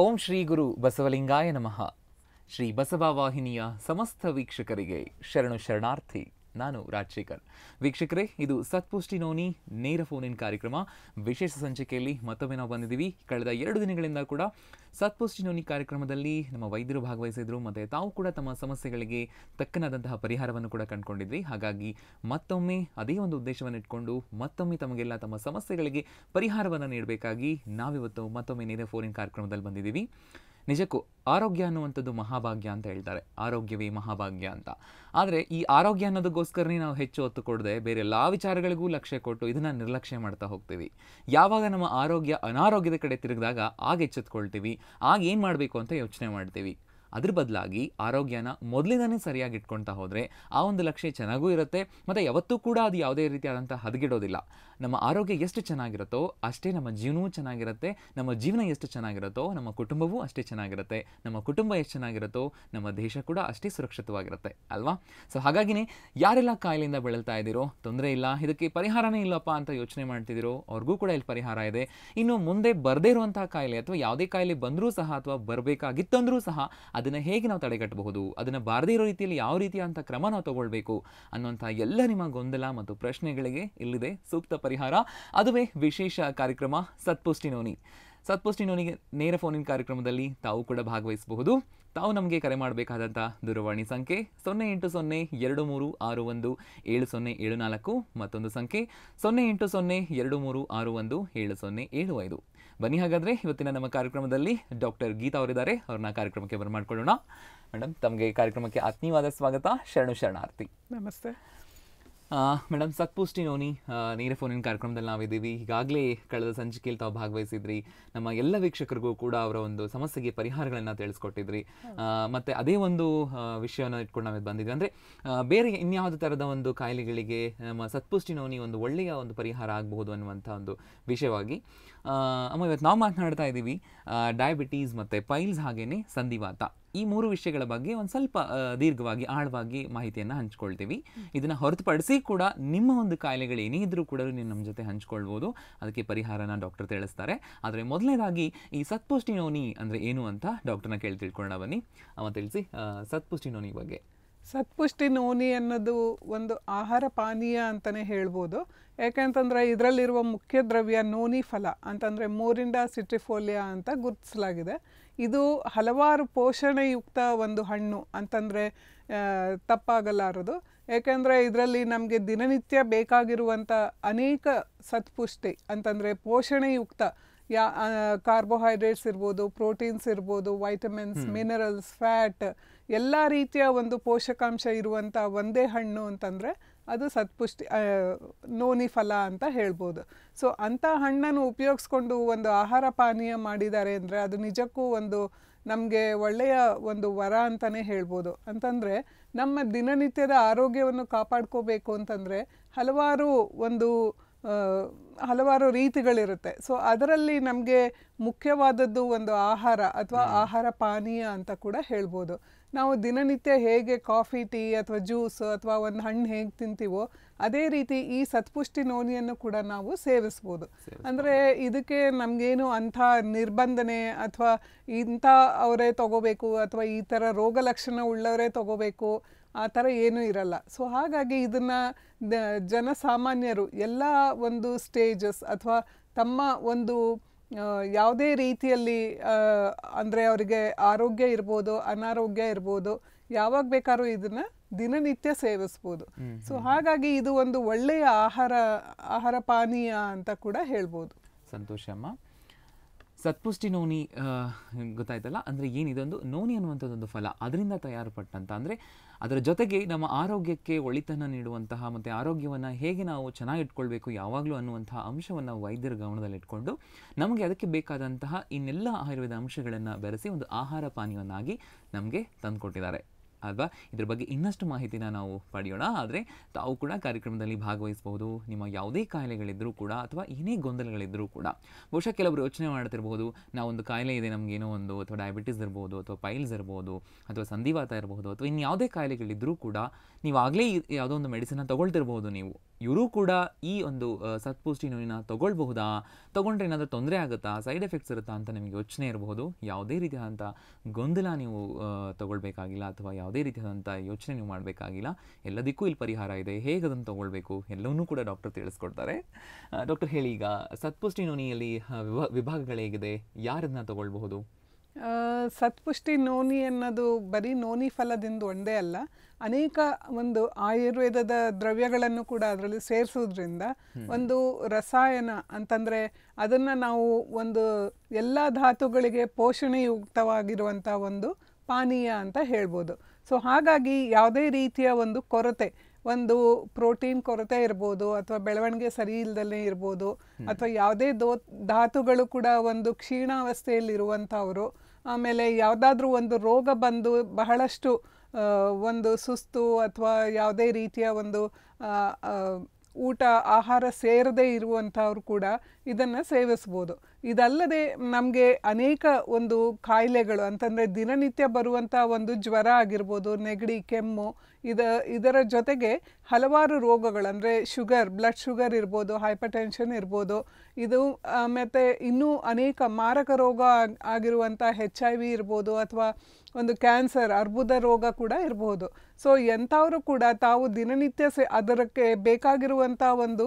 ಓಂ ಶ್ರೀ ಗುರು ಬಸವಲಿಂಗಾಯ ನಮಃ ಶ್ರೀ ಬಸವ ಸಮಸ್ತ ವೀಕ್ಷಕರಿಗೆ ಶರಣು ಶರಣಾರ್ಥಿ ನಾನು ರಾಜಶೇಖರ್ ವೀಕ್ಷಕರೇ ಇದು ಸತ್ಪುಷ್ಟಿ ನೋನಿ ನೇರ ಫೋನ್ ಇನ್ ಕಾರ್ಯಕ್ರಮ ವಿಶೇಷ ಸಂಚಿಕೆಯಲ್ಲಿ ಮತ್ತೊಮ್ಮೆ ನಾವು ಬಂದಿದ್ದೀವಿ ಕಳೆದ ಎರಡು ದಿನಗಳಿಂದ ಕೂಡ ಸತ್ಪುಷ್ಟಿ ನೋನಿ ಕಾರ್ಯಕ್ರಮದಲ್ಲಿ ನಮ್ಮ ವೈದ್ಯರು ಭಾಗವಹಿಸಿದ್ರು ಮತ್ತು ತಾವು ಕೂಡ ತಮ್ಮ ಸಮಸ್ಯೆಗಳಿಗೆ ತಕ್ಕನಾದಂತಹ ಪರಿಹಾರವನ್ನು ಕೂಡ ಕಂಡುಕೊಂಡಿದ್ವಿ ಹಾಗಾಗಿ ಮತ್ತೊಮ್ಮೆ ಅದೇ ಒಂದು ಉದ್ದೇಶವನ್ನು ಇಟ್ಕೊಂಡು ಮತ್ತೊಮ್ಮೆ ತಮಗೆಲ್ಲ ತಮ್ಮ ಸಮಸ್ಯೆಗಳಿಗೆ ಪರಿಹಾರವನ್ನು ನೀಡಬೇಕಾಗಿ ನಾವಿವತ್ತು ಮತ್ತೊಮ್ಮೆ ನೇರ ಫೋನ್ ಇನ್ ಕಾರ್ಯಕ್ರಮದಲ್ಲಿ ಬಂದಿದ್ದೀವಿ ನಿಜಕ್ಕೂ ಆರೋಗ್ಯ ಅನ್ನುವಂಥದ್ದು ಮಹಾಭಾಗ್ಯ ಅಂತ ಹೇಳ್ತಾರೆ ಆರೋಗ್ಯವೇ ಮಹಾಭಾಗ್ಯ ಅಂತ ಆದರೆ ಈ ಆರೋಗ್ಯ ಅನ್ನೋದಕ್ಕೋಸ್ಕರನೇ ನಾವು ಹೆಚ್ಚು ಒತ್ತು ಕೊಡದೆ ಬೇರೆ ಎಲ್ಲ ವಿಚಾರಗಳಿಗೂ ಲಕ್ಷ್ಯ ಕೊಟ್ಟು ಇದನ್ನು ನಿರ್ಲಕ್ಷ್ಯ ಮಾಡ್ತಾ ಹೋಗ್ತೀವಿ ಯಾವಾಗ ನಮ್ಮ ಆರೋಗ್ಯ ಅನಾರೋಗ್ಯದ ಕಡೆ ತಿರುಗಿದಾಗ ಆಗ ಎಚ್ಚೆತ್ಕೊಳ್ತೀವಿ ಆಗ ಏನು ಮಾಡಬೇಕು ಅಂತ ಯೋಚನೆ ಮಾಡ್ತೀವಿ ಅದ್ರ ಬದಲಾಗಿ ಆರೋಗ್ಯನ ಮೊದಲಿಂದನೇ ಸರಿಯಾಗಿ ಇಟ್ಕೊಳ್ತಾ ಹೋದರೆ ಆ ಒಂದು ಲಕ್ಷ್ಯ ಚೆನ್ನಾಗೂ ಇರುತ್ತೆ ಮತ್ತು ಯಾವತ್ತೂ ಕೂಡ ಅದು ಯಾವುದೇ ರೀತಿಯಾದಂಥ ಹದಗೆಡೋದಿಲ್ಲ ನಮ್ಮ ಆರೋಗ್ಯ ಎಷ್ಟು ಚೆನ್ನಾಗಿರುತ್ತೋ ಅಷ್ಟೇ ನಮ್ಮ ಜೀವನವೂ ಚೆನ್ನಾಗಿರುತ್ತೆ ನಮ್ಮ ಜೀವನ ಎಷ್ಟು ಚೆನ್ನಾಗಿರುತ್ತೋ ನಮ್ಮ ಕುಟುಂಬವೂ ಅಷ್ಟೇ ಚೆನ್ನಾಗಿರುತ್ತೆ ನಮ್ಮ ಕುಟುಂಬ ಎಷ್ಟು ಚೆನ್ನಾಗಿರುತ್ತೋ ನಮ್ಮ ದೇಶ ಕೂಡ ಅಷ್ಟೇ ಸುರಕ್ಷಿತವಾಗಿರುತ್ತೆ ಅಲ್ವಾ ಸೊ ಹಾಗಾಗಿನೇ ಯಾರೆಲ್ಲ ಕಾಯಿಲೆಯಿಂದ ಬೆಳಲ್ತಾ ಇದ್ದೀರೋ ತೊಂದರೆ ಇಲ್ಲ ಇದಕ್ಕೆ ಪರಿಹಾರನೇ ಇಲ್ಲಪ್ಪ ಅಂತ ಯೋಚನೆ ಮಾಡ್ತಿದ್ದೀರೋ ಅವ್ರಿಗೂ ಕೂಡ ಇಲ್ಲಿ ಪರಿಹಾರ ಇದೆ ಇನ್ನು ಮುಂದೆ ಬರದೇ ಇರುವಂತಹ ಕಾಯಿಲೆ ಅಥವಾ ಯಾವುದೇ ಕಾಯಿಲೆ ಬಂದರೂ ಸಹ ಅಥವಾ ಬರಬೇಕಾಗಿತ್ತಂದರೂ ಸಹ ಅದನ್ನು ಹೇಗೆ ನಾವು ತಡೆಗಟ್ಟಬಹುದು ಅದನ್ನು ಬಾರದೇ ಇರೋ ರೀತಿಯಲ್ಲಿ ಯಾವ ರೀತಿಯಾದಂಥ ಕ್ರಮ ನಾವು ತಗೊಳ್ಬೇಕು ಅನ್ನುವಂಥ ಎಲ್ಲ ನಿಮ್ಮ ಗೊಂದಲ ಮತ್ತು ಪ್ರಶ್ನೆಗಳಿಗೆ ಇಲ್ಲಿದೆ ಸೂಕ್ತ ಪರಿಹಾರ ಅದುವೇ ವಿಶೇಷ ಕಾರ್ಯಕ್ರಮ ಸತ್ಪುಷ್ಟಿನೋನಿ ನೋನಿ ಸತ್ಪುಷ್ಟಿ ನೋನಿಗೆ ನೇರ ಫೋನಿನ ಕಾರ್ಯಕ್ರಮದಲ್ಲಿ ತಾವು ಕೂಡ ಭಾಗವಹಿಸಬಹುದು ತಾವು ನಮಗೆ ಕರೆ ಮಾಡಬೇಕಾದಂಥ ದೂರವಾಣಿ ಸಂಖ್ಯೆ ಸೊನ್ನೆ ಎಂಟು ಸೊನ್ನೆ ಎರಡು ಮೂರು ಆರು ಒಂದು ಏಳು ಸೊನ್ನೆ ಏಳು ನಾಲ್ಕು ಮತ್ತೊಂದು ಸಂಖ್ಯೆ ಸೊನ್ನೆ ಎಂಟು ಸೊನ್ನೆ ಎರಡು ಮೂರು ಆರು ಒಂದು ಏಳು ಸೊನ್ನೆ ಏಳು ಐದು ಬನ್ನಿ ಹಾಗಾದರೆ ಇವತ್ತಿನ ನಮ್ಮ ಕಾರ್ಯಕ್ರಮದಲ್ಲಿ ಡಾಕ್ಟರ್ ಗೀತಾ ಅವರಿದ್ದಾರೆ ಅವ್ರನ್ನ ಕಾರ್ಯಕ್ರಮಕ್ಕೆ ಬರಮಾಡ್ಕೊಳ್ಳೋಣ ಮೇಡಮ್ ತಮಗೆ ಕಾರ್ಯಕ್ರಮಕ್ಕೆ ಆತ್ಮೀಯವಾದ ಸ್ವಾಗತ ಶರಣು ಶರಣಾರ್ಥಿ ನಮಸ್ತೆ ಮೇಡಮ್ ಸತ್ಪುಷ್ಟಿ ನೋನಿ ನೇರ ಫೋನಿನ ಕಾರ್ಯಕ್ರಮದಲ್ಲಿ ನಾವಿದ್ದೀವಿ ಈಗಾಗಲೇ ಕಳೆದ ಸಂಚಿಕೆಯಲ್ಲಿ ತಾವು ಭಾಗವಹಿಸಿದ್ರಿ ನಮ್ಮ ಎಲ್ಲ ವೀಕ್ಷಕರಿಗೂ ಕೂಡ ಅವರ ಒಂದು ಸಮಸ್ಯೆಗೆ ಪರಿಹಾರಗಳನ್ನು ತಿಳಿಸ್ಕೊಟ್ಟಿದ್ರಿ ಮತ್ತು ಅದೇ ಒಂದು ವಿಷಯವನ್ನು ಇಟ್ಕೊಂಡು ನಾವು ಬಂದಿದ್ವಿ ಅಂದರೆ ಬೇರೆ ಇನ್ಯಾವುದೇ ಥರದ ಒಂದು ಕಾಯಿಲೆಗಳಿಗೆ ನಮ್ಮ ಸತ್ಪುಷ್ಟಿ ನೋನಿ ಒಂದು ಒಳ್ಳೆಯ ಒಂದು ಪರಿಹಾರ ಆಗಬಹುದು ಅನ್ನುವಂಥ ಒಂದು ವಿಷಯವಾಗಿ ಅಮ್ಮ ಇವತ್ತು ನಾವು ಮಾತನಾಡ್ತಾ ಇದ್ದೀವಿ ಡಯಾಬಿಟೀಸ್ ಮತ್ತು ಪೈಲ್ಸ್ ಹಾಗೇ ಸಂಧಿವಾತ ಈ ಮೂರು ವಿಷಯಗಳ ಬಗ್ಗೆ ಒಂದು ಸ್ವಲ್ಪ ದೀರ್ಘವಾಗಿ ಆಳವಾಗಿ ಮಾಹಿತಿಯನ್ನು ಹಂಚ್ಕೊಳ್ತೀವಿ ಇದನ್ನು ಹೊರತುಪಡಿಸಿ ಕೂಡ ನಿಮ್ಮ ಒಂದು ಕಾಯಿಲೆಗಳು ಏನೇ ಇದ್ದರೂ ಕೂಡ ನೀವು ನಮ್ಮ ಜೊತೆ ಹಂಚ್ಕೊಳ್ಬೋದು ಅದಕ್ಕೆ ಪರಿಹಾರನ ಡಾಕ್ಟರ್ ತಿಳಿಸ್ತಾರೆ ಆದರೆ ಮೊದಲನೇದಾಗಿ ಈ ಸತ್ಪುಷ್ಟಿನೋನಿ ಅಂದರೆ ಏನು ಅಂತ ಡಾಕ್ಟರ್ನ ಕೇಳಿ ತಿಳ್ಕೊಳ್ಳೋಣ ಬನ್ನಿ ಅವ ತಿಳಿಸಿ ಸತ್ಪುಷ್ಟಿನೋನಿ ಬಗ್ಗೆ ಸತ್ಪುಷ್ಟಿ ನೋನಿ ಅನ್ನೋದು ಒಂದು ಆಹಾರ ಪಾನೀಯ ಅಂತಲೇ ಹೇಳ್ಬೋದು ಯಾಕೆಂತಂದರೆ ಇದರಲ್ಲಿರುವ ಮುಖ್ಯ ದ್ರವ್ಯ ನೋನಿ ಫಲ ಅಂತಂದರೆ ಮೋರಿಂಡಾ ಸಿಟ್ರಿಫೋಲಿಯಾ ಅಂತ ಗುರುತಿಸಲಾಗಿದೆ ಇದು ಹಲವಾರು ಪೋಷಣೆಯುಕ್ತ ಒಂದು ಹಣ್ಣು ಅಂತಂದರೆ ತಪ್ಪಾಗಲಾರದು ಏಕೆಂದರೆ ಇದರಲ್ಲಿ ನಮಗೆ ದಿನನಿತ್ಯ ಬೇಕಾಗಿರುವಂಥ ಅನೇಕ ಸತ್ಪುಷ್ಟಿ ಅಂತಂದರೆ ಪೋಷಣೆಯುಕ್ತ ಯಾ ಕಾರ್ಬೋಹೈಡ್ರೇಟ್ಸ್ ಇರ್ಬೋದು ಪ್ರೋಟೀನ್ಸ್ ಇರ್ಬೋದು ವೈಟಮಿನ್ಸ್ ಮಿನರಲ್ಸ್ ಫ್ಯಾಟ್ ಎಲ್ಲ ರೀತಿಯ ಒಂದು ಪೋಷಕಾಂಶ ಇರುವಂಥ ಒಂದೇ ಹಣ್ಣು ಅಂತಂದರೆ ಅದು ಸತ್ಪುಷ್ಟಿ ನೋನಿ ಫಲ ಅಂತ ಹೇಳ್ಬೋದು ಸೊ ಅಂಥ ಹಣ್ಣನ್ನು ಉಪಯೋಗಿಸ್ಕೊಂಡು ಒಂದು ಆಹಾರ ಪಾನೀಯ ಮಾಡಿದ್ದಾರೆ ಅಂದರೆ ಅದು ನಿಜಕ್ಕೂ ಒಂದು ನಮಗೆ ಒಳ್ಳೆಯ ಒಂದು ವರ ಅಂತಲೇ ಹೇಳ್ಬೋದು ಅಂತಂದರೆ ನಮ್ಮ ದಿನನಿತ್ಯದ ಆರೋಗ್ಯವನ್ನು ಕಾಪಾಡ್ಕೋಬೇಕು ಅಂತಂದರೆ ಹಲವಾರು ಒಂದು ಹಲವಾರು ರೀತಿಗಳಿರುತ್ತೆ ಸೊ ಅದರಲ್ಲಿ ನಮಗೆ ಮುಖ್ಯವಾದದ್ದು ಒಂದು ಆಹಾರ ಅಥವಾ ಆಹಾರ ಪಾನೀಯ ಅಂತ ಕೂಡ ಹೇಳ್ಬೋದು ನಾವು ದಿನನಿತ್ಯ ಹೇಗೆ ಕಾಫಿ ಟೀ ಅಥವಾ ಜ್ಯೂಸ್ ಅಥವಾ ಒಂದು ಹಣ್ಣು ಹೇಗೆ ತಿಂತೀವೋ ಅದೇ ರೀತಿ ಈ ಸತ್ಪುಷ್ಟಿ ನೋನಿಯನ್ನು ಕೂಡ ನಾವು ಸೇವಿಸ್ಬೋದು ಅಂದರೆ ಇದಕ್ಕೆ ನಮಗೇನು ಅಂಥ ನಿರ್ಬಂಧನೆ ಅಥವಾ ಇಂಥ ಅವರೇ ತಗೋಬೇಕು ಅಥವಾ ಈ ಥರ ರೋಗ ಲಕ್ಷಣ ಉಳ್ಳವರೇ ತಗೋಬೇಕು ಆ ಥರ ಏನೂ ಇರಲ್ಲ ಸೊ ಹಾಗಾಗಿ ಇದನ್ನು ಜನಸಾಮಾನ್ಯರು ಎಲ್ಲ ಒಂದು ಸ್ಟೇಜಸ್ ಅಥವಾ ತಮ್ಮ ಒಂದು ಯಾವುದೇ ರೀತಿಯಲ್ಲಿ ಅಂದರೆ ಅವರಿಗೆ ಆರೋಗ್ಯ ಇರ್ಬೋದು ಅನಾರೋಗ್ಯ ಇರ್ಬೋದು ಯಾವಾಗ ಬೇಕಾದ್ರೂ ಇದನ್ನು ದಿನನಿತ್ಯ ಸೇವಿಸ್ಬೋದು ಸೊ ಹಾಗಾಗಿ ಇದು ಒಂದು ಒಳ್ಳೆಯ ಆಹಾರ ಆಹಾರ ಪಾನೀಯ ಅಂತ ಕೂಡ ಹೇಳ್ಬೋದು ಸಂತೋಷಮ್ಮ ಸತ್ಪುಷ್ಟಿ ನೋನಿ ಗೊತ್ತಾಯ್ತಲ್ಲ ಅಂದರೆ ಏನಿದೊಂದು ನೋನಿ ನೋನಿ ಅನ್ನುವಂಥದ್ದೊಂದು ಫಲ ಅದರಿಂದ ಪಟ್ಟಂತ ಅಂದರೆ ಅದರ ಜೊತೆಗೆ ನಮ್ಮ ಆರೋಗ್ಯಕ್ಕೆ ಒಳಿತನ ನೀಡುವಂತಹ ಮತ್ತು ಆರೋಗ್ಯವನ್ನು ಹೇಗೆ ನಾವು ಚೆನ್ನಾಗಿಟ್ಕೊಳ್ಬೇಕು ಯಾವಾಗಲೂ ಅನ್ನುವಂತಹ ಅಂಶವನ್ನು ವೈದ್ಯರ ಗಮನದಲ್ಲಿಟ್ಕೊಂಡು ನಮಗೆ ಅದಕ್ಕೆ ಬೇಕಾದಂತಹ ಇನ್ನೆಲ್ಲ ಆಯುರ್ವೇದ ಅಂಶಗಳನ್ನು ಬೆರೆಸಿ ಒಂದು ಆಹಾರ ಪಾನೀಯವನ್ನಾಗಿ ನಮಗೆ ತಂದುಕೊಟ್ಟಿದ್ದಾರೆ ಅಲ್ವಾ ಇದ್ರ ಬಗ್ಗೆ ಇನ್ನಷ್ಟು ಮಾಹಿತಿನ ನಾವು ಪಡೆಯೋಣ ಆದರೆ ತಾವು ಕೂಡ ಕಾರ್ಯಕ್ರಮದಲ್ಲಿ ಭಾಗವಹಿಸಬಹುದು ನಿಮ್ಮ ಯಾವುದೇ ಕಾಯಿಲೆಗಳಿದ್ದರೂ ಕೂಡ ಅಥವಾ ಏನೇ ಗೊಂದಲಗಳಿದ್ದರೂ ಕೂಡ ಬಹುಶಃ ಕೆಲವರು ಯೋಚನೆ ಮಾಡ್ತಿರ್ಬೋದು ಒಂದು ಕಾಯಿಲೆ ಇದೆ ನಮಗೇನೋ ಒಂದು ಅಥವಾ ಡಯಾಬಿಟೀಸ್ ಇರ್ಬೋದು ಅಥವಾ ಪೈಲ್ಸ್ ಇರ್ಬೋದು ಅಥವಾ ಸಂಧಿವಾತ ಇರಬಹುದು ಅಥವಾ ಇನ್ಯಾವುದೇ ಕಾಯಿಲೆಗಳಿದ್ದರೂ ಕೂಡ ನೀವಾಗಲೇ ಯಾವುದೋ ಒಂದು ಮೆಡಿಸಿನ ತೊಗೊಳ್ತಿರ್ಬೋದು ನೀವು ಇವರು ಕೂಡ ಈ ಒಂದು ಸತ್ಪುಷ್ಟಿ ನೋನಿನ ತಗೊಂಡ್ರೆ ಏನಾದರೂ ತೊಂದರೆ ಆಗುತ್ತಾ ಸೈಡ್ ಎಫೆಕ್ಟ್ಸ್ ಇರುತ್ತಾ ಅಂತ ನಿಮಗೆ ಯೋಚನೆ ಇರಬಹುದು ಯಾವುದೇ ರೀತಿಯಾದಂಥ ಗೊಂದಲ ನೀವು ತಗೊಳ್ಬೇಕಾಗಿಲ್ಲ ಅಥವಾ ಯಾವುದೇ ರೀತಿಯಾದಂಥ ಯೋಚನೆ ನೀವು ಮಾಡಬೇಕಾಗಿಲ್ಲ ಎಲ್ಲದಕ್ಕೂ ಇಲ್ಲಿ ಪರಿಹಾರ ಇದೆ ಹೇಗೆ ಅದನ್ನು ತಗೊಳ್ಬೇಕು ಎಲ್ಲವನ್ನೂ ಕೂಡ ಡಾಕ್ಟರ್ ತಿಳಿಸ್ಕೊಡ್ತಾರೆ ಡಾಕ್ಟರ್ ಹೇಳಿ ಈಗ ಸತ್ಪುಷ್ಟಿ ನೋನಿಯಲ್ಲಿ ವಿಭಾಗಗಳು ಹೇಗಿದೆ ಯಾರದನ್ನ ತಗೊಳ್ಬಹುದು ಸತ್ಪುಷ್ಟಿ ನೋನಿ ಅನ್ನೋದು ಬರೀ ನೋನಿ ಫಲದಿಂದ ಒಂದೇ ಅಲ್ಲ ಅನೇಕ ಒಂದು ಆಯುರ್ವೇದದ ದ್ರವ್ಯಗಳನ್ನು ಕೂಡ ಅದರಲ್ಲಿ ಸೇರಿಸೋದ್ರಿಂದ ಒಂದು ರಸಾಯನ ಅಂತಂದರೆ ಅದನ್ನು ನಾವು ಒಂದು ಎಲ್ಲ ಧಾತುಗಳಿಗೆ ಪೋಷಣೆಯುಕ್ತವಾಗಿರುವಂಥ ಒಂದು ಪಾನೀಯ ಅಂತ ಹೇಳ್ಬೋದು ಸೊ ಹಾಗಾಗಿ ಯಾವುದೇ ರೀತಿಯ ಒಂದು ಕೊರತೆ ಒಂದು ಪ್ರೋಟೀನ್ ಕೊರತೆ ಇರ್ಬೋದು ಅಥವಾ ಬೆಳವಣಿಗೆ ಸರಿ ಇಲ್ಲದಲ್ಲೇ ಇರ್ಬೋದು ಅಥವಾ ಯಾವುದೇ ದೋ ಧಾತುಗಳು ಕೂಡ ಒಂದು ಕ್ಷೀಣಾವಸ್ಥೆಯಲ್ಲಿರುವಂಥವರು ಆಮೇಲೆ ಯಾವುದಾದ್ರೂ ಒಂದು ರೋಗ ಬಂದು ಬಹಳಷ್ಟು ಒಂದು ಸುಸ್ತು ಅಥವಾ ಯಾವುದೇ ರೀತಿಯ ಒಂದು ಊಟ ಆಹಾರ ಸೇರದೇ ಇರುವಂಥವ್ರು ಕೂಡ ಇದನ್ನು ಸೇವಿಸ್ಬೋದು ಇದಲ್ಲದೆ ನಮಗೆ ಅನೇಕ ಒಂದು ಕಾಯಿಲೆಗಳು ಅಂತಂದರೆ ದಿನನಿತ್ಯ ಬರುವಂಥ ಒಂದು ಜ್ವರ ಆಗಿರ್ಬೋದು ನೆಗಡಿ ಕೆಮ್ಮು ಇದ ಇದರ ಜೊತೆಗೆ ಹಲವಾರು ರೋಗಗಳಂದರೆ ಶುಗರ್ ಬ್ಲಡ್ ಶುಗರ್ ಇರ್ಬೋದು ಹೈಪರ್ ಟೆನ್ಷನ್ ಇರ್ಬೋದು ಇದು ಮತ್ತು ಇನ್ನೂ ಅನೇಕ ಮಾರಕ ರೋಗ ಆಗಿರುವಂಥ ಹೆಚ್ ಐ ವಿ ಇರ್ಬೋದು ಅಥವಾ ಒಂದು ಕ್ಯಾನ್ಸರ್ ಅರ್ಬುದ ರೋಗ ಕೂಡ ಇರಬಹುದು ಸೊ ಎಂಥವರು ಕೂಡ ತಾವು ದಿನನಿತ್ಯ ಸೇ ಅದಕ್ಕೆ ಬೇಕಾಗಿರುವಂಥ ಒಂದು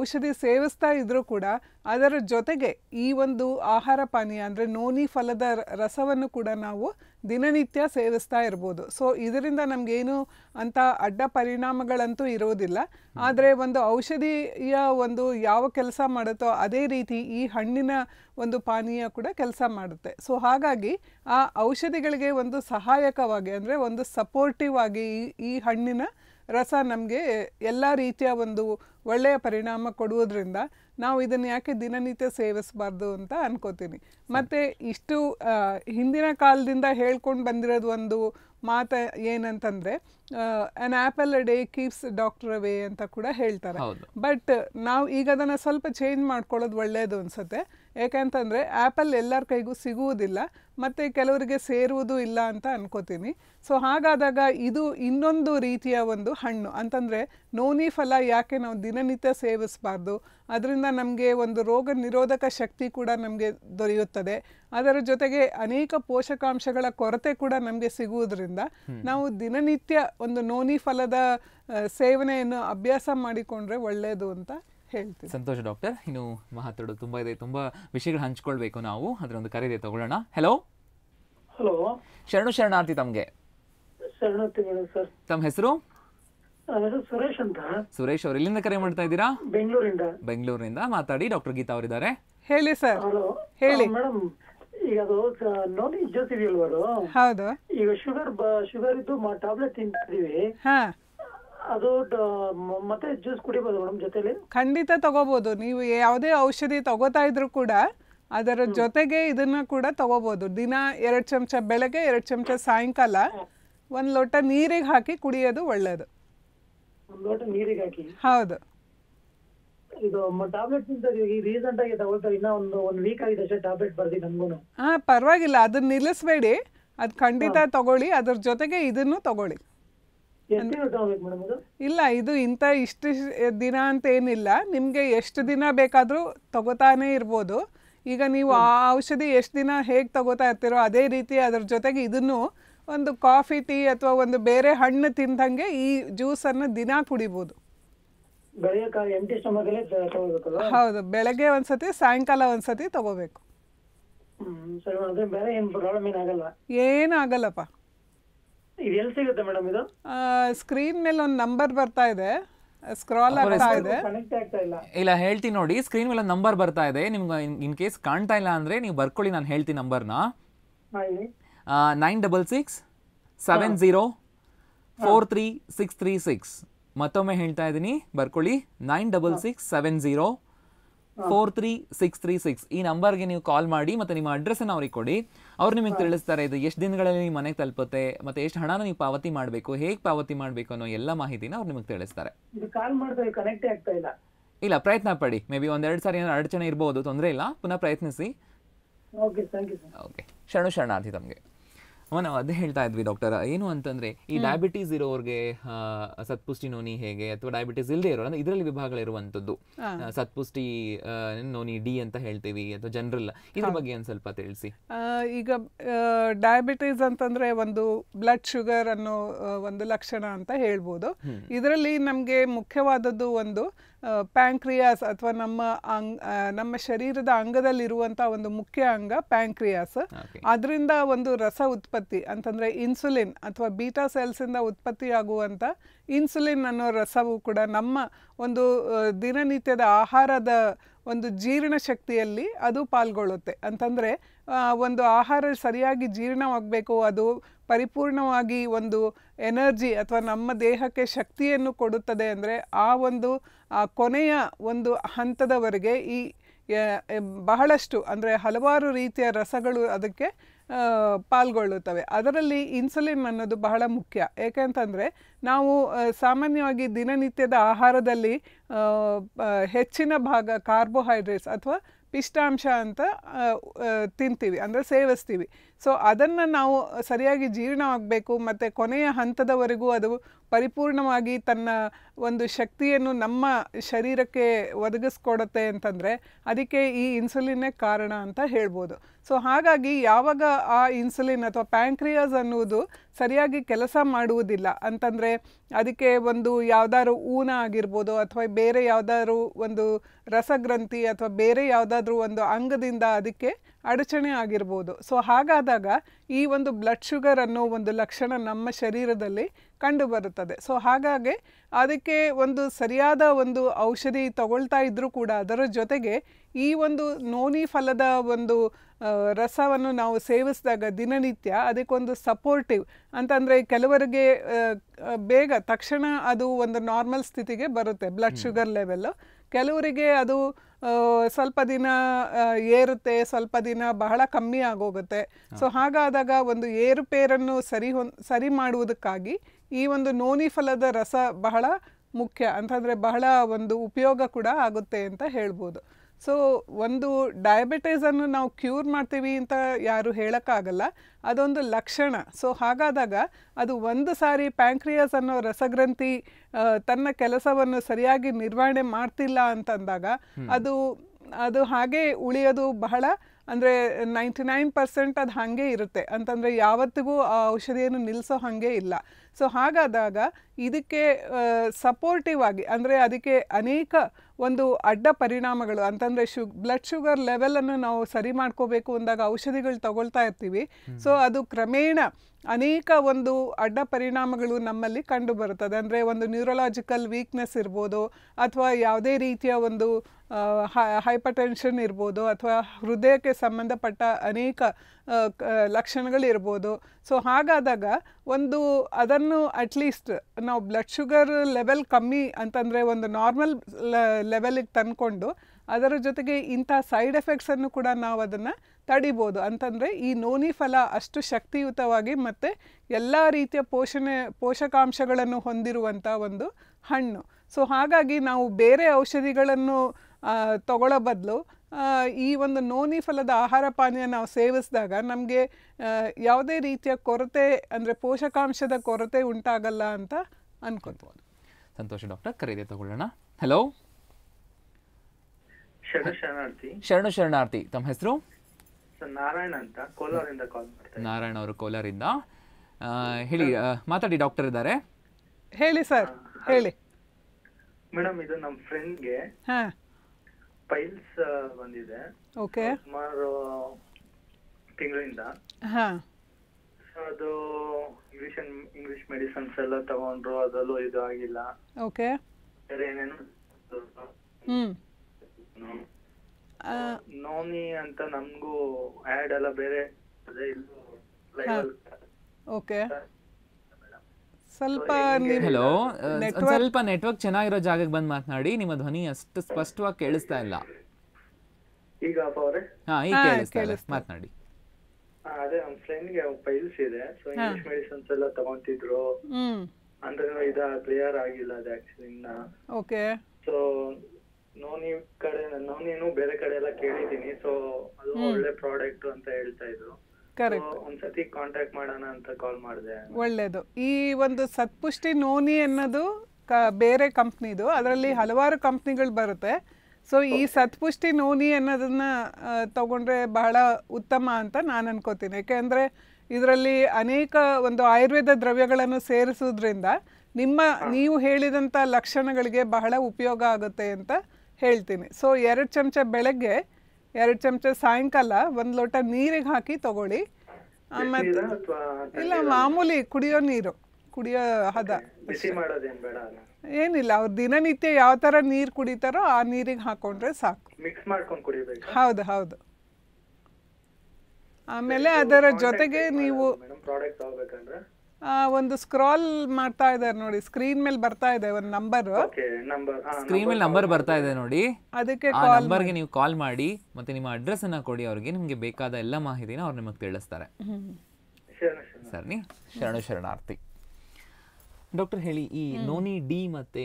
ಔಷಧಿ ಸೇವಿಸ್ತಾ ಇದ್ದರೂ ಕೂಡ ಅದರ ಜೊತೆಗೆ ಈ ಒಂದು ಆಹಾರ ಪಾನೀಯ ಅಂದರೆ ನೋನಿ ಫಲದ ರಸವನ್ನು ಕೂಡ ನಾವು ದಿನನಿತ್ಯ ಸೇವಿಸ್ತಾ ಇರ್ಬೋದು ಸೊ ಇದರಿಂದ ನಮಗೇನು ಅಂಥ ಅಡ್ಡ ಪರಿಣಾಮಗಳಂತೂ ಇರೋದಿಲ್ಲ ಆದರೆ ಒಂದು ಔಷಧಿಯ ಒಂದು ಯಾವ ಕೆಲಸ ಮಾಡುತ್ತೋ ಅದೇ ರೀತಿ ಈ ಹಣ್ಣಿನ ಒಂದು ಪಾನೀಯ ಕೂಡ ಕೆಲಸ ಮಾಡುತ್ತೆ ಸೊ ಹಾಗಾಗಿ ಆ ಔಷಧಿಗಳಿಗೆ ಒಂದು ಸಹಾಯಕವಾಗಿ ಅಂದರೆ ಒಂದು ಸಪೋರ್ಟಿವ್ ಆಗಿ ಈ ಈ ಹಣ್ಣಿನ ರಸ ನಮಗೆ ಎಲ್ಲ ರೀತಿಯ ಒಂದು ಒಳ್ಳೆಯ ಪರಿಣಾಮ ಕೊಡುವುದರಿಂದ ನಾವು ಇದನ್ನು ಯಾಕೆ ದಿನನಿತ್ಯ ಸೇವಿಸಬಾರ್ದು ಅಂತ ಅನ್ಕೋತೀನಿ ಮತ್ತು ಇಷ್ಟು ಹಿಂದಿನ ಕಾಲದಿಂದ ಹೇಳ್ಕೊಂಡು ಬಂದಿರೋದು ಒಂದು ಮಾತ ಏನಂತಂದರೆ an apple a day keeps doctor away ಅಂತ ಕೂಡ ಹೇಳ್ತಾರೆ ಬಟ್ ನಾವು ಈಗ ಅದನ್ನು ಸ್ವಲ್ಪ ಚೇಂಜ್ ಮಾಡ್ಕೊಳ್ಳೋದು ಒಳ್ಳೆಯದು ಅನಿಸುತ್ತೆ ಏಕೆಂತಂದರೆ ಆ್ಯಪಲ್ ಎಲ್ಲರ ಕೈಗೂ ಸಿಗುವುದಿಲ್ಲ ಮತ್ತು ಕೆಲವರಿಗೆ ಸೇರುವುದು ಇಲ್ಲ ಅಂತ ಅನ್ಕೋತೀನಿ ಸೊ ಹಾಗಾದಾಗ ಇದು ಇನ್ನೊಂದು ರೀತಿಯ ಒಂದು ಹಣ್ಣು ಅಂತಂದರೆ ನೋನಿ ಫಲ ಯಾಕೆ ನಾವು ದಿನನಿತ್ಯ ಸೇವಿಸಬಾರ್ದು ಅದರಿಂದ ನಮಗೆ ಒಂದು ರೋಗ ನಿರೋಧಕ ಶಕ್ತಿ ಕೂಡ ನಮಗೆ ದೊರೆಯುತ್ತದೆ ಅದರ ಜೊತೆಗೆ ಅನೇಕ ಪೋಷಕಾಂಶಗಳ ಕೊರತೆ ಕೂಡ ನಮಗೆ ಸಿಗುವುದರಿಂದ ನಾವು ದಿನನಿತ್ಯ ಒಂದು ನೋನಿ ಫಲದ ಸೇವನೆಯನ್ನು ಅಭ್ಯಾಸ ಮಾಡಿಕೊಂಡ್ರೆ ಒಳ್ಳೆಯದು ಅಂತ ಹೇಳ್ತೀವಿ ಸಂತೋಷ ಡಾಕ್ಟರ್ ಇನ್ನು ಮಾತಾಡೋ ತುಂಬಾ ಇದೆ ತುಂಬಾ ವಿಷಯಗಳು ಹಂಚ್ಕೊಳ್ಬೇಕು ನಾವು ಅದ್ರ ಒಂದು ಕರೆ ಇದೆ ತಗೊಳ್ಳೋಣ ಹಲೋ ಹಲೋ ಶರಣು ಶರಣಾರ್ಥಿ ತಮ್ಗೆ ಸರ್ ತಮ್ಮ ಹೆಸರು ಸುರೇಶ್ ಅಂತ ಸುರೇಶ್ ಅವರು ಎಲ್ಲಿಂದ ಕರೆ ಮಾಡ್ತಾ ಇದ್ದೀರಾ ಬೆಂಗಳೂರಿಂದ ಬೆಂಗಳೂರಿನಿಂದ ಮಾತಾಡಿ ಡಾಕ್ಟರ್ ಗೀತಾ ಅವರಿದ್ದಾರೆ ಹೇಳಿ ಸರ್ ಹೇಳಿ ಮೇಡಮ್ ಈಗ ಅದು ನೋನ್ ಇಜ್ಜೋತಿದೆಯಲ್ವರು ಹೌದು ಈಗ ಶುಗರ್ ಶುಗರ್ ಇದ್ದು ಟ್ಯಾಬ್ಲೆಟ್ ತಿಂತಿದೀವಿ ಅದು ಮತ್ತೆ ಜ್ಯೂಸ್ ಕುಡಿಬಹುದು ಮೇಡಮ್ ಜೊತೆಲಿ ಖಂಡಿತ ತಗೋಬಹುದು ನೀವು ಯಾವುದೇ ಔಷಧಿ ತಗೋತಾ ಇದ್ರು ಕೂಡ ಅದರ ಜೊತೆಗೆ ಇದನ್ನ ಕೂಡ ತಗೋಬಹುದು ದಿನ ಎರಡು ಚಮಚ ಬೆಳಗ್ಗೆ ಎರಡು ಚಮಚ ಸಾಯಂಕಾಲ ಒಂದು ಲೋಟ ನೀರಿಗೆ ಹಾಕಿ ಕುಡಿಯೋದು ಒಳ್ಳೇದು ಒಂದು ಲೋಟ ನೀರಿಗೆ ಹಾಕಿ ಹೌದು ಇದು ಟ್ಯಾಬ್ಲೆಟ್ ರೀಸೆಂಟ್ ಆಗಿ ತಗೊಳ್ತಾ ಇನ್ನ ಒಂದು ಒಂದು ವೀಕ್ ಆಗಿದೆ ಅಷ್ಟೇ ಟ್ಯಾಬ್ಲೆಟ್ ಬರ್ದಿ ನನ್ಗೂನು ಹಾ ಪರವಾಗಿಲ್ಲ ಅದನ್ನ ನಿಲ್ಲಿಸಬೇಡಿ ಅದು ಖಂಡಿತ ತಗೊಳ್ಳಿ ಅದ್ರ ಜೊತೆಗೆ ಇದನ್ನು ತಗೊಳ್ಳಿ ಇಲ್ಲ ಇದು ಇಂಥ ಇಷ್ಟು ದಿನ ಅಂತ ಏನಿಲ್ಲ ನಿಮಗೆ ಎಷ್ಟು ದಿನ ಬೇಕಾದರೂ ತಗೋತಾನೆ ಇರ್ಬೋದು ಈಗ ನೀವು ಆ ಔಷಧಿ ಎಷ್ಟು ದಿನ ಹೇಗೆ ತಗೋತಾ ಇರ್ತೀರೋ ಅದೇ ರೀತಿ ಅದ್ರ ಜೊತೆಗೆ ಇದನ್ನು ಒಂದು ಕಾಫಿ ಟೀ ಅಥವಾ ಒಂದು ಬೇರೆ ಹಣ್ಣು ತಿಂದಂಗೆ ಈ ಜ್ಯೂಸನ್ನು ದಿನ ಕುಡಿಬೋದು ಹೌದು ಬೆಳಗ್ಗೆ ಒಂದ್ಸತಿ ಸಾಯಂಕಾಲ ಒಂದ್ಸತಿ ತಗೋಬೇಕು ಏನಾಗಲ್ಲಪ್ಪ ಇದು ಇದು ಸ್ಕ್ರೀನ್ ಮೇಲೆ ಒಂದು ನಂಬರ್ ಬರ್ತಾ ಇದೆ ಸ್ಕ್ರಾಲ್ ಆಗ್ತಾ ಇದೆ ಕನೆಕ್ಟ್ ಆಗ್ತಾ ಇಲ್ಲ ಇಲ್ಲ ಹೇಳ್ತೀನಿ ನೋಡಿ ಸ್ಕ್ರೀನ್ ಮೇಲೆ ನಂಬರ್ ಬರ್ತಾ ಇದೆ ನಿಮ್ಗೆ ಇನ್ ಕೇಸ್ ಕಾಣ್ತಾ ಇಲ್ಲ ಅಂದ್ರೆ ನೀವು ಬರ್ಕೊಳ್ಳಿ ನಾನು ಹೇಳ್ತೀನಿ ನಂಬರ್ನ nine double six seven zero four three six three six ಮತ್ತೊಮ್ಮೆ ಹೇಳ್ತಾ ಇದ್ದೀನಿ ಬರ್ಕೊಳ್ಳಿ nine double six seven zero four three six three six ಈ ನಂಬರ್ಗೆ ನೀವು ಕಾಲ್ ಮಾಡಿ ಮತ್ತೆ ನಿಮ್ಮ ಅಡ್ರೆಸ್ ಅಡ್ರೆಸ್ಸನ್ನು ಅವ್ರಿಗೆ ಕೊಡಿ ಅವ್ರು ನಿಮಗೆ ತಿಳಿಸ್ತಾರೆ ಇದು ಎಷ್ಟು ದಿನಗಳಲ್ಲಿ ನಿಮ್ಮ ಮನೆಗೆ ತಲುಪುತ್ತೆ ಮತ್ತೆ ಎಷ್ಟು ಹಣನ ನೀವು ಪಾವತಿ ಮಾಡಬೇಕು ಹೇಗೆ ಪಾವತಿ ಮಾಡಬೇಕು ಅನ್ನೋ ಎಲ್ಲ ಮಾಹಿತಿನ ಅವ್ರು ನಿಮಗೆ ತಿಳಿಸ್ತಾರೆ ಕಾಲ್ ಆಗ್ತಾ ಇಲ್ಲ ಪ್ರಯತ್ನ ಪಡಿ ಮೇ ಬಿ ಒಂದೆರಡು ಸಾರಿ ಏನಾದ್ರು ಅಡಚಣೆ ಇರ್ಬೋದು ತೊಂದರೆ ಇಲ್ಲ ಪುನಃ ಪ್ರಯತ್ನಿಸಿ ಓಕೆ ಶರಣು ಶರಣಾರ್ಥಿ ತಮಗೆ ನಾವು ಅದೇ ಹೇಳ್ತಾ ಇದ್ವಿ ಡಾಕ್ಟರ್ ಏನು ಅಂತಂದ್ರೆ ಈ ಡಯಾಬಿಟೀಸ್ ಇರೋರಿಗೆ ಸತ್ಪುಷ್ಟಿ ನೋನಿ ಹೇಗೆ ಅಥವಾ ಡಯಾಬಿಟೀಸ್ ಇಲ್ಲದೆ ಇರೋ ಅಂದ್ರೆ ಇದರಲ್ಲಿ ಇರುವಂತದ್ದು ಸತ್ಪುಷ್ಟಿ ನೋನಿ ಡಿ ಅಂತ ಹೇಳ್ತೀವಿ ಅಥವಾ ಜನರಲ್ ಇದ್ರ ಬಗ್ಗೆ ಒಂದು ಸ್ವಲ್ಪ ತಿಳಿಸಿ ಈಗ ಡಯಾಬಿಟೀಸ್ ಅಂತಂದ್ರೆ ಒಂದು ಬ್ಲಡ್ ಶುಗರ್ ಅನ್ನೋ ಒಂದು ಲಕ್ಷಣ ಅಂತ ಹೇಳ್ಬೋದು ಇದರಲ್ಲಿ ನಮ್ಗೆ ಮುಖ್ಯವಾದದ್ದು ಒಂದು ಪ್ಯಾಂಕ್ರಿಯಾಸ್ ಅಥವಾ ನಮ್ಮ ಅಂಗ್ ನಮ್ಮ ಶರೀರದ ಅಂಗದಲ್ಲಿರುವಂಥ ಒಂದು ಮುಖ್ಯ ಅಂಗ ಪ್ಯಾಂಕ್ರಿಯಾಸ್ ಅದರಿಂದ ಒಂದು ರಸ ಉತ್ಪತ್ತಿ ಅಂತಂದರೆ ಇನ್ಸುಲಿನ್ ಅಥವಾ ಬೀಟಾ ಸೆಲ್ಸಿಂದ ಉತ್ಪತ್ತಿಯಾಗುವಂಥ ಇನ್ಸುಲಿನ್ ಅನ್ನೋ ರಸವು ಕೂಡ ನಮ್ಮ ಒಂದು ದಿನನಿತ್ಯದ ಆಹಾರದ ಒಂದು ಜೀರ್ಣ ಶಕ್ತಿಯಲ್ಲಿ ಅದು ಪಾಲ್ಗೊಳ್ಳುತ್ತೆ ಅಂತಂದರೆ ಒಂದು ಆಹಾರ ಸರಿಯಾಗಿ ಜೀರ್ಣವಾಗಬೇಕು ಅದು ಪರಿಪೂರ್ಣವಾಗಿ ಒಂದು ಎನರ್ಜಿ ಅಥವಾ ನಮ್ಮ ದೇಹಕ್ಕೆ ಶಕ್ತಿಯನ್ನು ಕೊಡುತ್ತದೆ ಅಂದರೆ ಆ ಒಂದು ಕೊನೆಯ ಒಂದು ಹಂತದವರೆಗೆ ಈ ಬಹಳಷ್ಟು ಅಂದರೆ ಹಲವಾರು ರೀತಿಯ ರಸಗಳು ಅದಕ್ಕೆ ಪಾಲ್ಗೊಳ್ಳುತ್ತವೆ ಅದರಲ್ಲಿ ಇನ್ಸುಲಿನ್ ಅನ್ನೋದು ಬಹಳ ಮುಖ್ಯ ಏಕೆಂತಂದರೆ ನಾವು ಸಾಮಾನ್ಯವಾಗಿ ದಿನನಿತ್ಯದ ಆಹಾರದಲ್ಲಿ ಹೆಚ್ಚಿನ ಭಾಗ ಕಾರ್ಬೋಹೈಡ್ರೇಟ್ಸ್ ಅಥವಾ ಪಿಷ್ಟಾಂಶ ಅಂತ ತಿಂತೀವಿ ಅಂದರೆ ಸೇವಿಸ್ತೀವಿ ಸೊ ಅದನ್ನು ನಾವು ಸರಿಯಾಗಿ ಜೀರ್ಣ ಆಗಬೇಕು ಮತ್ತು ಕೊನೆಯ ಹಂತದವರೆಗೂ ಅದು ಪರಿಪೂರ್ಣವಾಗಿ ತನ್ನ ಒಂದು ಶಕ್ತಿಯನ್ನು ನಮ್ಮ ಶರೀರಕ್ಕೆ ಒದಗಿಸ್ಕೊಡುತ್ತೆ ಅಂತಂದರೆ ಅದಕ್ಕೆ ಈ ಇನ್ಸುಲಿನ್ನೇ ಕಾರಣ ಅಂತ ಹೇಳ್ಬೋದು ಸೊ ಹಾಗಾಗಿ ಯಾವಾಗ ಆ ಇನ್ಸುಲಿನ್ ಅಥವಾ ಪ್ಯಾಂಕ್ರಿಯಾಸ್ ಅನ್ನುವುದು ಸರಿಯಾಗಿ ಕೆಲಸ ಮಾಡುವುದಿಲ್ಲ ಅಂತಂದರೆ ಅದಕ್ಕೆ ಒಂದು ಯಾವುದಾದ್ರು ಊನ ಆಗಿರ್ಬೋದು ಅಥವಾ ಬೇರೆ ಯಾವುದಾದ್ರೂ ಒಂದು ರಸಗ್ರಂಥಿ ಅಥವಾ ಬೇರೆ ಯಾವುದಾದ್ರೂ ಒಂದು ಅಂಗದಿಂದ ಅದಕ್ಕೆ ಅಡಚಣೆ ಆಗಿರ್ಬೋದು ಸೊ ಹಾಗಾದಾಗ ಈ ಒಂದು ಬ್ಲಡ್ ಶುಗರ್ ಅನ್ನೋ ಒಂದು ಲಕ್ಷಣ ನಮ್ಮ ಶರೀರದಲ್ಲಿ ಕಂಡುಬರುತ್ತದೆ ಸೊ ಹಾಗಾಗಿ ಅದಕ್ಕೆ ಒಂದು ಸರಿಯಾದ ಒಂದು ಔಷಧಿ ತಗೊಳ್ತಾ ಇದ್ದರೂ ಕೂಡ ಅದರ ಜೊತೆಗೆ ಈ ಒಂದು ನೋನಿ ಫಲದ ಒಂದು ರಸವನ್ನು ನಾವು ಸೇವಿಸಿದಾಗ ದಿನನಿತ್ಯ ಅದಕ್ಕೊಂದು ಸಪೋರ್ಟಿವ್ ಅಂತಂದರೆ ಕೆಲವರಿಗೆ ಬೇಗ ತಕ್ಷಣ ಅದು ಒಂದು ನಾರ್ಮಲ್ ಸ್ಥಿತಿಗೆ ಬರುತ್ತೆ ಬ್ಲಡ್ ಶುಗರ್ ಲೆವೆಲ್ಲು ಕೆಲವರಿಗೆ ಅದು ಸ್ವಲ್ಪ ದಿನ ಏರುತ್ತೆ ಸ್ವಲ್ಪ ದಿನ ಬಹಳ ಕಮ್ಮಿ ಆಗೋಗುತ್ತೆ ಸೊ ಹಾಗಾದಾಗ ಒಂದು ಏರುಪೇರನ್ನು ಸರಿ ಹೊ ಸರಿ ಮಾಡುವುದಕ್ಕಾಗಿ ಈ ಒಂದು ನೋನಿ ಫಲದ ರಸ ಬಹಳ ಮುಖ್ಯ ಅಂತಂದರೆ ಬಹಳ ಒಂದು ಉಪಯೋಗ ಕೂಡ ಆಗುತ್ತೆ ಅಂತ ಹೇಳ್ಬೋದು ಸೊ ಒಂದು ಡಯಾಬಿಟೀಸನ್ನು ನಾವು ಕ್ಯೂರ್ ಮಾಡ್ತೀವಿ ಅಂತ ಯಾರು ಹೇಳೋಕ್ಕಾಗಲ್ಲ ಅದೊಂದು ಲಕ್ಷಣ ಸೊ ಹಾಗಾದಾಗ ಅದು ಒಂದು ಸಾರಿ ಪ್ಯಾಂಕ್ರಿಯಸ್ ಅನ್ನೋ ರಸಗ್ರಂಥಿ ತನ್ನ ಕೆಲಸವನ್ನು ಸರಿಯಾಗಿ ನಿರ್ವಹಣೆ ಮಾಡ್ತಿಲ್ಲ ಅಂತಂದಾಗ ಅದು ಅದು ಹಾಗೆ ಉಳಿಯೋದು ಬಹಳ ಅಂದರೆ ನೈಂಟಿ ನೈನ್ ಪರ್ಸೆಂಟ್ ಅದು ಹಾಗೆ ಇರುತ್ತೆ ಅಂತಂದರೆ ಯಾವತ್ತಿಗೂ ಆ ಔಷಧಿಯನ್ನು ನಿಲ್ಲಿಸೋ ಹಾಗೆ ಇಲ್ಲ ಸೊ ಹಾಗಾದಾಗ ಇದಕ್ಕೆ ಸಪೋರ್ಟಿವ್ ಆಗಿ ಅಂದರೆ ಅದಕ್ಕೆ ಅನೇಕ ಒಂದು ಅಡ್ಡ ಪರಿಣಾಮಗಳು ಅಂತಂದರೆ ಶು ಬ್ಲಡ್ ಶುಗರ್ ಲೆವೆಲನ್ನು ನಾವು ಸರಿ ಮಾಡ್ಕೋಬೇಕು ಅಂದಾಗ ಔಷಧಿಗಳು ತಗೊಳ್ತಾ ಇರ್ತೀವಿ ಸೊ ಅದು ಕ್ರಮೇಣ ಅನೇಕ ಒಂದು ಅಡ್ಡ ಪರಿಣಾಮಗಳು ನಮ್ಮಲ್ಲಿ ಕಂಡು ಬರುತ್ತದೆ ಅಂದರೆ ಒಂದು ನ್ಯೂರೋಲಾಜಿಕಲ್ ವೀಕ್ನೆಸ್ ಇರ್ಬೋದು ಅಥವಾ ಯಾವುದೇ ರೀತಿಯ ಒಂದು ಹೈಪರ್ ಟೆನ್ಷನ್ ಇರ್ಬೋದು ಅಥವಾ ಹೃದಯಕ್ಕೆ ಸಂಬಂಧಪಟ್ಟ ಅನೇಕ ಲಕ್ಷಣಗಳಿರ್ಬೋದು ಸೊ ಹಾಗಾದಾಗ ಒಂದು ಅದನ್ನು ಅಟ್ಲೀಸ್ಟ್ ನಾವು ಬ್ಲಡ್ ಶುಗರ್ ಲೆವೆಲ್ ಕಮ್ಮಿ ಅಂತಂದರೆ ಒಂದು ನಾರ್ಮಲ್ ಲೆವೆಲಿಗೆ ತಂದುಕೊಂಡು ಅದರ ಜೊತೆಗೆ ಇಂಥ ಸೈಡ್ ಎಫೆಕ್ಟ್ಸನ್ನು ಕೂಡ ನಾವು ಅದನ್ನು ತಡಿಬೋದು ಅಂತಂದರೆ ಈ ನೋನಿ ಫಲ ಅಷ್ಟು ಶಕ್ತಿಯುತವಾಗಿ ಮತ್ತು ಎಲ್ಲ ರೀತಿಯ ಪೋಷಣೆ ಪೋಷಕಾಂಶಗಳನ್ನು ಹೊಂದಿರುವಂಥ ಒಂದು ಹಣ್ಣು ಸೊ ಹಾಗಾಗಿ ನಾವು ಬೇರೆ ಔಷಧಿಗಳನ್ನು ತಗೊಳ್ಳೋ ಬದಲು ಈ ಒಂದು ನೋನಿ ಫಲದ ಆಹಾರ ಪಾನೀಯ ನಾವು ಸೇವಿಸಿದಾಗ ನಮಗೆ ಯಾವುದೇ ರೀತಿಯ ಕೊರತೆ ಅಂದರೆ ಪೋಷಕಾಂಶದ ಕೊರತೆ ಉಂಟಾಗಲ್ಲ ಅಂತ ಅನ್ಕೋಬೋದು ಸಂತೋಷ ಡಾಕ್ಟರ್ ಖರೀದಿ ತಗೊಳ್ಳೋಣ ಹಲೋ ಶರಣು ಶರಣಾರ್ಥಿ ಶರಣು ಶರಣಾರ್ಥಿ ತಮ್ಮ ಹೆಸರು ನಾರಾಯಣ ಅಂತ ಕೋಲಾರಿಂದ ಕಾಲ್ ನಾರಾಯಣ ಅವರು ಕೋಲಾರಿಂದ ಹೇಳಿ ಮಾತಾಡಿ ಡಾಕ್ಟರ್ ಇದ್ದಾರೆ ಹೇಳಿ ಸರ್ ಹೇಳಿ ಮೇಡಮ್ ಇದು ನಮ್ಮ ಫ್ರೆಂಡ್ಗೆ ಪೈಲ್ಸ್ ಬಂದಿದೆ ಓಕೆ ಸುಮಾರು ತಿಂಗಳಿಂದ ಅದು ಇಂಗ್ಲಿಷ್ ಇಂಗ್ಲಿಷ್ ಮೆಡಿಸನ್ಸ್ ಎಲ್ಲ ತಗೊಂಡ್ರು ಅದರಲ್ಲೂ ಇದು ಆಗಿಲ್ಲ ಓಕೆ ಏನೇನು ಹ್ಮ್ ನೋಮಿ ಅಂತ ನಮಗೂ ಆಡ್ ಎಲ್ಲ ಬೇರೆ ಓಕೆ ಸ್ವಲ್ಪ ಹಲೋ ಸ್ವಲ್ಪ ನೆಟ್ವರ್ಕ್ ಚೆನ್ನಾಗಿರೋ ಜಾಗಕ್ಕೆ ಬಂದು ಮಾತನಾಡಿ ನಿಮ್ಮ ಧ್ವನಿ ಅಷ್ಟು ಸ್ಪಷ್ಟವಾಗಿ ಕೇಳಿಸ್ತಾ ಇಲ್ಲ ಈಗ ಹಾ ಈಗ ಕೇಳಿಸ್ತಾ ಮಾತನಾಡಿ ಅದೇ ನಮ್ ಫ್ರೆಂಡ್ಗೆ ಫೈಲ್ಸ್ ಇದೆ ಸೊ ಇಂಗ್ಲಿಷ್ ಮೆಡಿಸನ್ಸ್ ಎಲ್ಲ ತಗೊಂತಿದ್ರು ಅಂದ್ರೆ ಇದು ಕ್ಲಿಯರ್ ಆಗಿಲ್ಲ ಅದೇ ಆಕ್ಚುಲಿ ನಾ ಓಕೆ ಸೊ ನೋನಿ ಕಡೆ ನೋನಿನು ಬೇರೆ ಕಡೆ ಎಲ್ಲ ಕೇಳಿದೀನಿ ಸೊ ಅದು ಒಳ್ಳೆ ಪ್ರಾಡಕ್ಟ್ ಅಂತ ಹೇಳ್ತಾ ಇದ್ರು ಒಂದ್ಸತಿ ಕಾಂಟ್ಯಾಕ್ಟ್ ಮಾಡೋಣ ಅಂತ ಕಾಲ್ ಮಾಡಿದೆ ಒಳ್ಳೇದು ಈ ಒಂದು ಸತ್ಪುಷ್ಟಿ ನೋನಿ ಅನ್ನೋದು ಬೇರೆ ಕಂಪ್ನಿದು ಅದರಲ್ಲಿ ಹಲವಾರು ಕಂಪ್ನಿಗಳು ಬರುತ್ತೆ ಸೊ ಈ ಸತ್ಪುಷ್ಟಿ ನೋನಿ ಅನ್ನೋದನ್ನ ತಗೊಂಡ್ರೆ ಬಹಳ ಉತ್ತಮ ಅಂತ ನಾನು ಅನ್ಕೋತೀನಿ ಯಾಕೆಂದ್ರೆ ಇದರಲ್ಲಿ ಅನೇಕ ಒಂದು ಆಯುರ್ವೇದ ದ್ರವ್ಯಗಳನ್ನು ಸೇರಿಸೋದ್ರಿಂದ ನಿಮ್ಮ ನೀವು ಹೇಳಿದಂಥ ಲಕ್ಷಣಗಳಿಗೆ ಬಹಳ ಉಪಯೋಗ ಆಗುತ್ತೆ ಅಂತ ಹೇಳ್ತೀನಿ ಸೊ ಎರಡು ಚಮಚ ಬೆಳಗ್ಗೆ ಎರಡು ಚಮಚ ಸಾಯಂಕಾಲ ಒಂದು ಲೋಟ ನೀರಿಗೆ ಹಾಕಿ ತಗೊಳ್ಳಿ ಮತ್ತು ಇಲ್ಲ ಮಾಮೂಲಿ ಕುಡಿಯೋ ನೀರು ಕುಡಿಯೋ ಹದ ಏನಿಲ್ಲ ಅವ್ರು ದಿನನಿತ್ಯ ಯಾವ ತರ ನೀರು ಕುಡಿತಾರೋ ಆ ನೀರಿಗೆ ಹಾಕೊಂಡ್ರೆ ಸಾಕು ಹೌದು ಹೌದು ಆಮೇಲೆ ಅದರ ಜೊತೆಗೆ ನೀವು ಒಂದು ಸ್ಕ್ರಾಲ್ ಮಾಡ್ತಾ ಇದ್ದಾರೆ ನೋಡಿ ಸ್ಕ್ರೀನ್ ಮೇಲೆ ಬರ್ತಾ ಇದೆ ಒಂದು ನಂಬರ್ ಸ್ಕ್ರೀನ್ ಮೇಲೆ ನಂಬರ್ ಬರ್ತಾ ಇದೆ ನೋಡಿ ಅದಕ್ಕೆ ನಂಬರ್ಗೆ ನೀವು ಕಾಲ್ ಮಾಡಿ ಮತ್ತೆ ನಿಮ್ಮ ಅಡ್ರೆಸ್ ಅನ್ನ ಕೊಡಿ ಅವ್ರಿಗೆ ನಿಮ್ಗೆ ಬೇಕಾದ ಎಲ್ಲ ಮಾಹಿತಿನ ಅವ್ರು ನಿಮಗೆ ತಿಳಿಸ್ತಾರೆ ಸರಿ ಶರಣು ಶರಣಾರ್ಥಿ ಡಾಕ್ಟರ್ ಹೇಳಿ ಈ ನೋನಿ ಡಿ ಮತ್ತೆ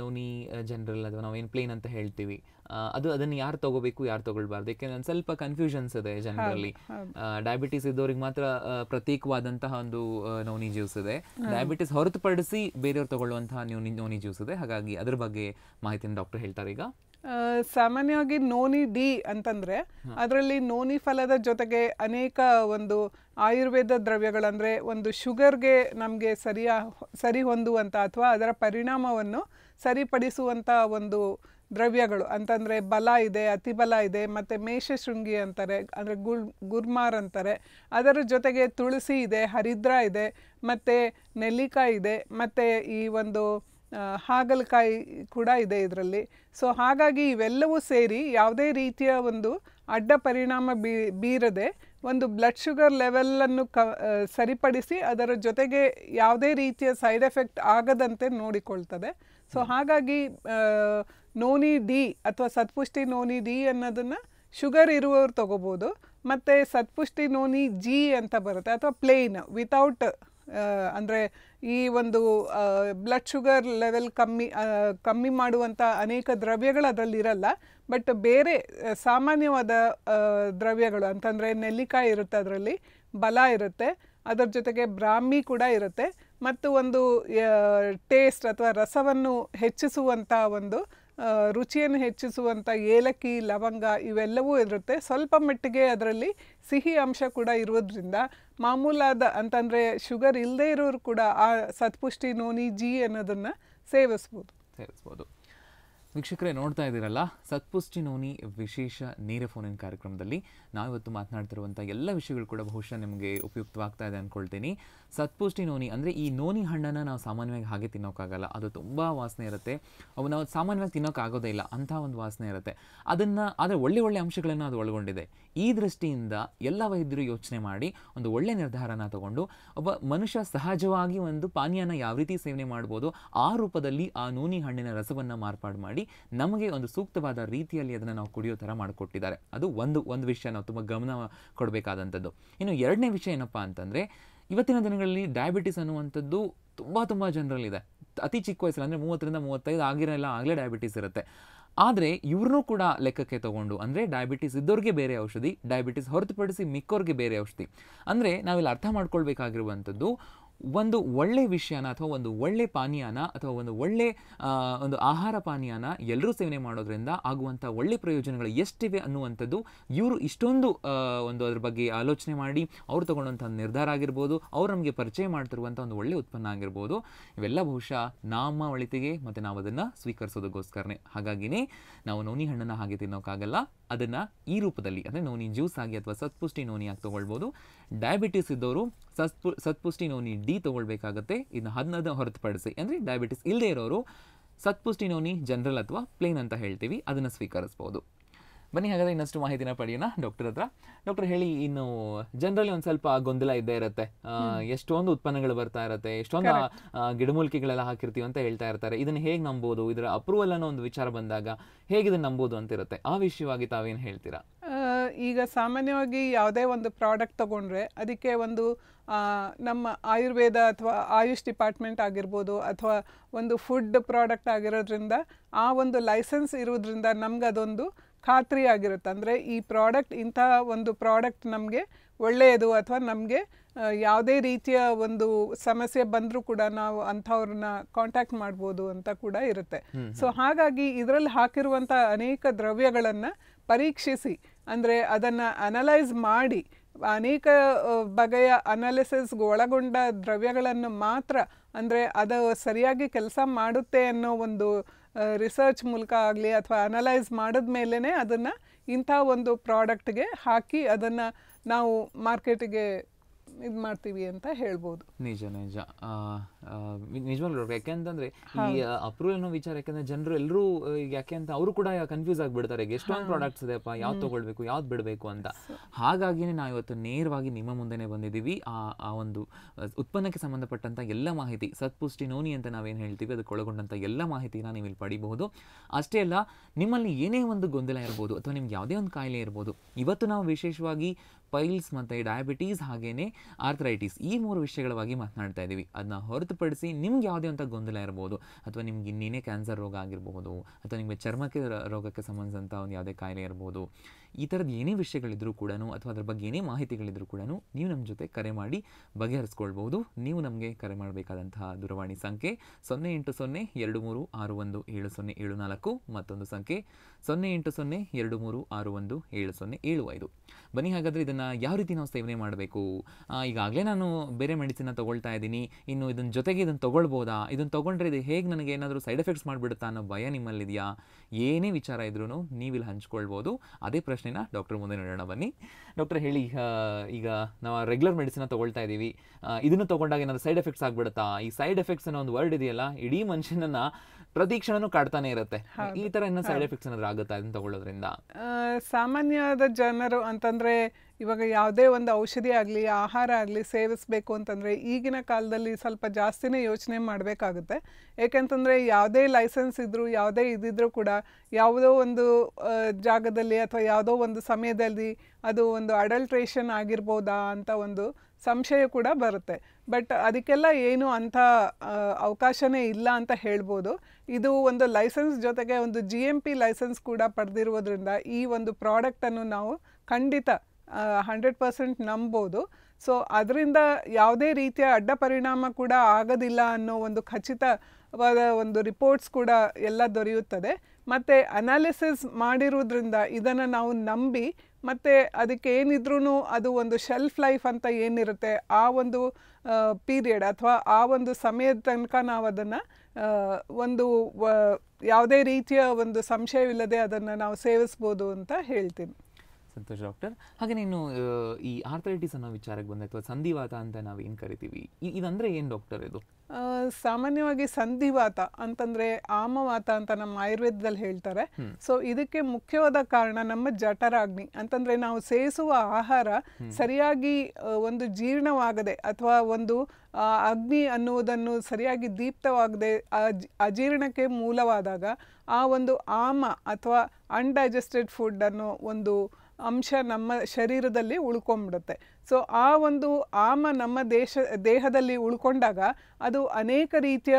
ನೋನಿ ಜನರಲ್ ಅಥವಾ ಏನ್ ಪ್ಲೇನ್ ಅಂತ ಹೇಳ್ತೀವಿ ಅದು ಅದನ್ನ ಯಾರು ತಗೋಬೇಕು ಯಾರು ತಗೊಳ್ಬಾರ್ದು ಯಾಕೆಂದ್ರೆ ಸ್ವಲ್ಪ ಕನ್ಫ್ಯೂಷನ್ಸ್ ಇದೆ ಜನರಲ್ಲಿ ಡಯಾಬಿಟಿಸ್ ಇದ್ದವ್ರಿಗೆ ಮಾತ್ರ ಪ್ರತ್ಯೇಕವಾದಂತಹ ಒಂದು ನೋನಿ ಜ್ಯೂಸ್ ಇದೆ ಡಯಾಬಿಟಿಸ್ ಹೊರತುಪಡಿಸಿ ಬೇರೆಯವ್ರು ತಗೊಳ್ಳುವಂತಹ ನೋನಿ ಜ್ಯೂಸ್ ಇದೆ ಹಾಗಾಗಿ ಅದ್ರ ಬಗ್ಗೆ ಮಾಹಿತಿಯನ್ನು ಡಾಕ್ಟರ್ ಹೇಳ್ತಾರೆ ಈಗ ಸಾಮಾನ್ಯವಾಗಿ ನೋನಿ ಡಿ ಅಂತಂದ್ರೆ ಅದರಲ್ಲಿ ನೋನಿ ಫಲದ ಜೊತೆಗೆ ಅನೇಕ ಒಂದು ಆಯುರ್ವೇದ ದ್ರವ್ಯಗಳಂದ್ರೆ ಒಂದು ಶುಗರ್ಗೆ ನಮಗೆ ಸರಿಯ ಸರಿ ಹೊಂದುವಂಥ ಅಥವಾ ಅದರ ಪರಿಣಾಮವನ್ನು ಸರಿಪಡಿಸುವಂಥ ಒಂದು ದ್ರವ್ಯಗಳು ಅಂತಂದರೆ ಬಲ ಇದೆ ಬಲ ಇದೆ ಮತ್ತು ಮೇಷಶೃಂಗಿ ಅಂತಾರೆ ಅಂದರೆ ಗುರ್ ಗುರ್ಮಾರ್ ಅಂತಾರೆ ಅದರ ಜೊತೆಗೆ ತುಳಸಿ ಇದೆ ಹರಿದ್ರ ಇದೆ ಮತ್ತು ನೆಲ್ಲಿಕಾಯಿ ಇದೆ ಮತ್ತು ಈ ಒಂದು ಹಾಗಲಕಾಯಿ ಕೂಡ ಇದೆ ಇದರಲ್ಲಿ ಸೊ ಹಾಗಾಗಿ ಇವೆಲ್ಲವೂ ಸೇರಿ ಯಾವುದೇ ರೀತಿಯ ಒಂದು ಅಡ್ಡ ಪರಿಣಾಮ ಬೀ ಬೀರದೆ ಒಂದು ಬ್ಲಡ್ ಶುಗರ್ ಲೆವೆಲನ್ನು ಕ ಸರಿಪಡಿಸಿ ಅದರ ಜೊತೆಗೆ ಯಾವುದೇ ರೀತಿಯ ಸೈಡ್ ಎಫೆಕ್ಟ್ ಆಗದಂತೆ ನೋಡಿಕೊಳ್ತದೆ ಸೊ ಹಾಗಾಗಿ ನೋನಿ ಡಿ ಅಥವಾ ಸತ್ಪುಷ್ಟಿ ನೋನಿ ಡಿ ಅನ್ನೋದನ್ನು ಶುಗರ್ ಇರುವವರು ತಗೋಬೋದು ಮತ್ತು ಸತ್ಪುಷ್ಟಿ ನೋನಿ ಜಿ ಅಂತ ಬರುತ್ತೆ ಅಥವಾ ಪ್ಲೇನ್ ವಿತೌಟ್ ಅಂದರೆ ಈ ಒಂದು ಬ್ಲಡ್ ಶುಗರ್ ಲೆವೆಲ್ ಕಮ್ಮಿ ಕಮ್ಮಿ ಮಾಡುವಂಥ ಅನೇಕ ದ್ರವ್ಯಗಳು ಅದರಲ್ಲಿ ಬಟ್ ಬೇರೆ ಸಾಮಾನ್ಯವಾದ ದ್ರವ್ಯಗಳು ಅಂತಂದರೆ ನೆಲ್ಲಿಕಾಯಿ ಇರುತ್ತೆ ಅದರಲ್ಲಿ ಬಲ ಇರುತ್ತೆ ಅದರ ಜೊತೆಗೆ ಬ್ರಾಹ್ಮಿ ಕೂಡ ಇರುತ್ತೆ ಮತ್ತು ಒಂದು ಟೇಸ್ಟ್ ಅಥವಾ ರಸವನ್ನು ಹೆಚ್ಚಿಸುವಂಥ ಒಂದು ರುಚಿಯನ್ನು ಹೆಚ್ಚಿಸುವಂಥ ಏಲಕ್ಕಿ ಲವಂಗ ಇವೆಲ್ಲವೂ ಇರುತ್ತೆ ಸ್ವಲ್ಪ ಮಟ್ಟಿಗೆ ಅದರಲ್ಲಿ ಸಿಹಿ ಅಂಶ ಕೂಡ ಇರೋದ್ರಿಂದ ಮಾಮೂಲಾದ ಅಂತಂದರೆ ಶುಗರ್ ಇಲ್ಲದೇ ಇರೋರು ಕೂಡ ಆ ಸತ್ಪುಷ್ಟಿ ನೋನಿ ಜಿ ಅನ್ನೋದನ್ನು ಸೇವಿಸ್ಬೋದು ಸೇವಿಸ್ಬೋದು ವೀಕ್ಷಕರೇ ನೋಡ್ತಾ ಇದ್ದೀರಲ್ಲ ಸತ್ಪುಷ್ಟಿ ನೋನಿ ವಿಶೇಷ ನೇರ ಫೋನ್ ಇನ್ ಕಾರ್ಯಕ್ರಮದಲ್ಲಿ ನಾವಿವತ್ತು ಮಾತನಾಡ್ತಿರುವಂಥ ಎಲ್ಲ ವಿಷಯಗಳು ಕೂಡ ಬಹುಶಃ ನಿಮಗೆ ಉಪಯುಕ್ತವಾಗ್ತಾ ಇದೆ ಅಂದ್ಕೊಳ್ತೀನಿ ಸತ್ಪುಷ್ಟಿ ನೋನಿ ಅಂದರೆ ಈ ನೋನಿ ಹಣ್ಣನ್ನು ನಾವು ಸಾಮಾನ್ಯವಾಗಿ ಹಾಗೆ ತಿನ್ನೋಕ್ಕಾಗಲ್ಲ ಅದು ತುಂಬ ವಾಸನೆ ಇರುತ್ತೆ ಅವು ನಾವು ಸಾಮಾನ್ಯವಾಗಿ ತಿನ್ನೋಕ್ಕಾಗೋದೇ ಇಲ್ಲ ಅಂಥ ಒಂದು ವಾಸನೆ ಇರುತ್ತೆ ಅದನ್ನು ಆದರೆ ಒಳ್ಳೆ ಒಳ್ಳೆ ಅಂಶಗಳನ್ನು ಅದು ಒಳಗೊಂಡಿದೆ ಈ ದೃಷ್ಟಿಯಿಂದ ಎಲ್ಲ ವೈದ್ಯರು ಯೋಚನೆ ಮಾಡಿ ಒಂದು ಒಳ್ಳೆ ನಿರ್ಧಾರನ ತಗೊಂಡು ಒಬ್ಬ ಮನುಷ್ಯ ಸಹಜವಾಗಿ ಒಂದು ಪಾನೀಯನ ಯಾವ ರೀತಿ ಸೇವನೆ ಮಾಡ್ಬೋದು ಆ ರೂಪದಲ್ಲಿ ಆ ನೋನಿ ಹಣ್ಣಿನ ರಸವನ್ನು ಮಾರ್ಪಾಡು ಮಾಡಿ ನಮಗೆ ಒಂದು ಸೂಕ್ತವಾದ ರೀತಿಯಲ್ಲಿ ಅದನ್ನು ನಾವು ಕುಡಿಯೋ ಥರ ಮಾಡಿಕೊಟ್ಟಿದ್ದಾರೆ ಅದು ಒಂದು ಒಂದು ವಿಷಯ ನಾವು ತುಂಬ ಗಮನ ಕೊಡಬೇಕಾದಂಥದ್ದು ಇನ್ನು ಎರಡನೇ ವಿಷಯ ಏನಪ್ಪ ಅಂತಂದರೆ ಇವತ್ತಿನ ದಿನಗಳಲ್ಲಿ ಡಯಾಬಿಟಿಸ್ ಅನ್ನುವಂಥದ್ದು ತುಂಬ ತುಂಬ ಜನರಲ್ಲಿದೆ ಅತಿ ಚಿಕ್ಕ ವಯಸ್ಸಲ್ಲಿ ಅಂದರೆ ಮೂವತ್ತರಿಂದ ಮೂವತ್ತೈದು ಆಗಿರೋಲ್ಲ ಆಗಲೇ ಡಯಾಬಿಟಿಸ್ ಇರುತ್ತೆ ಆದರೆ ಇವ್ರನ್ನೂ ಕೂಡ ಲೆಕ್ಕಕ್ಕೆ ತೊಗೊಂಡು ಅಂದರೆ ಡಯಾಬಿಟಿಸ್ ಇದ್ದವ್ರಿಗೆ ಬೇರೆ ಔಷಧಿ ಡಯಾಬಿಟಿಸ್ ಹೊರತುಪಡಿಸಿ ಮಿಕ್ಕೋರಿಗೆ ಬೇರೆ ಔಷಧಿ ಅಂದರೆ ನಾವಿಲ್ಲಿ ಅರ್ಥ ಮಾಡ್ಕೊಳ್ಬೇಕಾಗಿರುವಂಥದ್ದು ಒಂದು ಒಳ್ಳೆ ವಿಷಯನ ಅಥವಾ ಒಂದು ಒಳ್ಳೆ ಪಾನೀಯನ ಅಥವಾ ಒಂದು ಒಳ್ಳೆ ಒಂದು ಆಹಾರ ಪಾನೀಯನ ಎಲ್ಲರೂ ಸೇವನೆ ಮಾಡೋದ್ರಿಂದ ಆಗುವಂಥ ಒಳ್ಳೆ ಪ್ರಯೋಜನಗಳು ಎಷ್ಟಿವೆ ಅನ್ನುವಂಥದ್ದು ಇವರು ಇಷ್ಟೊಂದು ಒಂದು ಅದ್ರ ಬಗ್ಗೆ ಆಲೋಚನೆ ಮಾಡಿ ಅವ್ರು ತಗೊಂಡಂಥ ನಿರ್ಧಾರ ಆಗಿರ್ಬೋದು ಅವ್ರು ನಮಗೆ ಪರಿಚಯ ಮಾಡ್ತಿರುವಂಥ ಒಂದು ಒಳ್ಳೆ ಉತ್ಪನ್ನ ಆಗಿರ್ಬೋದು ಇವೆಲ್ಲ ಬಹುಶಃ ನಮ್ಮ ಒಳಿತಿಗೆ ಮತ್ತು ನಾವು ಅದನ್ನು ಸ್ವೀಕರಿಸೋದಕ್ಕೋಸ್ಕರನೇ ಹಾಗಾಗಿನೇ ನಾವು ನೋನಿ ಹಣ್ಣನ್ನು ಹಾಗೆ ತಿನ್ನೋಕ್ಕಾಗಲ್ಲ ಅದನ್ನು ಈ ರೂಪದಲ್ಲಿ ಅಂದರೆ ನೋನಿ ಜ್ಯೂಸ್ ಆಗಿ ಅಥವಾ ಸತ್ಪುಷ್ಟಿ ನೋನಿ ಆಗಿ ತೊಗೊಳ್ಬೋದು ಡಯಾಬಿಟಿಸ್ ಇದ್ದವರು ಸತ್ಪು ಸತ್ಪುಷ್ಟಿ ನೋನಿ ಡಿ ತೊಗೊಳ್ಬೇಕಾಗತ್ತೆ ಇದನ್ನ ಹನ್ನದ ಹೊರತುಪಡಿಸಿ ಅಂದರೆ ಡಯಾಬಿಟಿಸ್ ಇಲ್ಲದೇ ಇರೋರು ಸತ್ಪುಷ್ಟಿನೋನಿ ಜನರಲ್ ಅಥವಾ ಪ್ಲೇನ್ ಅಂತ ಹೇಳ್ತೀವಿ ಅದನ್ನು ಸ್ವೀಕರಿಸ್ಬೋದು ಬನ್ನಿ ಹಾಗಾದರೆ ಇನ್ನಷ್ಟು ಮಾಹಿತಿನ ಪಡೆಯೋಣ ಡಾಕ್ಟರ್ ಹತ್ರ ಡಾಕ್ಟರ್ ಹೇಳಿ ಇನ್ನು ಜನರಲ್ಲಿ ಒಂದು ಸ್ವಲ್ಪ ಗೊಂದಲ ಇದ್ದೇ ಇರುತ್ತೆ ಎಷ್ಟೊಂದು ಉತ್ಪನ್ನಗಳು ಬರ್ತಾ ಇರುತ್ತೆ ಎಷ್ಟೊಂದು ಗಿಡಮೂಲಿಕೆಗಳೆಲ್ಲ ಹಾಕಿರ್ತೀವಿ ಅಂತ ಹೇಳ್ತಾ ಇರ್ತಾರೆ ಇದನ್ನು ಹೇಗೆ ನಂಬೋದು ಇದರ ಅಪ್ರೂವಲ್ ಅನ್ನೋ ಒಂದು ವಿಚಾರ ಬಂದಾಗ ಹೇಗೆ ಇದನ್ನು ನಂಬೋದು ಅಂತಿರುತ್ತೆ ಆ ವಿಷಯವಾಗಿ ತಾವೇನು ಹೇಳ್ತೀರಾ ಈಗ ಸಾಮಾನ್ಯವಾಗಿ ಯಾವುದೇ ಒಂದು ಪ್ರಾಡಕ್ಟ್ ತಗೊಂಡ್ರೆ ಅದಕ್ಕೆ ಒಂದು ನಮ್ಮ ಆಯುರ್ವೇದ ಅಥವಾ ಆಯುಷ್ ಡಿಪಾರ್ಟ್ಮೆಂಟ್ ಆಗಿರ್ಬೋದು ಅಥವಾ ಒಂದು ಫುಡ್ ಪ್ರಾಡಕ್ಟ್ ಆಗಿರೋದ್ರಿಂದ ಆ ಒಂದು ಲೈಸೆನ್ಸ್ ಇರೋದ್ರಿಂದ ನಮ್ಗೆ ಅದೊಂದು ಖಾತ್ರಿ ಆಗಿರುತ್ತೆ ಅಂದರೆ ಈ ಪ್ರಾಡಕ್ಟ್ ಇಂತಹ ಒಂದು ಪ್ರಾಡಕ್ಟ್ ನಮಗೆ ಒಳ್ಳೆಯದು ಅಥವಾ ನಮಗೆ ಯಾವುದೇ ರೀತಿಯ ಒಂದು ಸಮಸ್ಯೆ ಬಂದರೂ ಕೂಡ ನಾವು ಅಂಥವ್ರನ್ನ ಕಾಂಟ್ಯಾಕ್ಟ್ ಮಾಡ್ಬೋದು ಅಂತ ಕೂಡ ಇರುತ್ತೆ ಸೊ ಹಾಗಾಗಿ ಇದರಲ್ಲಿ ಹಾಕಿರುವಂಥ ಅನೇಕ ದ್ರವ್ಯಗಳನ್ನು ಪರೀಕ್ಷಿಸಿ ಅಂದರೆ ಅದನ್ನು ಅನಲೈಸ್ ಮಾಡಿ ಅನೇಕ ಬಗೆಯ ಅನಾಲಿಸಿಸ್ಗೆ ಒಳಗೊಂಡ ದ್ರವ್ಯಗಳನ್ನು ಮಾತ್ರ ಅಂದರೆ ಅದು ಸರಿಯಾಗಿ ಕೆಲಸ ಮಾಡುತ್ತೆ ಅನ್ನೋ ಒಂದು ರಿಸರ್ಚ್ ಮೂಲಕ ಆಗಲಿ ಅಥವಾ ಅನಲೈಸ್ ಮಾಡಿದ ಮೇಲೇ ಅದನ್ನು ಇಂಥ ಒಂದು ಪ್ರಾಡಕ್ಟ್ಗೆ ಹಾಕಿ ಅದನ್ನು ನಾವು ಮಾರ್ಕೆಟಿಗೆ ಇದು ಮಾಡ್ತೀವಿ ಅಂತ ಹೇಳ್ಬೋದು ನಿಜ ನಿಜ ನಿಜವಾಗ್ಲೂ ಯಾಕೆಂತಂದ್ರೆ ಈ ಅಪ್ರೂವಲ್ ಅನ್ನೋ ವಿಚಾರ ಯಾಕಂದ್ರೆ ಜನರು ಎಲ್ಲರೂ ಯಾಕೆ ಅಂತ ಅವರು ಕೂಡ ಕನ್ಫ್ಯೂಸ್ ಆಗಿಬಿಡ್ತಾರೆ ಎಷ್ಟೊಂದು ಪ್ರಾಡಕ್ಟ್ಸ್ ಅಪ್ಪ ಯಾವ್ ತಗೊಳ್ಬೇಕು ಯಾವ್ದು ಬಿಡಬೇಕು ಅಂತ ಹಾಗಾಗಿನೇ ನಾವು ಇವತ್ತು ನೇರವಾಗಿ ನಿಮ್ಮ ಮುಂದೆನೇ ಬಂದಿದ್ದೀವಿ ಆ ಒಂದು ಉತ್ಪನ್ನಕ್ಕೆ ಸಂಬಂಧಪಟ್ಟಂತ ಎಲ್ಲ ಮಾಹಿತಿ ಸತ್ಪುಷ್ಟಿ ನೋನಿ ಅಂತ ನಾವೇನು ಹೇಳ್ತೀವಿ ಅದಕ್ಕೆ ಒಳಗೊಂಡಂತ ಎಲ್ಲ ಮಾಹಿತಿನ ನೀವು ಇಲ್ಲಿ ಪಡಿಬಹುದು ಅಷ್ಟೇ ಅಲ್ಲ ನಿಮ್ಮಲ್ಲಿ ಏನೇ ಒಂದು ಗೊಂದಲ ಇರ್ಬೋದು ಅಥವಾ ನಿಮ್ಗೆ ಯಾವುದೇ ಒಂದು ಕಾಯಿಲೆ ಇರ್ಬೋದು ಇವತ್ತು ನಾವು ವಿಶೇಷವಾಗಿ ಪೈಲ್ಸ್ ಮತ್ತು ಡಯಾಬಿಟೀಸ್ ಹಾಗೇ ಆರ್ಥರೈಟಿಸ್ ಈ ಮೂರು ವಿಷಯಗಳ ಬಗ್ಗೆ ಮಾತನಾಡ್ತಾ ಇದ್ದೀವಿ ಅದನ್ನ ಹೊರತುಪಡಿಸಿ ನಿಮ್ಗೆ ಯಾವುದೇ ಅಂತ ಗೊಂದಲ ಇರ್ಬೋದು ಅಥವಾ ನಿಮ್ಗೆ ಇನ್ನೇನೇ ಕ್ಯಾನ್ಸರ್ ರೋಗ ಆಗಿರಬಹುದು ಅಥವಾ ನಿಮಗೆ ಚರ್ಮಕ್ಕೆ ರೋಗಕ್ಕೆ ಸಂಬಂಧಿಸಿದಂಥ ಒಂದು ಯಾವುದೇ ಕಾಯಿಲೆ ಇರ್ಬೋದು ಈ ಥರದ್ದು ಏನೇ ವಿಷಯಗಳಿದ್ರೂ ಕೂಡ ಅಥವಾ ಅದ್ರ ಬಗ್ಗೆ ಏನೇ ಮಾಹಿತಿಗಳಿದ್ರೂ ಕೂಡ ನೀವು ನಮ್ಮ ಜೊತೆ ಕರೆ ಮಾಡಿ ಬಗೆಹರಿಸ್ಕೊಳ್ಬೋದು ನೀವು ನಮಗೆ ಕರೆ ಮಾಡಬೇಕಾದಂತಹ ದೂರವಾಣಿ ಸಂಖ್ಯೆ ಸೊನ್ನೆ ಎಂಟು ಸೊನ್ನೆ ಎರಡು ಮೂರು ಆರು ಒಂದು ಏಳು ಸೊನ್ನೆ ಏಳು ನಾಲ್ಕು ಮತ್ತೊಂದು ಸಂಖ್ಯೆ ಸೊನ್ನೆ ಎಂಟು ಸೊನ್ನೆ ಎರಡು ಮೂರು ಆರು ಒಂದು ಏಳು ಸೊನ್ನೆ ಏಳು ಐದು ಬನ್ನಿ ಹಾಗಾದರೆ ಇದನ್ನು ಯಾವ ರೀತಿ ನಾವು ಸೇವನೆ ಮಾಡಬೇಕು ಈಗಾಗಲೇ ನಾನು ಬೇರೆ ಮೆಡಿಸಿನ ತೊಗೊಳ್ತಾ ಇದ್ದೀನಿ ಇನ್ನು ಇದನ್ನ ಜೊತೆಗೆ ಇದನ್ನು ತೊಗೊಳ್ಬೋದಾ ಇದನ್ನು ತೊಗೊಂಡ್ರೆ ಇದು ಹೇಗೆ ನನಗೆ ಏನಾದರೂ ಸೈಡ್ ಎಫೆಕ್ಟ್ಸ್ ಮಾಡಿಬಿಡುತ್ತಾ ಅನ್ನೋ ಭಯ ನಿಮ್ಮಲ್ಲಿದೆಯಾ ಏನೇ ವಿಚಾರ ಇದ್ರೂ ನೀವಿಲ್ಲಿ ಹಂಚ್ಕೊಳ್ಬೋದು ಅದೇ ಪ್ರಶ್ನೆ ಪ್ರಶ್ನೆನ ಡಾಕ್ಟರ್ ಮುಂದೆ ನೋಡೋಣ ಬನ್ನಿ ಡಾಕ್ಟರ್ ಹೇಳಿ ಈಗ ನಾವು ರೆಗ್ಯುಲರ್ ಮೆಡಿಸಿನ ತೊಗೊಳ್ತಾ ಇದ್ದೀವಿ ಇದನ್ನು ತೊಗೊಂಡಾಗ ಏನಾದರೂ ಸೈಡ್ ಎಫೆಕ್ಟ್ಸ್ ಆಗ್ಬಿಡುತ್ತಾ ಈ ಸೈಡ್ ಎಫೆಕ್ಟ್ಸ್ ಅನ್ನೋ ಒಂದು ವರ್ಡ್ ಇದೆಯಲ್ಲ ಇಡೀ ಮನುಷ್ಯನನ್ನು ಪ್ರತೀಕ್ಷಣನೂ ಕಾಡ್ತಾನೆ ಇರುತ್ತೆ ಈ ತರ ಇನ್ನೂ ಸೈಡ್ ಎಫೆಕ್ಟ್ಸ್ ಏನಾದ್ರು ಆಗುತ್ತಾ ಅದನ್ನ ತಗೊಳ್ಳೋದ್ರಿಂದ ಸಾಮಾನ್ಯವಾದ ಜನರು ಅಂತಂದ್ರೆ ಇವಾಗ ಯಾವುದೇ ಒಂದು ಔಷಧಿ ಆಗಲಿ ಆಹಾರ ಆಗಲಿ ಸೇವಿಸಬೇಕು ಅಂತಂದರೆ ಈಗಿನ ಕಾಲದಲ್ಲಿ ಸ್ವಲ್ಪ ಜಾಸ್ತಿನೇ ಯೋಚನೆ ಮಾಡಬೇಕಾಗುತ್ತೆ ಏಕೆಂತಂದರೆ ಯಾವುದೇ ಲೈಸೆನ್ಸ್ ಇದ್ದರೂ ಯಾವುದೇ ಇದಿದ್ರೂ ಕೂಡ ಯಾವುದೋ ಒಂದು ಜಾಗದಲ್ಲಿ ಅಥವಾ ಯಾವುದೋ ಒಂದು ಸಮಯದಲ್ಲಿ ಅದು ಒಂದು ಅಡಲ್ಟ್ರೇಷನ್ ಆಗಿರ್ಬೋದಾ ಅಂತ ಒಂದು ಸಂಶಯ ಕೂಡ ಬರುತ್ತೆ ಬಟ್ ಅದಕ್ಕೆಲ್ಲ ಏನು ಅಂಥ ಅವಕಾಶವೇ ಇಲ್ಲ ಅಂತ ಹೇಳ್ಬೋದು ಇದು ಒಂದು ಲೈಸೆನ್ಸ್ ಜೊತೆಗೆ ಒಂದು ಜಿ ಎಮ್ ಪಿ ಲೈಸೆನ್ಸ್ ಕೂಡ ಪಡೆದಿರುವುದರಿಂದ ಈ ಒಂದು ಪ್ರಾಡಕ್ಟನ್ನು ನಾವು ಖಂಡಿತ ಹಂಡ್ರೆಡ್ ಪರ್ಸೆಂಟ್ ನಂಬೋದು ಸೊ ಅದರಿಂದ ಯಾವುದೇ ರೀತಿಯ ಅಡ್ಡ ಪರಿಣಾಮ ಕೂಡ ಆಗೋದಿಲ್ಲ ಅನ್ನೋ ಒಂದು ಖಚಿತವಾದ ಒಂದು ರಿಪೋರ್ಟ್ಸ್ ಕೂಡ ಎಲ್ಲ ದೊರೆಯುತ್ತದೆ ಮತ್ತು ಅನಾಲಿಸಿಸ್ ಮಾಡಿರೋದ್ರಿಂದ ಇದನ್ನು ನಾವು ನಂಬಿ ಮತ್ತು ಅದಕ್ಕೆ ಏನಿದ್ರೂ ಅದು ಒಂದು ಶೆಲ್ಫ್ ಲೈಫ್ ಅಂತ ಏನಿರುತ್ತೆ ಆ ಒಂದು ಪೀರಿಯಡ್ ಅಥವಾ ಆ ಒಂದು ಸಮಯದ ತನಕ ನಾವು ಅದನ್ನು ಒಂದು ಯಾವುದೇ ರೀತಿಯ ಒಂದು ಸಂಶಯವಿಲ್ಲದೆ ಅದನ್ನು ನಾವು ಸೇವಿಸ್ಬೋದು ಅಂತ ಹೇಳ್ತೀನಿ ಸಂತೋಷ್ ಡಾಕ್ಟರ್ ಹಾಗೆ ನೀನು ಈ ಆರ್ಥರೈಟಿಸ್ ಅನ್ನೋ ವಿಚಾರಕ್ಕೆ ಬಂದೆ ಅಥವಾ ಸಂಧಿವಾತ ಅಂತ ನಾವು ಏನು ಕರಿತೀವಿ ಇದಂದರೆ ಏನು ಡಾಕ್ಟರ್ ಇದು ಸಾಮಾನ್ಯವಾಗಿ ಸಂಧಿವಾತ ಅಂತಂದ್ರೆ ಆಮವಾತ ಅಂತ ನಮ್ಮ ಆಯುರ್ವೇದದಲ್ಲಿ ಹೇಳ್ತಾರೆ ಸೊ ಇದಕ್ಕೆ ಮುಖ್ಯವಾದ ಕಾರಣ ನಮ್ಮ ಜಠರಾಗ್ನಿ ಅಂತಂದ್ರೆ ನಾವು ಸೇವಿಸುವ ಆಹಾರ ಸರಿಯಾಗಿ ಒಂದು ಜೀರ್ಣವಾಗದೆ ಅಥವಾ ಒಂದು ಅಗ್ನಿ ಅನ್ನುವುದನ್ನು ಸರಿಯಾಗಿ ದೀಪ್ತವಾಗದೆ ಅಜೀರ್ಣಕ್ಕೆ ಮೂಲವಾದಾಗ ಆ ಒಂದು ಆಮ ಅಥವಾ ಅನ್ಡೈಜೆಸ್ಟೆಡ್ ಫುಡ್ ಅನ್ನೋ ಒಂದು ಅಂಶ ನಮ್ಮ ಶರೀರದಲ್ಲಿ ಉಳ್ಕೊಂಡ್ಬಿಡುತ್ತೆ ಸೊ ಆ ಒಂದು ಆಮ ನಮ್ಮ ದೇಶ ದೇಹದಲ್ಲಿ ಉಳ್ಕೊಂಡಾಗ ಅದು ಅನೇಕ ರೀತಿಯ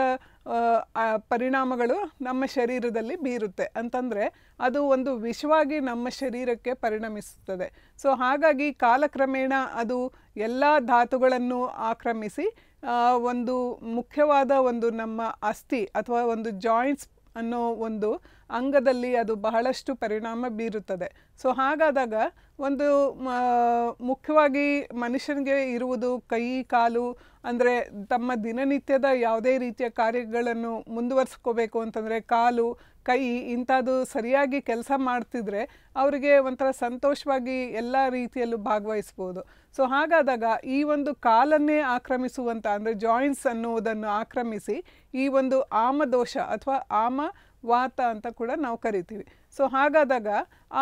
ಪರಿಣಾಮಗಳು ನಮ್ಮ ಶರೀರದಲ್ಲಿ ಬೀರುತ್ತೆ ಅಂತಂದರೆ ಅದು ಒಂದು ವಿಷವಾಗಿ ನಮ್ಮ ಶರೀರಕ್ಕೆ ಪರಿಣಮಿಸುತ್ತದೆ ಸೊ ಹಾಗಾಗಿ ಕಾಲಕ್ರಮೇಣ ಅದು ಎಲ್ಲ ಧಾತುಗಳನ್ನು ಆಕ್ರಮಿಸಿ ಒಂದು ಮುಖ್ಯವಾದ ಒಂದು ನಮ್ಮ ಅಸ್ಥಿ ಅಥವಾ ಒಂದು ಜಾಯಿಂಟ್ಸ್ ಅನ್ನೋ ಒಂದು ಅಂಗದಲ್ಲಿ ಅದು ಬಹಳಷ್ಟು ಪರಿಣಾಮ ಬೀರುತ್ತದೆ ಸೊ ಹಾಗಾದಾಗ ಒಂದು ಮುಖ್ಯವಾಗಿ ಮನುಷ್ಯನಿಗೆ ಇರುವುದು ಕೈ ಕಾಲು ಅಂದರೆ ತಮ್ಮ ದಿನನಿತ್ಯದ ಯಾವುದೇ ರೀತಿಯ ಕಾರ್ಯಗಳನ್ನು ಮುಂದುವರಿಸ್ಕೋಬೇಕು ಅಂತಂದರೆ ಕಾಲು ಕೈ ಇಂಥದ್ದು ಸರಿಯಾಗಿ ಕೆಲಸ ಮಾಡ್ತಿದ್ರೆ ಅವರಿಗೆ ಒಂಥರ ಸಂತೋಷವಾಗಿ ಎಲ್ಲ ರೀತಿಯಲ್ಲೂ ಭಾಗವಹಿಸ್ಬೋದು ಸೊ ಹಾಗಾದಾಗ ಈ ಒಂದು ಕಾಲನ್ನೇ ಆಕ್ರಮಿಸುವಂಥ ಅಂದರೆ ಜಾಯಿಂಟ್ಸ್ ಅನ್ನುವುದನ್ನು ಆಕ್ರಮಿಸಿ ಈ ಒಂದು ಆಮದೋಷ ಅಥವಾ ಆಮ ವಾತ ಅಂತ ಕೂಡ ನಾವು ಕರಿತೀವಿ ಸೊ ಹಾಗಾದಾಗ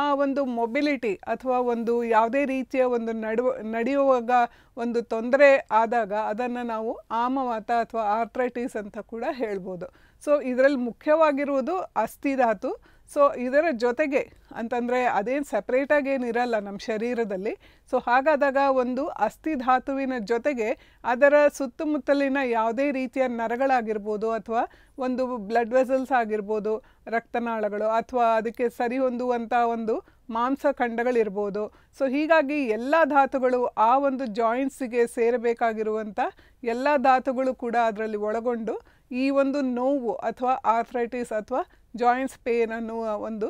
ಆ ಒಂದು ಮೊಬಿಲಿಟಿ ಅಥವಾ ಒಂದು ಯಾವುದೇ ರೀತಿಯ ಒಂದು ನಡುವ ನಡೆಯುವಾಗ ಒಂದು ತೊಂದರೆ ಆದಾಗ ಅದನ್ನು ನಾವು ಆಮವಾತ ಅಥವಾ ಆರ್ಥ್ರೈಟಿಸ್ ಅಂತ ಕೂಡ ಹೇಳ್ಬೋದು ಸೊ ಇದರಲ್ಲಿ ಮುಖ್ಯವಾಗಿರುವುದು ಅಸ್ಥಿಧಾತು ಸೊ ಇದರ ಜೊತೆಗೆ ಅಂತಂದರೆ ಅದೇನು ಸಪ್ರೇಟಾಗಿ ಏನಿರಲ್ಲ ನಮ್ಮ ಶರೀರದಲ್ಲಿ ಸೊ ಹಾಗಾದಾಗ ಒಂದು ಅಸ್ಥಿ ಧಾತುವಿನ ಜೊತೆಗೆ ಅದರ ಸುತ್ತಮುತ್ತಲಿನ ಯಾವುದೇ ರೀತಿಯ ನರಗಳಾಗಿರ್ಬೋದು ಅಥವಾ ಒಂದು ಬ್ಲಡ್ ವೆಸಲ್ಸ್ ಆಗಿರ್ಬೋದು ರಕ್ತನಾಳಗಳು ಅಥವಾ ಅದಕ್ಕೆ ಸರಿ ಹೊಂದುವಂಥ ಒಂದು ಮಾಂಸ ಖಂಡಗಳಿರ್ಬೋದು ಸೊ ಹೀಗಾಗಿ ಎಲ್ಲ ಧಾತುಗಳು ಆ ಒಂದು ಜಾಯಿಂಟ್ಸಿಗೆ ಸೇರಬೇಕಾಗಿರುವಂಥ ಎಲ್ಲ ಧಾತುಗಳು ಕೂಡ ಅದರಲ್ಲಿ ಒಳಗೊಂಡು ಈ ಒಂದು ನೋವು ಅಥವಾ ಆರ್ಥ್ರೈಟಿಸ್ ಅಥವಾ ಜಾಯಿಂಟ್ಸ್ ಪೇನ್ ಅನ್ನುವ ಒಂದು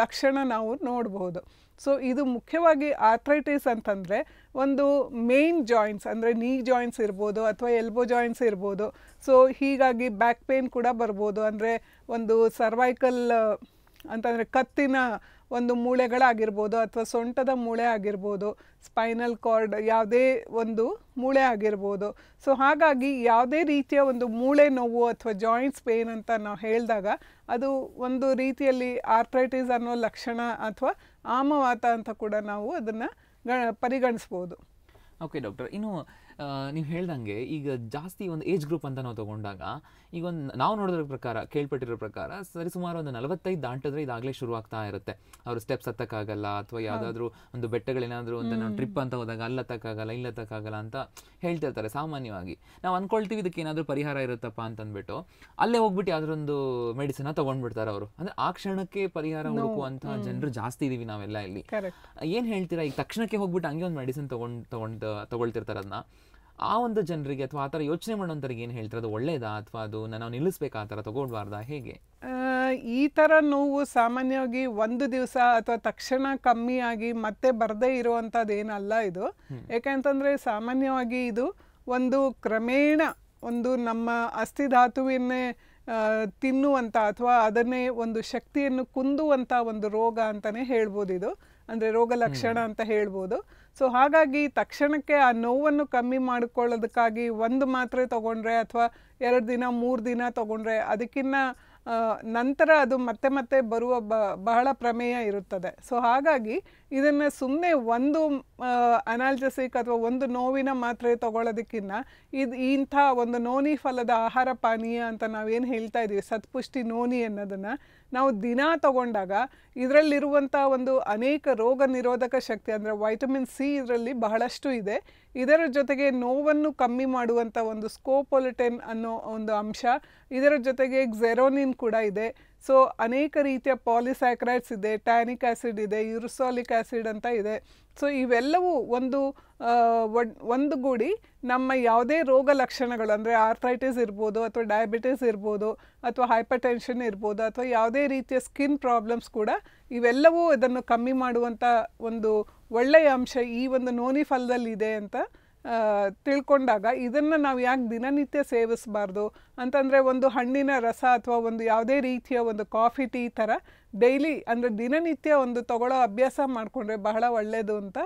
ಲಕ್ಷಣ ನಾವು ನೋಡಬಹುದು ಸೊ ಇದು ಮುಖ್ಯವಾಗಿ ಆರ್ಥ್ರೈಟಿಸ್ ಅಂತಂದರೆ ಒಂದು ಮೇನ್ ಜಾಯಿಂಟ್ಸ್ ಅಂದರೆ ನೀ ಜಾಯಿಂಟ್ಸ್ ಇರ್ಬೋದು ಅಥವಾ ಎಲ್ಬೋ ಜಾಯಿಂಟ್ಸ್ ಇರ್ಬೋದು ಸೊ ಹೀಗಾಗಿ ಬ್ಯಾಕ್ ಪೇನ್ ಕೂಡ ಬರ್ಬೋದು ಅಂದರೆ ಒಂದು ಸರ್ವೈಕಲ್ ಅಂತಂದರೆ ಕತ್ತಿನ ಒಂದು ಮೂಳೆಗಳಾಗಿರ್ಬೋದು ಅಥವಾ ಸೊಂಟದ ಮೂಳೆ ಆಗಿರ್ಬೋದು ಸ್ಪೈನಲ್ ಕಾರ್ಡ್ ಯಾವುದೇ ಒಂದು ಮೂಳೆ ಆಗಿರ್ಬೋದು ಸೊ ಹಾಗಾಗಿ ಯಾವುದೇ ರೀತಿಯ ಒಂದು ಮೂಳೆ ನೋವು ಅಥವಾ ಜಾಯಿಂಟ್ಸ್ ಪೇನ್ ಅಂತ ನಾವು ಹೇಳಿದಾಗ ಅದು ಒಂದು ರೀತಿಯಲ್ಲಿ ಆರ್ಥ್ರೈಟಿಸ್ ಅನ್ನೋ ಲಕ್ಷಣ ಅಥವಾ ಆಮವಾತ ಅಂತ ಕೂಡ ನಾವು ಅದನ್ನು ಗ ಪರಿಗಣಿಸ್ಬೋದು ಓಕೆ ಡಾಕ್ಟರ್ ಇನ್ನು ನೀವು ಹೇಳ್ದಂಗೆ ಈಗ ಜಾಸ್ತಿ ಒಂದು ಏಜ್ ಗ್ರೂಪ್ ಅಂತ ನಾವು ತಗೊಂಡಾಗ ಈಗ ಒಂದು ನಾವು ನೋಡೋದ್ರ ಪ್ರಕಾರ ಕೇಳ್ಪಟ್ಟಿರೋ ಪ್ರಕಾರ ಸರಿ ಸುಮಾರು ಒಂದು ನಲವತ್ತೈದು ದಾಟಿದ್ರೆ ಇದಾಗಲೇ ಶುರುವಾಗ್ತಾ ಇರುತ್ತೆ ಅವ್ರ ಸ್ಟೆಪ್ಸ್ ಹತ್ತಕ್ಕಾಗಲ್ಲ ಅಥವಾ ಯಾವುದಾದ್ರೂ ಒಂದು ಬೆಟ್ಟಗಳೇನಾದರೂ ಒಂದು ನಾವು ಟ್ರಿಪ್ ಅಂತ ಹೋದಾಗ ಅಲ್ಲಿ ಹತ್ತಕ್ಕಾಗಲ್ಲ ಇಲ್ಲಿ ಹತ್ತಕ್ಕಾಗಲ್ಲ ಅಂತ ಹೇಳ್ತಿರ್ತಾರೆ ಸಾಮಾನ್ಯವಾಗಿ ನಾವು ಅಂದ್ಕೊಳ್ತೀವಿ ಇದಕ್ಕೆ ಏನಾದರೂ ಪರಿಹಾರ ಇರುತ್ತಪ್ಪ ಅಂತಂದ್ಬಿಟ್ಟು ಅಲ್ಲೇ ಹೋಗ್ಬಿಟ್ಟು ಒಂದು ಮೆಡಿಸಿನ್ ಬಿಡ್ತಾರೆ ಅವರು ಅಂದ್ರೆ ಆ ಕ್ಷಣಕ್ಕೆ ಪರಿಹಾರ ಹುಡುಕುವಂತ ಜನರು ಜಾಸ್ತಿ ಇದೀವಿ ನಾವೆಲ್ಲ ಇಲ್ಲಿ ಏನ್ ಹೇಳ್ತೀರಾ ಈಗ ತಕ್ಷಣಕ್ಕೆ ಹೋಗ್ಬಿಟ್ಟು ಹಂಗೆ ಒಂದು ಮೆಡಿಸಿನ್ ತಗೊಂಡ್ ತಗೊಂಡ್ ತಗೊಳ್ತಿರ್ತಾರೆ ಅದನ್ನ ಆ ಒಂದು ಜನರಿಗೆ ಅಥವಾ ಆ ಥರ ಯೋಚನೆ ಮಾಡೋಂಥವ್ರಿಗೆ ಏನು ಹೇಳ್ತಾರೆ ಅದು ಒಳ್ಳೆಯದಾ ಅಥವಾ ಅದು ನಾನು ನಿಲ್ಲಿಸ್ಬೇಕಾ ಆ ಥರ ತಗೊಳ್ಬಾರ್ದಾ ಹೇಗೆ ಈ ಥರ ನೋವು ಸಾಮಾನ್ಯವಾಗಿ ಒಂದು ದಿವಸ ಅಥವಾ ತಕ್ಷಣ ಕಮ್ಮಿ ಆಗಿ ಮತ್ತೆ ಬರದೇ ಇರುವಂಥದ್ದು ಏನಲ್ಲ ಇದು ಯಾಕೆಂತಂದರೆ ಸಾಮಾನ್ಯವಾಗಿ ಇದು ಒಂದು ಕ್ರಮೇಣ ಒಂದು ನಮ್ಮ ಅಸ್ಥಿಧಾತುವಿನೇ ತಿನ್ನುವಂಥ ಅಥವಾ ಅದನ್ನೇ ಒಂದು ಶಕ್ತಿಯನ್ನು ಕುಂದುವಂಥ ಒಂದು ರೋಗ ಅಂತಲೇ ಹೇಳ್ಬೋದು ಇದು ಅಂದರೆ ರೋಗ ಲಕ್ಷಣ ಅಂತ ಹೇಳ್ಬೋದು ಸೊ ಹಾಗಾಗಿ ತಕ್ಷಣಕ್ಕೆ ಆ ನೋವನ್ನು ಕಮ್ಮಿ ಮಾಡಿಕೊಳ್ಳೋದಕ್ಕಾಗಿ ಒಂದು ಮಾತ್ರೆ ತೊಗೊಂಡ್ರೆ ಅಥವಾ ಎರಡು ದಿನ ಮೂರು ದಿನ ತೊಗೊಂಡ್ರೆ ಅದಕ್ಕಿನ್ನ ನಂತರ ಅದು ಮತ್ತೆ ಮತ್ತೆ ಬರುವ ಬಹಳ ಪ್ರಮೇಯ ಇರುತ್ತದೆ ಸೊ ಹಾಗಾಗಿ ಇದನ್ನು ಸುಮ್ಮನೆ ಒಂದು ಅನಾಲ್ಜಸಿಕ್ ಅಥವಾ ಒಂದು ನೋವಿನ ಮಾತ್ರೆ ತಗೊಳ್ಳೋದಕ್ಕಿಂತ ಇದು ಇಂಥ ಒಂದು ನೋನಿ ಫಲದ ಆಹಾರ ಪಾನೀಯ ಅಂತ ನಾವೇನು ಹೇಳ್ತಾ ಇದ್ದೀವಿ ಸತ್ಪುಷ್ಟಿ ನೋನಿ ಅನ್ನೋದನ್ನು ನಾವು ದಿನ ತಗೊಂಡಾಗ ಇದರಲ್ಲಿರುವಂಥ ಒಂದು ಅನೇಕ ರೋಗ ನಿರೋಧಕ ಶಕ್ತಿ ಅಂದರೆ ವೈಟಮಿನ್ ಸಿ ಇದರಲ್ಲಿ ಬಹಳಷ್ಟು ಇದೆ ಇದರ ಜೊತೆಗೆ ನೋವನ್ನು ಕಮ್ಮಿ ಮಾಡುವಂಥ ಒಂದು ಸ್ಕೋಪೊಲಿಟೆನ್ ಅನ್ನೋ ಒಂದು ಅಂಶ ಇದರ ಜೊತೆಗೆ ಜೆರೋನಿನ್ ಕೂಡ ಇದೆ ಸೊ ಅನೇಕ ರೀತಿಯ ಪಾಲಿಸ್ಯಾಕ್ರೈಡ್ಸ್ ಇದೆ ಟ್ಯಾನಿಕ್ ಆ್ಯಸಿಡ್ ಇದೆ ಯುರುಸಾಲಿಕ್ ಆ್ಯಸಿಡ್ ಅಂತ ಇದೆ ಸೊ ಇವೆಲ್ಲವೂ ಒಂದು ಒಂದುಗೂಡಿ ನಮ್ಮ ಯಾವುದೇ ರೋಗ ಲಕ್ಷಣಗಳು ಅಂದರೆ ಆರ್ಥ್ರೈಟಿಸ್ ಇರ್ಬೋದು ಅಥವಾ ಡಯಾಬಿಟಿಸ್ ಇರ್ಬೋದು ಅಥವಾ ಹೈಪರ್ ಟೆನ್ಷನ್ ಇರ್ಬೋದು ಅಥವಾ ಯಾವುದೇ ರೀತಿಯ ಸ್ಕಿನ್ ಪ್ರಾಬ್ಲಮ್ಸ್ ಕೂಡ ಇವೆಲ್ಲವೂ ಅದನ್ನು ಕಮ್ಮಿ ಮಾಡುವಂಥ ಒಂದು ಒಳ್ಳೆಯ ಅಂಶ ಈ ಒಂದು ನೋನಿ ಫಲದಲ್ಲಿದೆ ಅಂತ ತಿಳ್ಕೊಂಡಾಗ ಇದನ್ನು ನಾವು ಯಾಕೆ ದಿನನಿತ್ಯ ಸೇವಿಸಬಾರ್ದು ಅಂತಂದರೆ ಒಂದು ಹಣ್ಣಿನ ರಸ ಅಥವಾ ಒಂದು ಯಾವುದೇ ರೀತಿಯ ಒಂದು ಕಾಫಿ ಟೀ ಥರ ಡೈಲಿ ಅಂದರೆ ದಿನನಿತ್ಯ ಒಂದು ತಗೊಳ್ಳೋ ಅಭ್ಯಾಸ ಮಾಡಿಕೊಂಡ್ರೆ ಬಹಳ ಒಳ್ಳೆಯದು ಅಂತ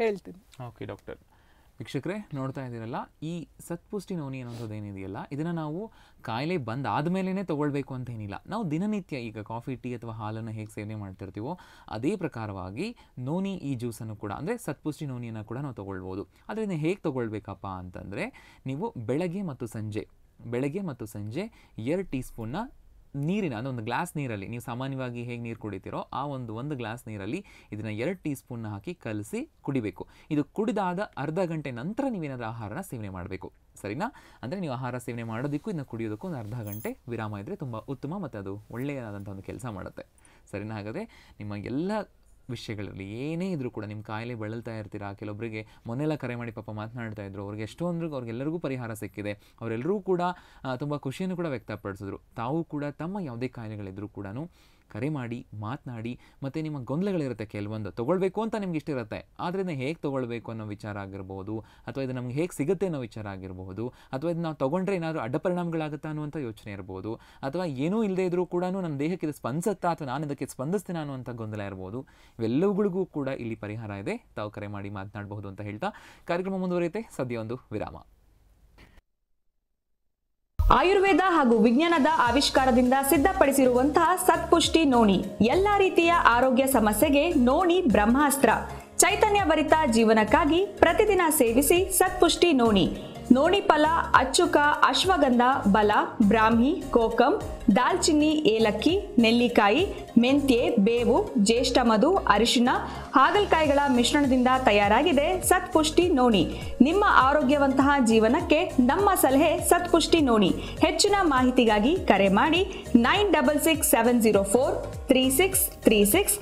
ಹೇಳ್ತೀನಿ ಓಕೆ ಡಾಕ್ಟರ್ ವೀಕ್ಷಕರೇ ನೋಡ್ತಾ ಇದ್ದೀರಲ್ಲ ಈ ಸತ್ಪುಷ್ಟಿ ನೋನಿ ಅನ್ನೋಂಥದ್ದು ಏನಿದೆಯಲ್ಲ ಇದನ್ನು ನಾವು ಕಾಯಿಲೆ ಬಂದಾದ ಮೇಲೇ ತೊಗೊಳ್ಬೇಕು ಅಂತ ಏನಿಲ್ಲ ನಾವು ದಿನನಿತ್ಯ ಈಗ ಕಾಫಿ ಟೀ ಅಥವಾ ಹಾಲನ್ನು ಹೇಗೆ ಸೇವನೆ ಮಾಡ್ತಿರ್ತೀವೋ ಅದೇ ಪ್ರಕಾರವಾಗಿ ನೋನಿ ಈ ಜ್ಯೂಸನ್ನು ಕೂಡ ಅಂದರೆ ಸತ್ಪುಷ್ಟಿ ನೋನಿಯನ್ನು ಕೂಡ ನಾವು ತೊಗೊಳ್ಬೋದು ಆದರೆ ಇದನ್ನು ಹೇಗೆ ತೊಗೊಳ್ಬೇಕಪ್ಪ ಅಂತಂದರೆ ನೀವು ಬೆಳಗ್ಗೆ ಮತ್ತು ಸಂಜೆ ಬೆಳಗ್ಗೆ ಮತ್ತು ಸಂಜೆ ಎರಡು ಟೀ ಸ್ಪೂನ್ನ ನೀರಿನ ಅಂದರೆ ಒಂದು ಗ್ಲಾಸ್ ನೀರಲ್ಲಿ ನೀವು ಸಾಮಾನ್ಯವಾಗಿ ಹೇಗೆ ನೀರು ಕುಡಿತೀರೋ ಆ ಒಂದು ಒಂದು ಗ್ಲಾಸ್ ನೀರಲ್ಲಿ ಇದನ್ನು ಎರಡು ಟೀ ಸ್ಪೂನ್ನ ಹಾಕಿ ಕಲಸಿ ಕುಡಿಬೇಕು ಇದು ಕುಡಿದಾದ ಅರ್ಧ ಗಂಟೆ ನಂತರ ನೀವೇನಾದರೂ ಆಹಾರನ ಸೇವನೆ ಮಾಡಬೇಕು ಸರಿನಾ ಅಂದರೆ ನೀವು ಆಹಾರ ಸೇವನೆ ಮಾಡೋದಕ್ಕೂ ಇದನ್ನು ಕುಡಿಯೋದಕ್ಕೂ ಒಂದು ಅರ್ಧ ಗಂಟೆ ವಿರಾಮ ಇದ್ದರೆ ತುಂಬ ಉತ್ತಮ ಮತ್ತು ಅದು ಒಳ್ಳೆಯದಾದಂಥ ಒಂದು ಕೆಲಸ ಮಾಡುತ್ತೆ ಸರಿನಾ ಹಾಗಾದರೆ ನಿಮ್ಮ ಎಲ್ಲ ವಿಷಯಗಳಲ್ಲಿ ಏನೇ ಇದ್ರೂ ಕೂಡ ನಿಮ್ಮ ಕಾಯಿಲೆ ಬಳಲ್ತಾ ಇರ್ತೀರಾ ಕೆಲವೊಬ್ಬರಿಗೆ ಮೊನ್ನೆಲ್ಲ ಕರೆ ಮಾಡಿ ಪಾಪ ಮಾತನಾಡ್ತಾ ಇದ್ರು ಅವ್ರಿಗೆ ಅಂದ್ರೆ ಅವ್ರಿಗೆಲ್ಲರಿಗೂ ಪರಿಹಾರ ಸಿಕ್ಕಿದೆ ಅವರೆಲ್ಲರೂ ಕೂಡ ತುಂಬ ಖುಷಿಯನ್ನು ಕೂಡ ವ್ಯಕ್ತಪಡಿಸಿದ್ರು ತಾವು ಕೂಡ ತಮ್ಮ ಯಾವುದೇ ಕಾಯಿಲೆಗಳಿದ್ರೂ ಕೂಡ ಕರೆ ಮಾಡಿ ಮಾತನಾಡಿ ಮತ್ತು ನಿಮ್ಮ ಗೊಂದಲಗಳಿರುತ್ತೆ ಕೆಲವೊಂದು ತೊಗೊಳ್ಬೇಕು ಅಂತ ನಿಮ್ಗೆ ಇರುತ್ತೆ ಆದ್ದರಿಂದ ಹೇಗೆ ತೊಗೊಳ್ಬೇಕು ಅನ್ನೋ ವಿಚಾರ ಆಗಿರ್ಬೋದು ಅಥವಾ ಇದು ನಮ್ಗೆ ಹೇಗೆ ಸಿಗುತ್ತೆ ಅನ್ನೋ ವಿಚಾರ ಆಗಿರ್ಬೋದು ಅಥವಾ ಇದು ನಾವು ತೊಗೊಂಡ್ರೆ ಏನಾದರೂ ಅಡ್ಡಪರಿಣಾಮಗಳಾಗುತ್ತಾ ಅನ್ನುವಂಥ ಯೋಚನೆ ಇರ್ಬೋದು ಅಥವಾ ಏನೂ ಇಲ್ಲದೇ ಇದ್ರೂ ಕೂಡ ನನ್ನ ದೇಹಕ್ಕೆ ಇದು ಸ್ಪಂದಿಸುತ್ತಾ ಅಥವಾ ನಾನು ಇದಕ್ಕೆ ಸ್ಪಂದಿಸ್ತೀನಿ ಅನ್ನುವಂಥ ಗೊಂದಲ ಇರ್ಬೋದು ಇವೆಲ್ಲವುಗಳಿಗೂ ಕೂಡ ಇಲ್ಲಿ ಪರಿಹಾರ ಇದೆ ತಾವು ಕರೆ ಮಾಡಿ ಮಾತನಾಡಬಹುದು ಅಂತ ಹೇಳ್ತಾ ಕಾರ್ಯಕ್ರಮ ಮುಂದುವರಿಯುತ್ತೆ ಸದ್ಯ ಒಂದು ವಿರಾಮ ಆಯುರ್ವೇದ ಹಾಗೂ ವಿಜ್ಞಾನದ ಆವಿಷ್ಕಾರದಿಂದ ಸಿದ್ಧಪಡಿಸಿರುವಂತಹ ಸತ್ಪುಷ್ಟಿ ನೋಣಿ ಎಲ್ಲ ರೀತಿಯ ಆರೋಗ್ಯ ಸಮಸ್ಯೆಗೆ ನೋಣಿ ಬ್ರಹ್ಮಾಸ್ತ್ರ ಚೈತನ್ಯ ಭರಿತ ಜೀವನಕ್ಕಾಗಿ ಪ್ರತಿದಿನ ಸೇವಿಸಿ ಸತ್ಪುಷ್ಟಿ ನೋಣಿ ನೋಣಿಫಲ ಅಚ್ಚುಕ ಅಶ್ವಗಂಧ ಬಲ ಬ್ರಾಹ್ಮಿ ಕೋಕಂ ದಾಲ್ಚಿನ್ನಿ ಏಲಕ್ಕಿ ನೆಲ್ಲಿಕಾಯಿ ಮೆಂತ್ಯೆ ಬೇವು ಜ್ಯೇಷ್ಠ ಮಧು ಅರಿಶಿನ ಹಾಗಲಕಾಯಿಗಳ ಮಿಶ್ರಣದಿಂದ ತಯಾರಾಗಿದೆ ಸತ್ಪುಷ್ಟಿ ನೋಣಿ ನಿಮ್ಮ ಆರೋಗ್ಯವಂತಹ ಜೀವನಕ್ಕೆ ನಮ್ಮ ಸಲಹೆ ಸತ್ಪುಷ್ಟಿ ನೋಣಿ ಹೆಚ್ಚಿನ ಮಾಹಿತಿಗಾಗಿ ಕರೆ ಮಾಡಿ nine double six seven zero four three six three six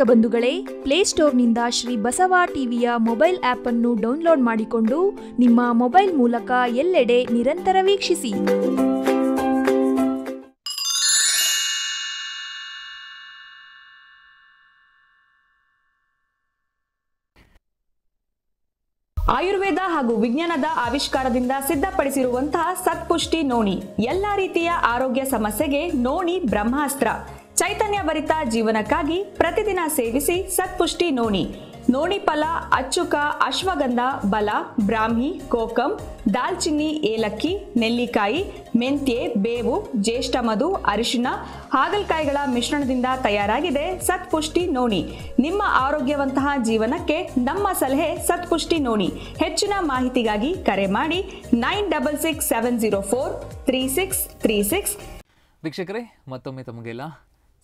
ರಸಿಕ ಬಂಧುಗಳೇ ಪ್ಲೇಸ್ಟೋರ್ನಿಂದ ಶ್ರೀ ಬಸವ ಟಿವಿಯ ಮೊಬೈಲ್ ಆಪ್ ಅನ್ನು ಡೌನ್ಲೋಡ್ ಮಾಡಿಕೊಂಡು ನಿಮ್ಮ ಮೊಬೈಲ್ ಮೂಲಕ ಎಲ್ಲೆಡೆ ನಿರಂತರ ವೀಕ್ಷಿಸಿ ಆಯುರ್ವೇದ ಹಾಗೂ ವಿಜ್ಞಾನದ ಆವಿಷ್ಕಾರದಿಂದ ಸಿದ್ಧಪಡಿಸಿರುವಂತಹ ಸತ್ಪುಷ್ಟಿ ನೋಣಿ ಎಲ್ಲಾ ರೀತಿಯ ಆರೋಗ್ಯ ಸಮಸ್ಯೆಗೆ ನೋಣಿ ಬ್ರಹ್ಮಾಸ್ತ್ರ ಚೈತನ್ಯ ಭರಿತ ಜೀವನಕ್ಕಾಗಿ ಪ್ರತಿದಿನ ಸೇವಿಸಿ ಸತ್ಪುಷ್ಟಿ ನೋಣಿ ನೋಣಿ ಫಲ ಅಚ್ಚುಕ ಅಶ್ವಗಂಧ ಬಲ ಬ್ರಾಹ್ಮಿ ಕೋಕಂ ದಾಲ್ಚಿನ್ನಿ ಏಲಕ್ಕಿ ನೆಲ್ಲಿಕಾಯಿ ಮೆಂತ್ಯೆ ಬೇವು ಜ್ಯೇಷ್ಠ ಮಧು ಅರಿಶಿನ ಹಾಗಲಕಾಯಿಗಳ ಮಿಶ್ರಣದಿಂದ ತಯಾರಾಗಿದೆ ಸತ್ಪುಷ್ಟಿ ನೋಣಿ ನಿಮ್ಮ ಆರೋಗ್ಯವಂತಹ ಜೀವನಕ್ಕೆ ನಮ್ಮ ಸಲಹೆ ಸತ್ಪುಷ್ಟಿ ನೋಣಿ ಹೆಚ್ಚಿನ ಮಾಹಿತಿಗಾಗಿ ಕರೆ ಮಾಡಿ nine double six seven zero four three six three six ವೀಕ್ಷಕರೇ ಮತ್ತೊಮ್ಮೆ ತಮಗೆಲ್ಲ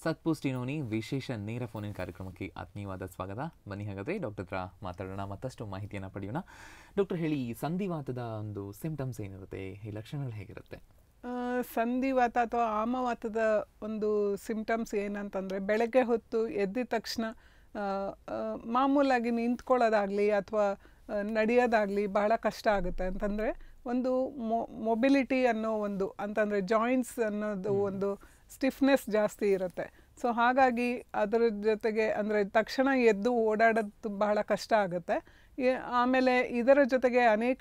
ಸತ್ಪುಷ್ಟಿನೋನಿ ವಿಶೇಷ ನೇರ ಫೋನಿನ ಕಾರ್ಯಕ್ರಮಕ್ಕೆ ಆತ್ಮೀಯವಾದ ಸ್ವಾಗತ ಬನ್ನಿ ಹಾಗಾದರೆ ಡಾಕ್ಟರ್ ಹತ್ರ ಮಾತಾಡೋಣ ಮತ್ತಷ್ಟು ಮಾಹಿತಿಯನ್ನು ಪಡೆಯೋಣ ಡಾಕ್ಟರ್ ಹೇಳಿ ಈ ಸಂಧಿವಾತದ ಒಂದು ಸಿಂಪ್ಟಮ್ಸ್ ಏನಿರುತ್ತೆ ಈ ಲಕ್ಷಣಗಳು ಹೇಗಿರುತ್ತೆ ಸಂಧಿವಾತ ಅಥವಾ ಆಮವಾತದ ಒಂದು ಸಿಂಪ್ಟಮ್ಸ್ ಏನಂತಂದರೆ ಬೆಳಗ್ಗೆ ಹೊತ್ತು ಎದ್ದಿದ ತಕ್ಷಣ ಮಾಮೂಲಾಗಿ ನಿಂತ್ಕೊಳ್ಳೋದಾಗಲಿ ಅಥವಾ ನಡೆಯೋದಾಗಲಿ ಬಹಳ ಕಷ್ಟ ಆಗುತ್ತೆ ಅಂತಂದರೆ ಒಂದು ಮೊಬಿಲಿಟಿ ಅನ್ನೋ ಒಂದು ಅಂತಂದರೆ ಜಾಯಿಂಟ್ಸ್ ಅನ್ನೋದು ಒಂದು ಸ್ಟಿಫ್ನೆಸ್ ಜಾಸ್ತಿ ಇರುತ್ತೆ ಸೊ ಹಾಗಾಗಿ ಅದರ ಜೊತೆಗೆ ಅಂದರೆ ತಕ್ಷಣ ಎದ್ದು ಓಡಾಡೋದು ಬಹಳ ಕಷ್ಟ ಆಗುತ್ತೆ ಆಮೇಲೆ ಇದರ ಜೊತೆಗೆ ಅನೇಕ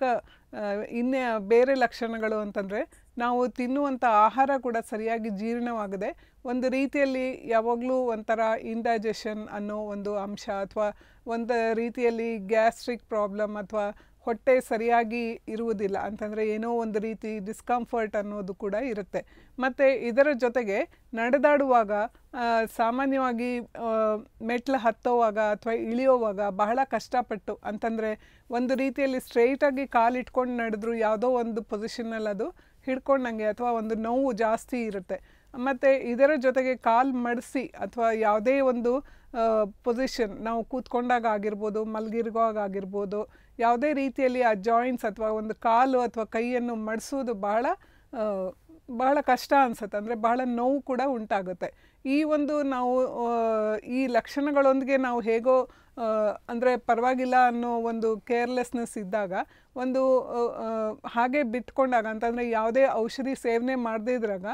ಇನ್ನೇ ಬೇರೆ ಲಕ್ಷಣಗಳು ಅಂತಂದರೆ ನಾವು ತಿನ್ನುವಂಥ ಆಹಾರ ಕೂಡ ಸರಿಯಾಗಿ ಜೀರ್ಣವಾಗದೆ ಒಂದು ರೀತಿಯಲ್ಲಿ ಯಾವಾಗಲೂ ಒಂಥರ ಇಂಡೈಜೆಷನ್ ಅನ್ನೋ ಒಂದು ಅಂಶ ಅಥವಾ ಒಂದು ರೀತಿಯಲ್ಲಿ ಗ್ಯಾಸ್ಟ್ರಿಕ್ ಪ್ರಾಬ್ಲಮ್ ಅಥವಾ ಹೊಟ್ಟೆ ಸರಿಯಾಗಿ ಇರುವುದಿಲ್ಲ ಅಂತಂದರೆ ಏನೋ ಒಂದು ರೀತಿ ಡಿಸ್ಕಂಫರ್ಟ್ ಅನ್ನೋದು ಕೂಡ ಇರುತ್ತೆ ಮತ್ತು ಇದರ ಜೊತೆಗೆ ನಡೆದಾಡುವಾಗ ಸಾಮಾನ್ಯವಾಗಿ ಮೆಟ್ಲು ಹತ್ತೋವಾಗ ಅಥವಾ ಇಳಿಯೋವಾಗ ಬಹಳ ಕಷ್ಟಪಟ್ಟು ಅಂತಂದರೆ ಒಂದು ರೀತಿಯಲ್ಲಿ ಸ್ಟ್ರೈಟಾಗಿ ಇಟ್ಕೊಂಡು ನಡೆದ್ರು ಯಾವುದೋ ಒಂದು ಪೊಸಿಷನಲ್ಲಿ ಅದು ಹಿಡ್ಕೊಂಡಂಗೆ ಅಥವಾ ಒಂದು ನೋವು ಜಾಸ್ತಿ ಇರುತ್ತೆ ಮತ್ತು ಇದರ ಜೊತೆಗೆ ಕಾಲು ಮಡಿಸಿ ಅಥವಾ ಯಾವುದೇ ಒಂದು ಪೊಸಿಷನ್ ನಾವು ಕೂತ್ಕೊಂಡಾಗ ಆಗಿರ್ಬೋದು ಮಲಗಿರುವಾಗ ಆಗಿರ್ಬೋದು ಯಾವುದೇ ರೀತಿಯಲ್ಲಿ ಆ ಜಾಯಿಂಟ್ಸ್ ಅಥವಾ ಒಂದು ಕಾಲು ಅಥವಾ ಕೈಯನ್ನು ಮಡಿಸೋದು ಬಹಳ ಬಹಳ ಕಷ್ಟ ಅನಿಸುತ್ತೆ ಅಂದರೆ ಬಹಳ ನೋವು ಕೂಡ ಉಂಟಾಗುತ್ತೆ ಈ ಒಂದು ನಾವು ಈ ಲಕ್ಷಣಗಳೊಂದಿಗೆ ನಾವು ಹೇಗೋ ಅಂದರೆ ಪರವಾಗಿಲ್ಲ ಅನ್ನೋ ಒಂದು ಕೇರ್ಲೆಸ್ನೆಸ್ ಇದ್ದಾಗ ಒಂದು ಹಾಗೆ ಬಿಟ್ಕೊಂಡಾಗ ಅಂತಂದರೆ ಯಾವುದೇ ಔಷಧಿ ಸೇವನೆ ಮಾಡದೇ ಇದ್ರಾಗ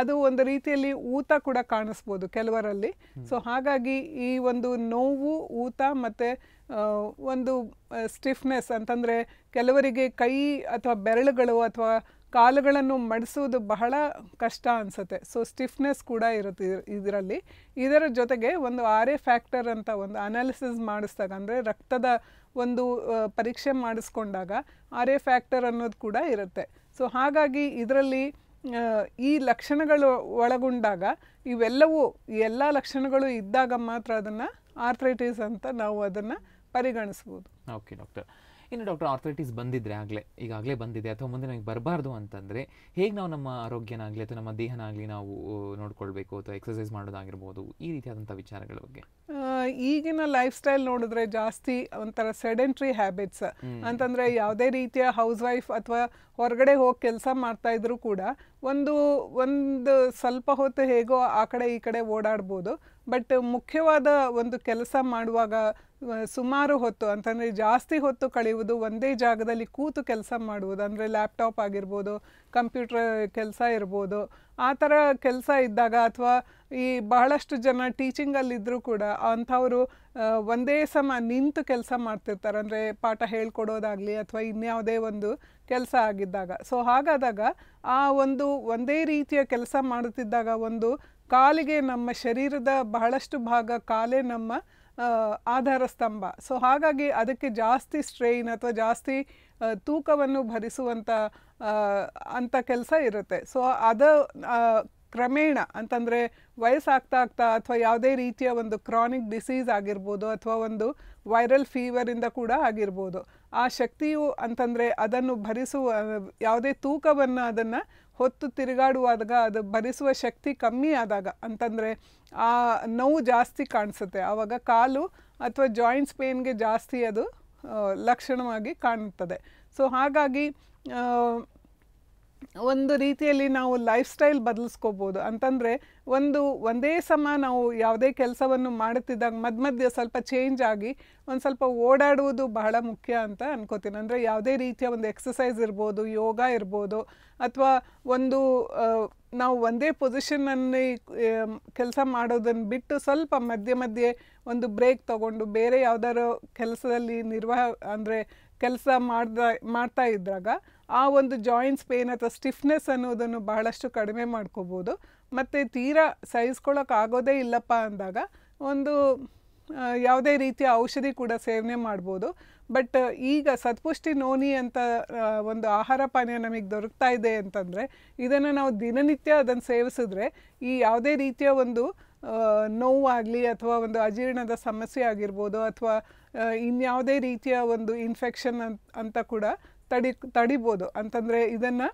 ಅದು ಒಂದು ರೀತಿಯಲ್ಲಿ ಊತ ಕೂಡ ಕಾಣಿಸ್ಬೋದು ಕೆಲವರಲ್ಲಿ ಸೊ ಹಾಗಾಗಿ ಈ ಒಂದು ನೋವು ಊತ ಮತ್ತು ಒಂದು ಸ್ಟಿಫ್ನೆಸ್ ಅಂತಂದರೆ ಕೆಲವರಿಗೆ ಕೈ ಅಥವಾ ಬೆರಳುಗಳು ಅಥವಾ ಕಾಲುಗಳನ್ನು ಮಡಿಸೋದು ಬಹಳ ಕಷ್ಟ ಅನಿಸುತ್ತೆ ಸೊ ಸ್ಟಿಫ್ನೆಸ್ ಕೂಡ ಇರುತ್ತೆ ಇದರಲ್ಲಿ ಇದರ ಜೊತೆಗೆ ಒಂದು ಆರ್ ಎ ಫ್ಯಾಕ್ಟರ್ ಅಂತ ಒಂದು ಅನಾಲಿಸಿಸ್ ಮಾಡಿಸಿದಾಗ ಅಂದರೆ ರಕ್ತದ ಒಂದು ಪರೀಕ್ಷೆ ಮಾಡಿಸ್ಕೊಂಡಾಗ ಆರ್ ಎ ಫ್ಯಾಕ್ಟರ್ ಅನ್ನೋದು ಕೂಡ ಇರುತ್ತೆ ಸೊ ಹಾಗಾಗಿ ಇದರಲ್ಲಿ ಈ ಲಕ್ಷಣಗಳು ಒಳಗೊಂಡಾಗ ಇವೆಲ್ಲವೂ ಎಲ್ಲ ಲಕ್ಷಣಗಳು ಇದ್ದಾಗ ಮಾತ್ರ ಅದನ್ನು ಆರ್ಥ್ರೈಟಿಸ್ ಅಂತ ನಾವು ಅದನ್ನು ಪರಿಗಣಿಸ್ಬೋದು ಓಕೆ ಡಾಕ್ಟರ್ ಇನ್ನು ಡಾಕ್ಟರ್ ಆರ್ಥರೈಟಿಸ್ ಬಂದಿದ್ರೆ ಆಗಲೇ ಈಗಾಗಲೇ ಬಂದಿದೆ ಅಥವಾ ಮುಂದೆ ನಮಗೆ ಬರಬಾರ್ದು ಅಂತಂದ್ರೆ ಹೇಗೆ ನಾವು ನಮ್ಮ ಆರೋಗ್ಯನಾಗಲಿ ಅಥವಾ ನಮ್ಮ ದೇಹನಾಗಲಿ ನಾವು ನೋಡ್ಕೊಳ್ಬೇಕು ಅಥವಾ ಎಕ್ಸಸೈಸ್ ಮಾಡೋದಾಗಿರ್ಬೋದು ಈ ರೀತಿಯಾದಂಥ ವಿಚಾರಗಳ ಬಗ್ಗೆ ಈಗಿನ ಲೈಫ್ ಸ್ಟೈಲ್ ನೋಡಿದ್ರೆ ಜಾಸ್ತಿ ಒಂಥರ ಸೆಡೆಂಟ್ರಿ ಹ್ಯಾಬಿಟ್ಸ್ ಅಂತಂದ್ರೆ ಯಾವುದೇ ರೀತಿಯ ಹೌಸ್ ವೈಫ್ ಅಥವಾ ಹೊರಗಡೆ ಹೋಗಿ ಕೆಲಸ ಮಾಡ್ತಾ ಇದ್ರು ಕೂಡ ಒಂದು ಒಂದು ಸ್ವಲ್ಪ ಹೊತ್ತು ಹೇಗೋ ಆ ಕಡೆ ಈ ಕಡೆ ಓಡಾಡ್ಬೋದು ಬಟ್ ಮುಖ್ಯವಾದ ಒಂದು ಕೆಲಸ ಮಾಡುವಾಗ ಸುಮಾರು ಹೊತ್ತು ಅಂತಂದರೆ ಜಾಸ್ತಿ ಹೊತ್ತು ಕಳೆಯುವುದು ಒಂದೇ ಜಾಗದಲ್ಲಿ ಕೂತು ಕೆಲಸ ಮಾಡುವುದು ಅಂದರೆ ಲ್ಯಾಪ್ಟಾಪ್ ಆಗಿರ್ಬೋದು ಕಂಪ್ಯೂಟರ್ ಕೆಲಸ ಇರ್ಬೋದು ಆ ಥರ ಕೆಲಸ ಇದ್ದಾಗ ಅಥವಾ ಈ ಬಹಳಷ್ಟು ಜನ ಟೀಚಿಂಗಲ್ಲಿದ್ದರೂ ಕೂಡ ಅಂಥವರು ಒಂದೇ ಸಮ ನಿಂತು ಕೆಲಸ ಮಾಡ್ತಿರ್ತಾರೆ ಅಂದರೆ ಪಾಠ ಹೇಳ್ಕೊಡೋದಾಗಲಿ ಅಥವಾ ಇನ್ಯಾವುದೇ ಒಂದು ಕೆಲಸ ಆಗಿದ್ದಾಗ ಸೊ ಹಾಗಾದಾಗ ಆ ಒಂದು ಒಂದೇ ರೀತಿಯ ಕೆಲಸ ಮಾಡುತ್ತಿದ್ದಾಗ ಒಂದು ಕಾಲಿಗೆ ನಮ್ಮ ಶರೀರದ ಬಹಳಷ್ಟು ಭಾಗ ಕಾಲೇ ನಮ್ಮ ಆಧಾರ ಸ್ತಂಭ ಸೊ ಹಾಗಾಗಿ ಅದಕ್ಕೆ ಜಾಸ್ತಿ ಸ್ಟ್ರೈನ್ ಅಥವಾ ಜಾಸ್ತಿ ತೂಕವನ್ನು ಭರಿಸುವಂಥ ಅಂಥ ಕೆಲಸ ಇರುತ್ತೆ ಸೊ ಅದು ಕ್ರಮೇಣ ಅಂತಂದರೆ ವಯಸ್ಸಾಗ್ತಾ ಆಗ್ತಾ ಅಥವಾ ಯಾವುದೇ ರೀತಿಯ ಒಂದು ಕ್ರಾನಿಕ್ ಡಿಸೀಸ್ ಆಗಿರ್ಬೋದು ಅಥವಾ ಒಂದು ವೈರಲ್ ಫೀವರಿಂದ ಕೂಡ ಆಗಿರ್ಬೋದು ಆ ಶಕ್ತಿಯು ಅಂತಂದರೆ ಅದನ್ನು ಭರಿಸುವ ಯಾವುದೇ ತೂಕವನ್ನು ಅದನ್ನು ಹೊತ್ತು ತಿರುಗಾಡುವಾಗ ಅದು ಭರಿಸುವ ಶಕ್ತಿ ಕಮ್ಮಿ ಆದಾಗ ಅಂತಂದರೆ ಆ ನೋವು ಜಾಸ್ತಿ ಕಾಣಿಸುತ್ತೆ ಆವಾಗ ಕಾಲು ಅಥವಾ ಜಾಯಿಂಟ್ಸ್ ಪೇಯ್ನ್ಗೆ ಜಾಸ್ತಿ ಅದು ಲಕ್ಷಣವಾಗಿ ಕಾಣುತ್ತದೆ ಸೊ ಹಾಗಾಗಿ ಒಂದು ರೀತಿಯಲ್ಲಿ ನಾವು ಲೈಫ್ ಸ್ಟೈಲ್ ಬದಲಿಸ್ಕೋಬೋದು ಅಂತಂದರೆ ಒಂದು ಒಂದೇ ಸಮ ನಾವು ಯಾವುದೇ ಕೆಲಸವನ್ನು ಮಾಡುತ್ತಿದ್ದಾಗ ಮಧ್ಯ ಮಧ್ಯೆ ಸ್ವಲ್ಪ ಚೇಂಜ್ ಆಗಿ ಒಂದು ಸ್ವಲ್ಪ ಓಡಾಡುವುದು ಬಹಳ ಮುಖ್ಯ ಅಂತ ಅನ್ಕೋತೀನಿ ಅಂದರೆ ಯಾವುದೇ ರೀತಿಯ ಒಂದು ಎಕ್ಸಸೈಸ್ ಇರ್ಬೋದು ಯೋಗ ಇರ್ಬೋದು ಅಥವಾ ಒಂದು ನಾವು ಒಂದೇ ಪೊಸಿಷನ್ನಲ್ಲಿ ಕೆಲಸ ಮಾಡೋದನ್ನು ಬಿಟ್ಟು ಸ್ವಲ್ಪ ಮಧ್ಯೆ ಮಧ್ಯೆ ಒಂದು ಬ್ರೇಕ್ ತಗೊಂಡು ಬೇರೆ ಯಾವುದಾದ್ರು ಕೆಲಸದಲ್ಲಿ ನಿರ್ವಾಹ ಅಂದರೆ ಕೆಲಸ ಮಾಡ್ದ ಮಾಡ್ತಾ ಇದ್ದಾಗ ಆ ಒಂದು ಜಾಯಿಂಟ್ಸ್ ಪೇನ್ ಅಥವಾ ಸ್ಟಿಫ್ನೆಸ್ ಅನ್ನೋದನ್ನು ಬಹಳಷ್ಟು ಕಡಿಮೆ ಮಾಡ್ಕೋಬೋದು ಮತ್ತು ತೀರಾ ಆಗೋದೇ ಇಲ್ಲಪ್ಪ ಅಂದಾಗ ಒಂದು ಯಾವುದೇ ರೀತಿಯ ಔಷಧಿ ಕೂಡ ಸೇವನೆ ಮಾಡ್ಬೋದು ಬಟ್ ಈಗ ಸತ್ಪುಷ್ಟಿ ನೋನಿ ಅಂತ ಒಂದು ಆಹಾರ ಪಾನೀಯ ನಮಗೆ ದೊರಕ್ತಾ ಇದೆ ಅಂತಂದರೆ ಇದನ್ನು ನಾವು ದಿನನಿತ್ಯ ಅದನ್ನು ಸೇವಿಸಿದ್ರೆ ಈ ಯಾವುದೇ ರೀತಿಯ ಒಂದು ನೋವಾಗಲಿ ಅಥವಾ ಒಂದು ಅಜೀರ್ಣದ ಸಮಸ್ಯೆ ಆಗಿರ್ಬೋದು ಅಥವಾ ಇನ್ಯಾವುದೇ ರೀತಿಯ ಒಂದು ಇನ್ಫೆಕ್ಷನ್ ಅಂತ ಅಂತ ಕೂಡ ತಡಿ ತಡಿಬೋದು ಅಂತಂದರೆ ಇದನ್ನು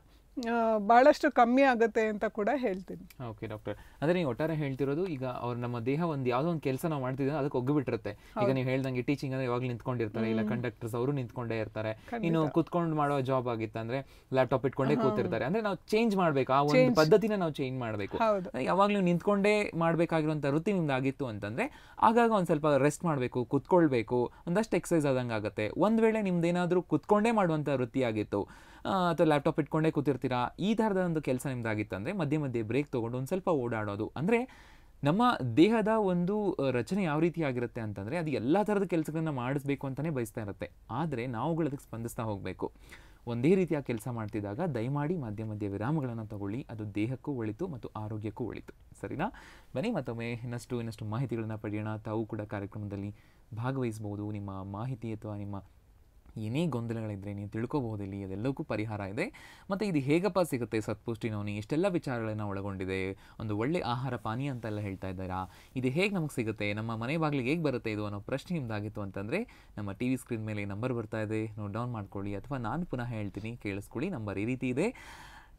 ಬಹಳಷ್ಟು ಕಮ್ಮಿ ಆಗುತ್ತೆ ಅಂತ ಕೂಡ ಹೇಳ್ತೀನಿ ಓಕೆ ಡಾಕ್ಟರ್ ಅಂದ್ರೆ ನೀವು ಒಟ್ಟಾರೆ ಹೇಳ್ತಿರೋದು ಈಗ ಅವ್ರ ನಮ್ಮ ದೇಹ ಒಂದು ಯಾವುದೋ ಒಂದು ಕೆಲಸ ನಾವು ಮಾಡ್ತಿದ್ದೀವಿ ಅದಕ್ಕೆ ಒಗ್ಗಿಬಿಟ್ಟಿರುತ್ತೆ ಈಗ ನೀವು ಹೇಳ್ದಂಗೆ ಟೀಚಿಂಗ್ ಅಂದ್ರೆ ಯಾವಾಗಲೂ ನಿಂತ್ಕೊಂಡಿರ್ತಾರೆ ಇಲ್ಲ ಕಂಡಕ್ಟರ್ಸ್ ಅವರು ನಿಂತ್ಕೊಂಡೇ ಇರ್ತಾರೆ ಇನ್ನು ಕುತ್ಕೊಂಡು ಮಾಡೋ ಜಾಬ್ ಆಗಿತ್ತಂದ್ರೆ ಲ್ಯಾಪ್ಟಾಪ್ ಇಟ್ಕೊಂಡೇ ಕೂತಿರ್ತಾರೆ ಅಂದ್ರೆ ನಾವು ಚೇಂಜ್ ಮಾಡ್ಬೇಕು ಆ ಒಂದು ಪದ್ಧತಿನ ನಾವು ಚೇಂಜ್ ಮಾಡಬೇಕು ಯಾವಾಗ್ಲೂ ನಿಂತ್ಕೊಂಡೇ ಮಾಡಬೇಕಾಗಿರುವಂತ ವೃತ್ತಿ ಆಗಿತ್ತು ಅಂತಂದ್ರೆ ಆಗಾಗ ಒಂದ್ ಸ್ವಲ್ಪ ರೆಸ್ಟ್ ಮಾಡಬೇಕು ಕುತ್ಕೊಳ್ಬೇಕು ಒಂದಷ್ಟು ಎಕ್ಸಸೈಸ್ ಆದಂಗೆ ಆಗುತ್ತೆ ಒಂದ್ ವೇಳೆ ನಿಮ್ದೇನಾದ್ರೂ ಕುತ್ಕೊಂಡೇ ಮಾಡುವಂತ ವೃತ್ತಿ ಆಗಿತ್ತು ಅಥವಾ ಲ್ಯಾಪ್ಟಾಪ್ ಇಟ್ಕೊಂಡೇ ಕೂತಿರ್ತೀರಾ ಈ ಥರದ ಒಂದು ಕೆಲಸ ನಿಮ್ದಾಗಿತ್ತಂದರೆ ಮಧ್ಯೆ ಮಧ್ಯೆ ಬ್ರೇಕ್ ತೊಗೊಂಡು ಒಂದು ಸ್ವಲ್ಪ ಓಡಾಡೋದು ಅಂದರೆ ನಮ್ಮ ದೇಹದ ಒಂದು ರಚನೆ ಯಾವ ರೀತಿ ಆಗಿರುತ್ತೆ ಅಂತಂದರೆ ಅದು ಎಲ್ಲ ಥರದ ಕೆಲಸಗಳನ್ನ ಮಾಡಿಸ್ಬೇಕು ಅಂತಲೇ ಬಯಸ್ತಾ ಇರುತ್ತೆ ಆದರೆ ನಾವುಗಳು ಅದಕ್ಕೆ ಸ್ಪಂದಿಸ್ತಾ ಹೋಗಬೇಕು ಒಂದೇ ರೀತಿಯ ಕೆಲಸ ಮಾಡ್ತಿದ್ದಾಗ ದಯಮಾಡಿ ಮಧ್ಯ ಮಧ್ಯೆ ವಿರಾಮಗಳನ್ನು ತಗೊಳ್ಳಿ ಅದು ದೇಹಕ್ಕೂ ಒಳಿತು ಮತ್ತು ಆರೋಗ್ಯಕ್ಕೂ ಒಳಿತು ಸರಿನಾ ಬನ್ನಿ ಮತ್ತೊಮ್ಮೆ ಇನ್ನಷ್ಟು ಇನ್ನಷ್ಟು ಮಾಹಿತಿಗಳನ್ನು ಪಡೆಯೋಣ ತಾವು ಕೂಡ ಕಾರ್ಯಕ್ರಮದಲ್ಲಿ ಭಾಗವಹಿಸ್ಬೋದು ನಿಮ್ಮ ಮಾಹಿತಿ ಅಥವಾ ನಿಮ್ಮ ಏನೇ ಗೊಂದಲಗಳಿದ್ದರೆ ನೀವು ಇಲ್ಲಿ ಅದೆಲ್ಲಕ್ಕೂ ಪರಿಹಾರ ಇದೆ ಮತ್ತು ಇದು ಹೇಗಪ್ಪ ಸಿಗುತ್ತೆ ಸತ್ಪುಷ್ಟಿ ನೋನಿ ಇಷ್ಟೆಲ್ಲ ವಿಚಾರಗಳನ್ನು ಒಳಗೊಂಡಿದೆ ಒಂದು ಒಳ್ಳೆ ಆಹಾರ ಪಾನಿ ಅಂತೆಲ್ಲ ಹೇಳ್ತಾ ಇದ್ದಾರಾ ಇದು ಹೇಗೆ ನಮಗೆ ಸಿಗುತ್ತೆ ನಮ್ಮ ಮನೆ ಬಾಗಿಲಿಗೆ ಹೇಗೆ ಬರುತ್ತೆ ಇದು ಅನ್ನೋ ಪ್ರಶ್ನೆ ನಿಮ್ದಾಗಿತ್ತು ಅಂತಂದರೆ ನಮ್ಮ ಟಿ ವಿ ಸ್ಕ್ರೀನ್ ಮೇಲೆ ನಂಬರ್ ಬರ್ತಾ ಇದೆ ನೋಟ್ ಡೌನ್ ಮಾಡ್ಕೊಳ್ಳಿ ಅಥವಾ ನಾನು ಪುನಃ ಹೇಳ್ತೀನಿ ಕೇಳಿಸ್ಕೊಳ್ಳಿ ನಂಬರ್ ಈ ರೀತಿ ಇದೆ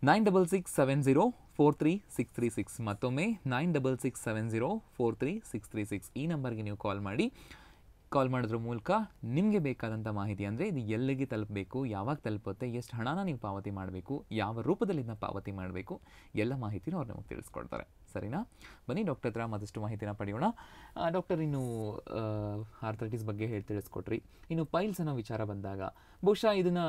nine double six seven zero four three six three six ಮತ್ತೊಮ್ಮೆ nine double six seven zero four three six three six ಈ ನಂಬರ್ಗೆ ನೀವು ಕಾಲ್ ಮಾಡಿ ಕಾಲ್ ಮಾಡೋದ್ರ ಮೂಲಕ ನಿಮಗೆ ಬೇಕಾದಂಥ ಮಾಹಿತಿ ಅಂದರೆ ಇದು ಎಲ್ಲಿಗೆ ತಲುಪಬೇಕು ಯಾವಾಗ ತಲುಪುತ್ತೆ ಎಷ್ಟು ಹಣನ ನೀವು ಪಾವತಿ ಮಾಡಬೇಕು ಯಾವ ರೂಪದಲ್ಲಿ ಇದನ್ನ ಪಾವತಿ ಮಾಡಬೇಕು ಎಲ್ಲ ಮಾಹಿತಿನೂ ಅವ್ರು ನಮಗೆ ತಿಳಿಸ್ಕೊಡ್ತಾರೆ ಸರಿನಾ ಬನ್ನಿ ಡಾಕ್ಟರ್ ಹತ್ರ ಮತ್ತಷ್ಟು ಮಾಹಿತಿನ ಪಡೆಯೋಣ ಡಾಕ್ಟರ್ ಇನ್ನು ಆರ್ಥರೈಟಿಸ್ ಬಗ್ಗೆ ಹೇಳಿ ತಿಳಿಸ್ಕೊಟ್ರಿ ಇನ್ನು ಪೈಲ್ಸ್ ಅನ್ನೋ ವಿಚಾರ ಬಂದಾಗ ಬಹುಶಃ ಇದನ್ನ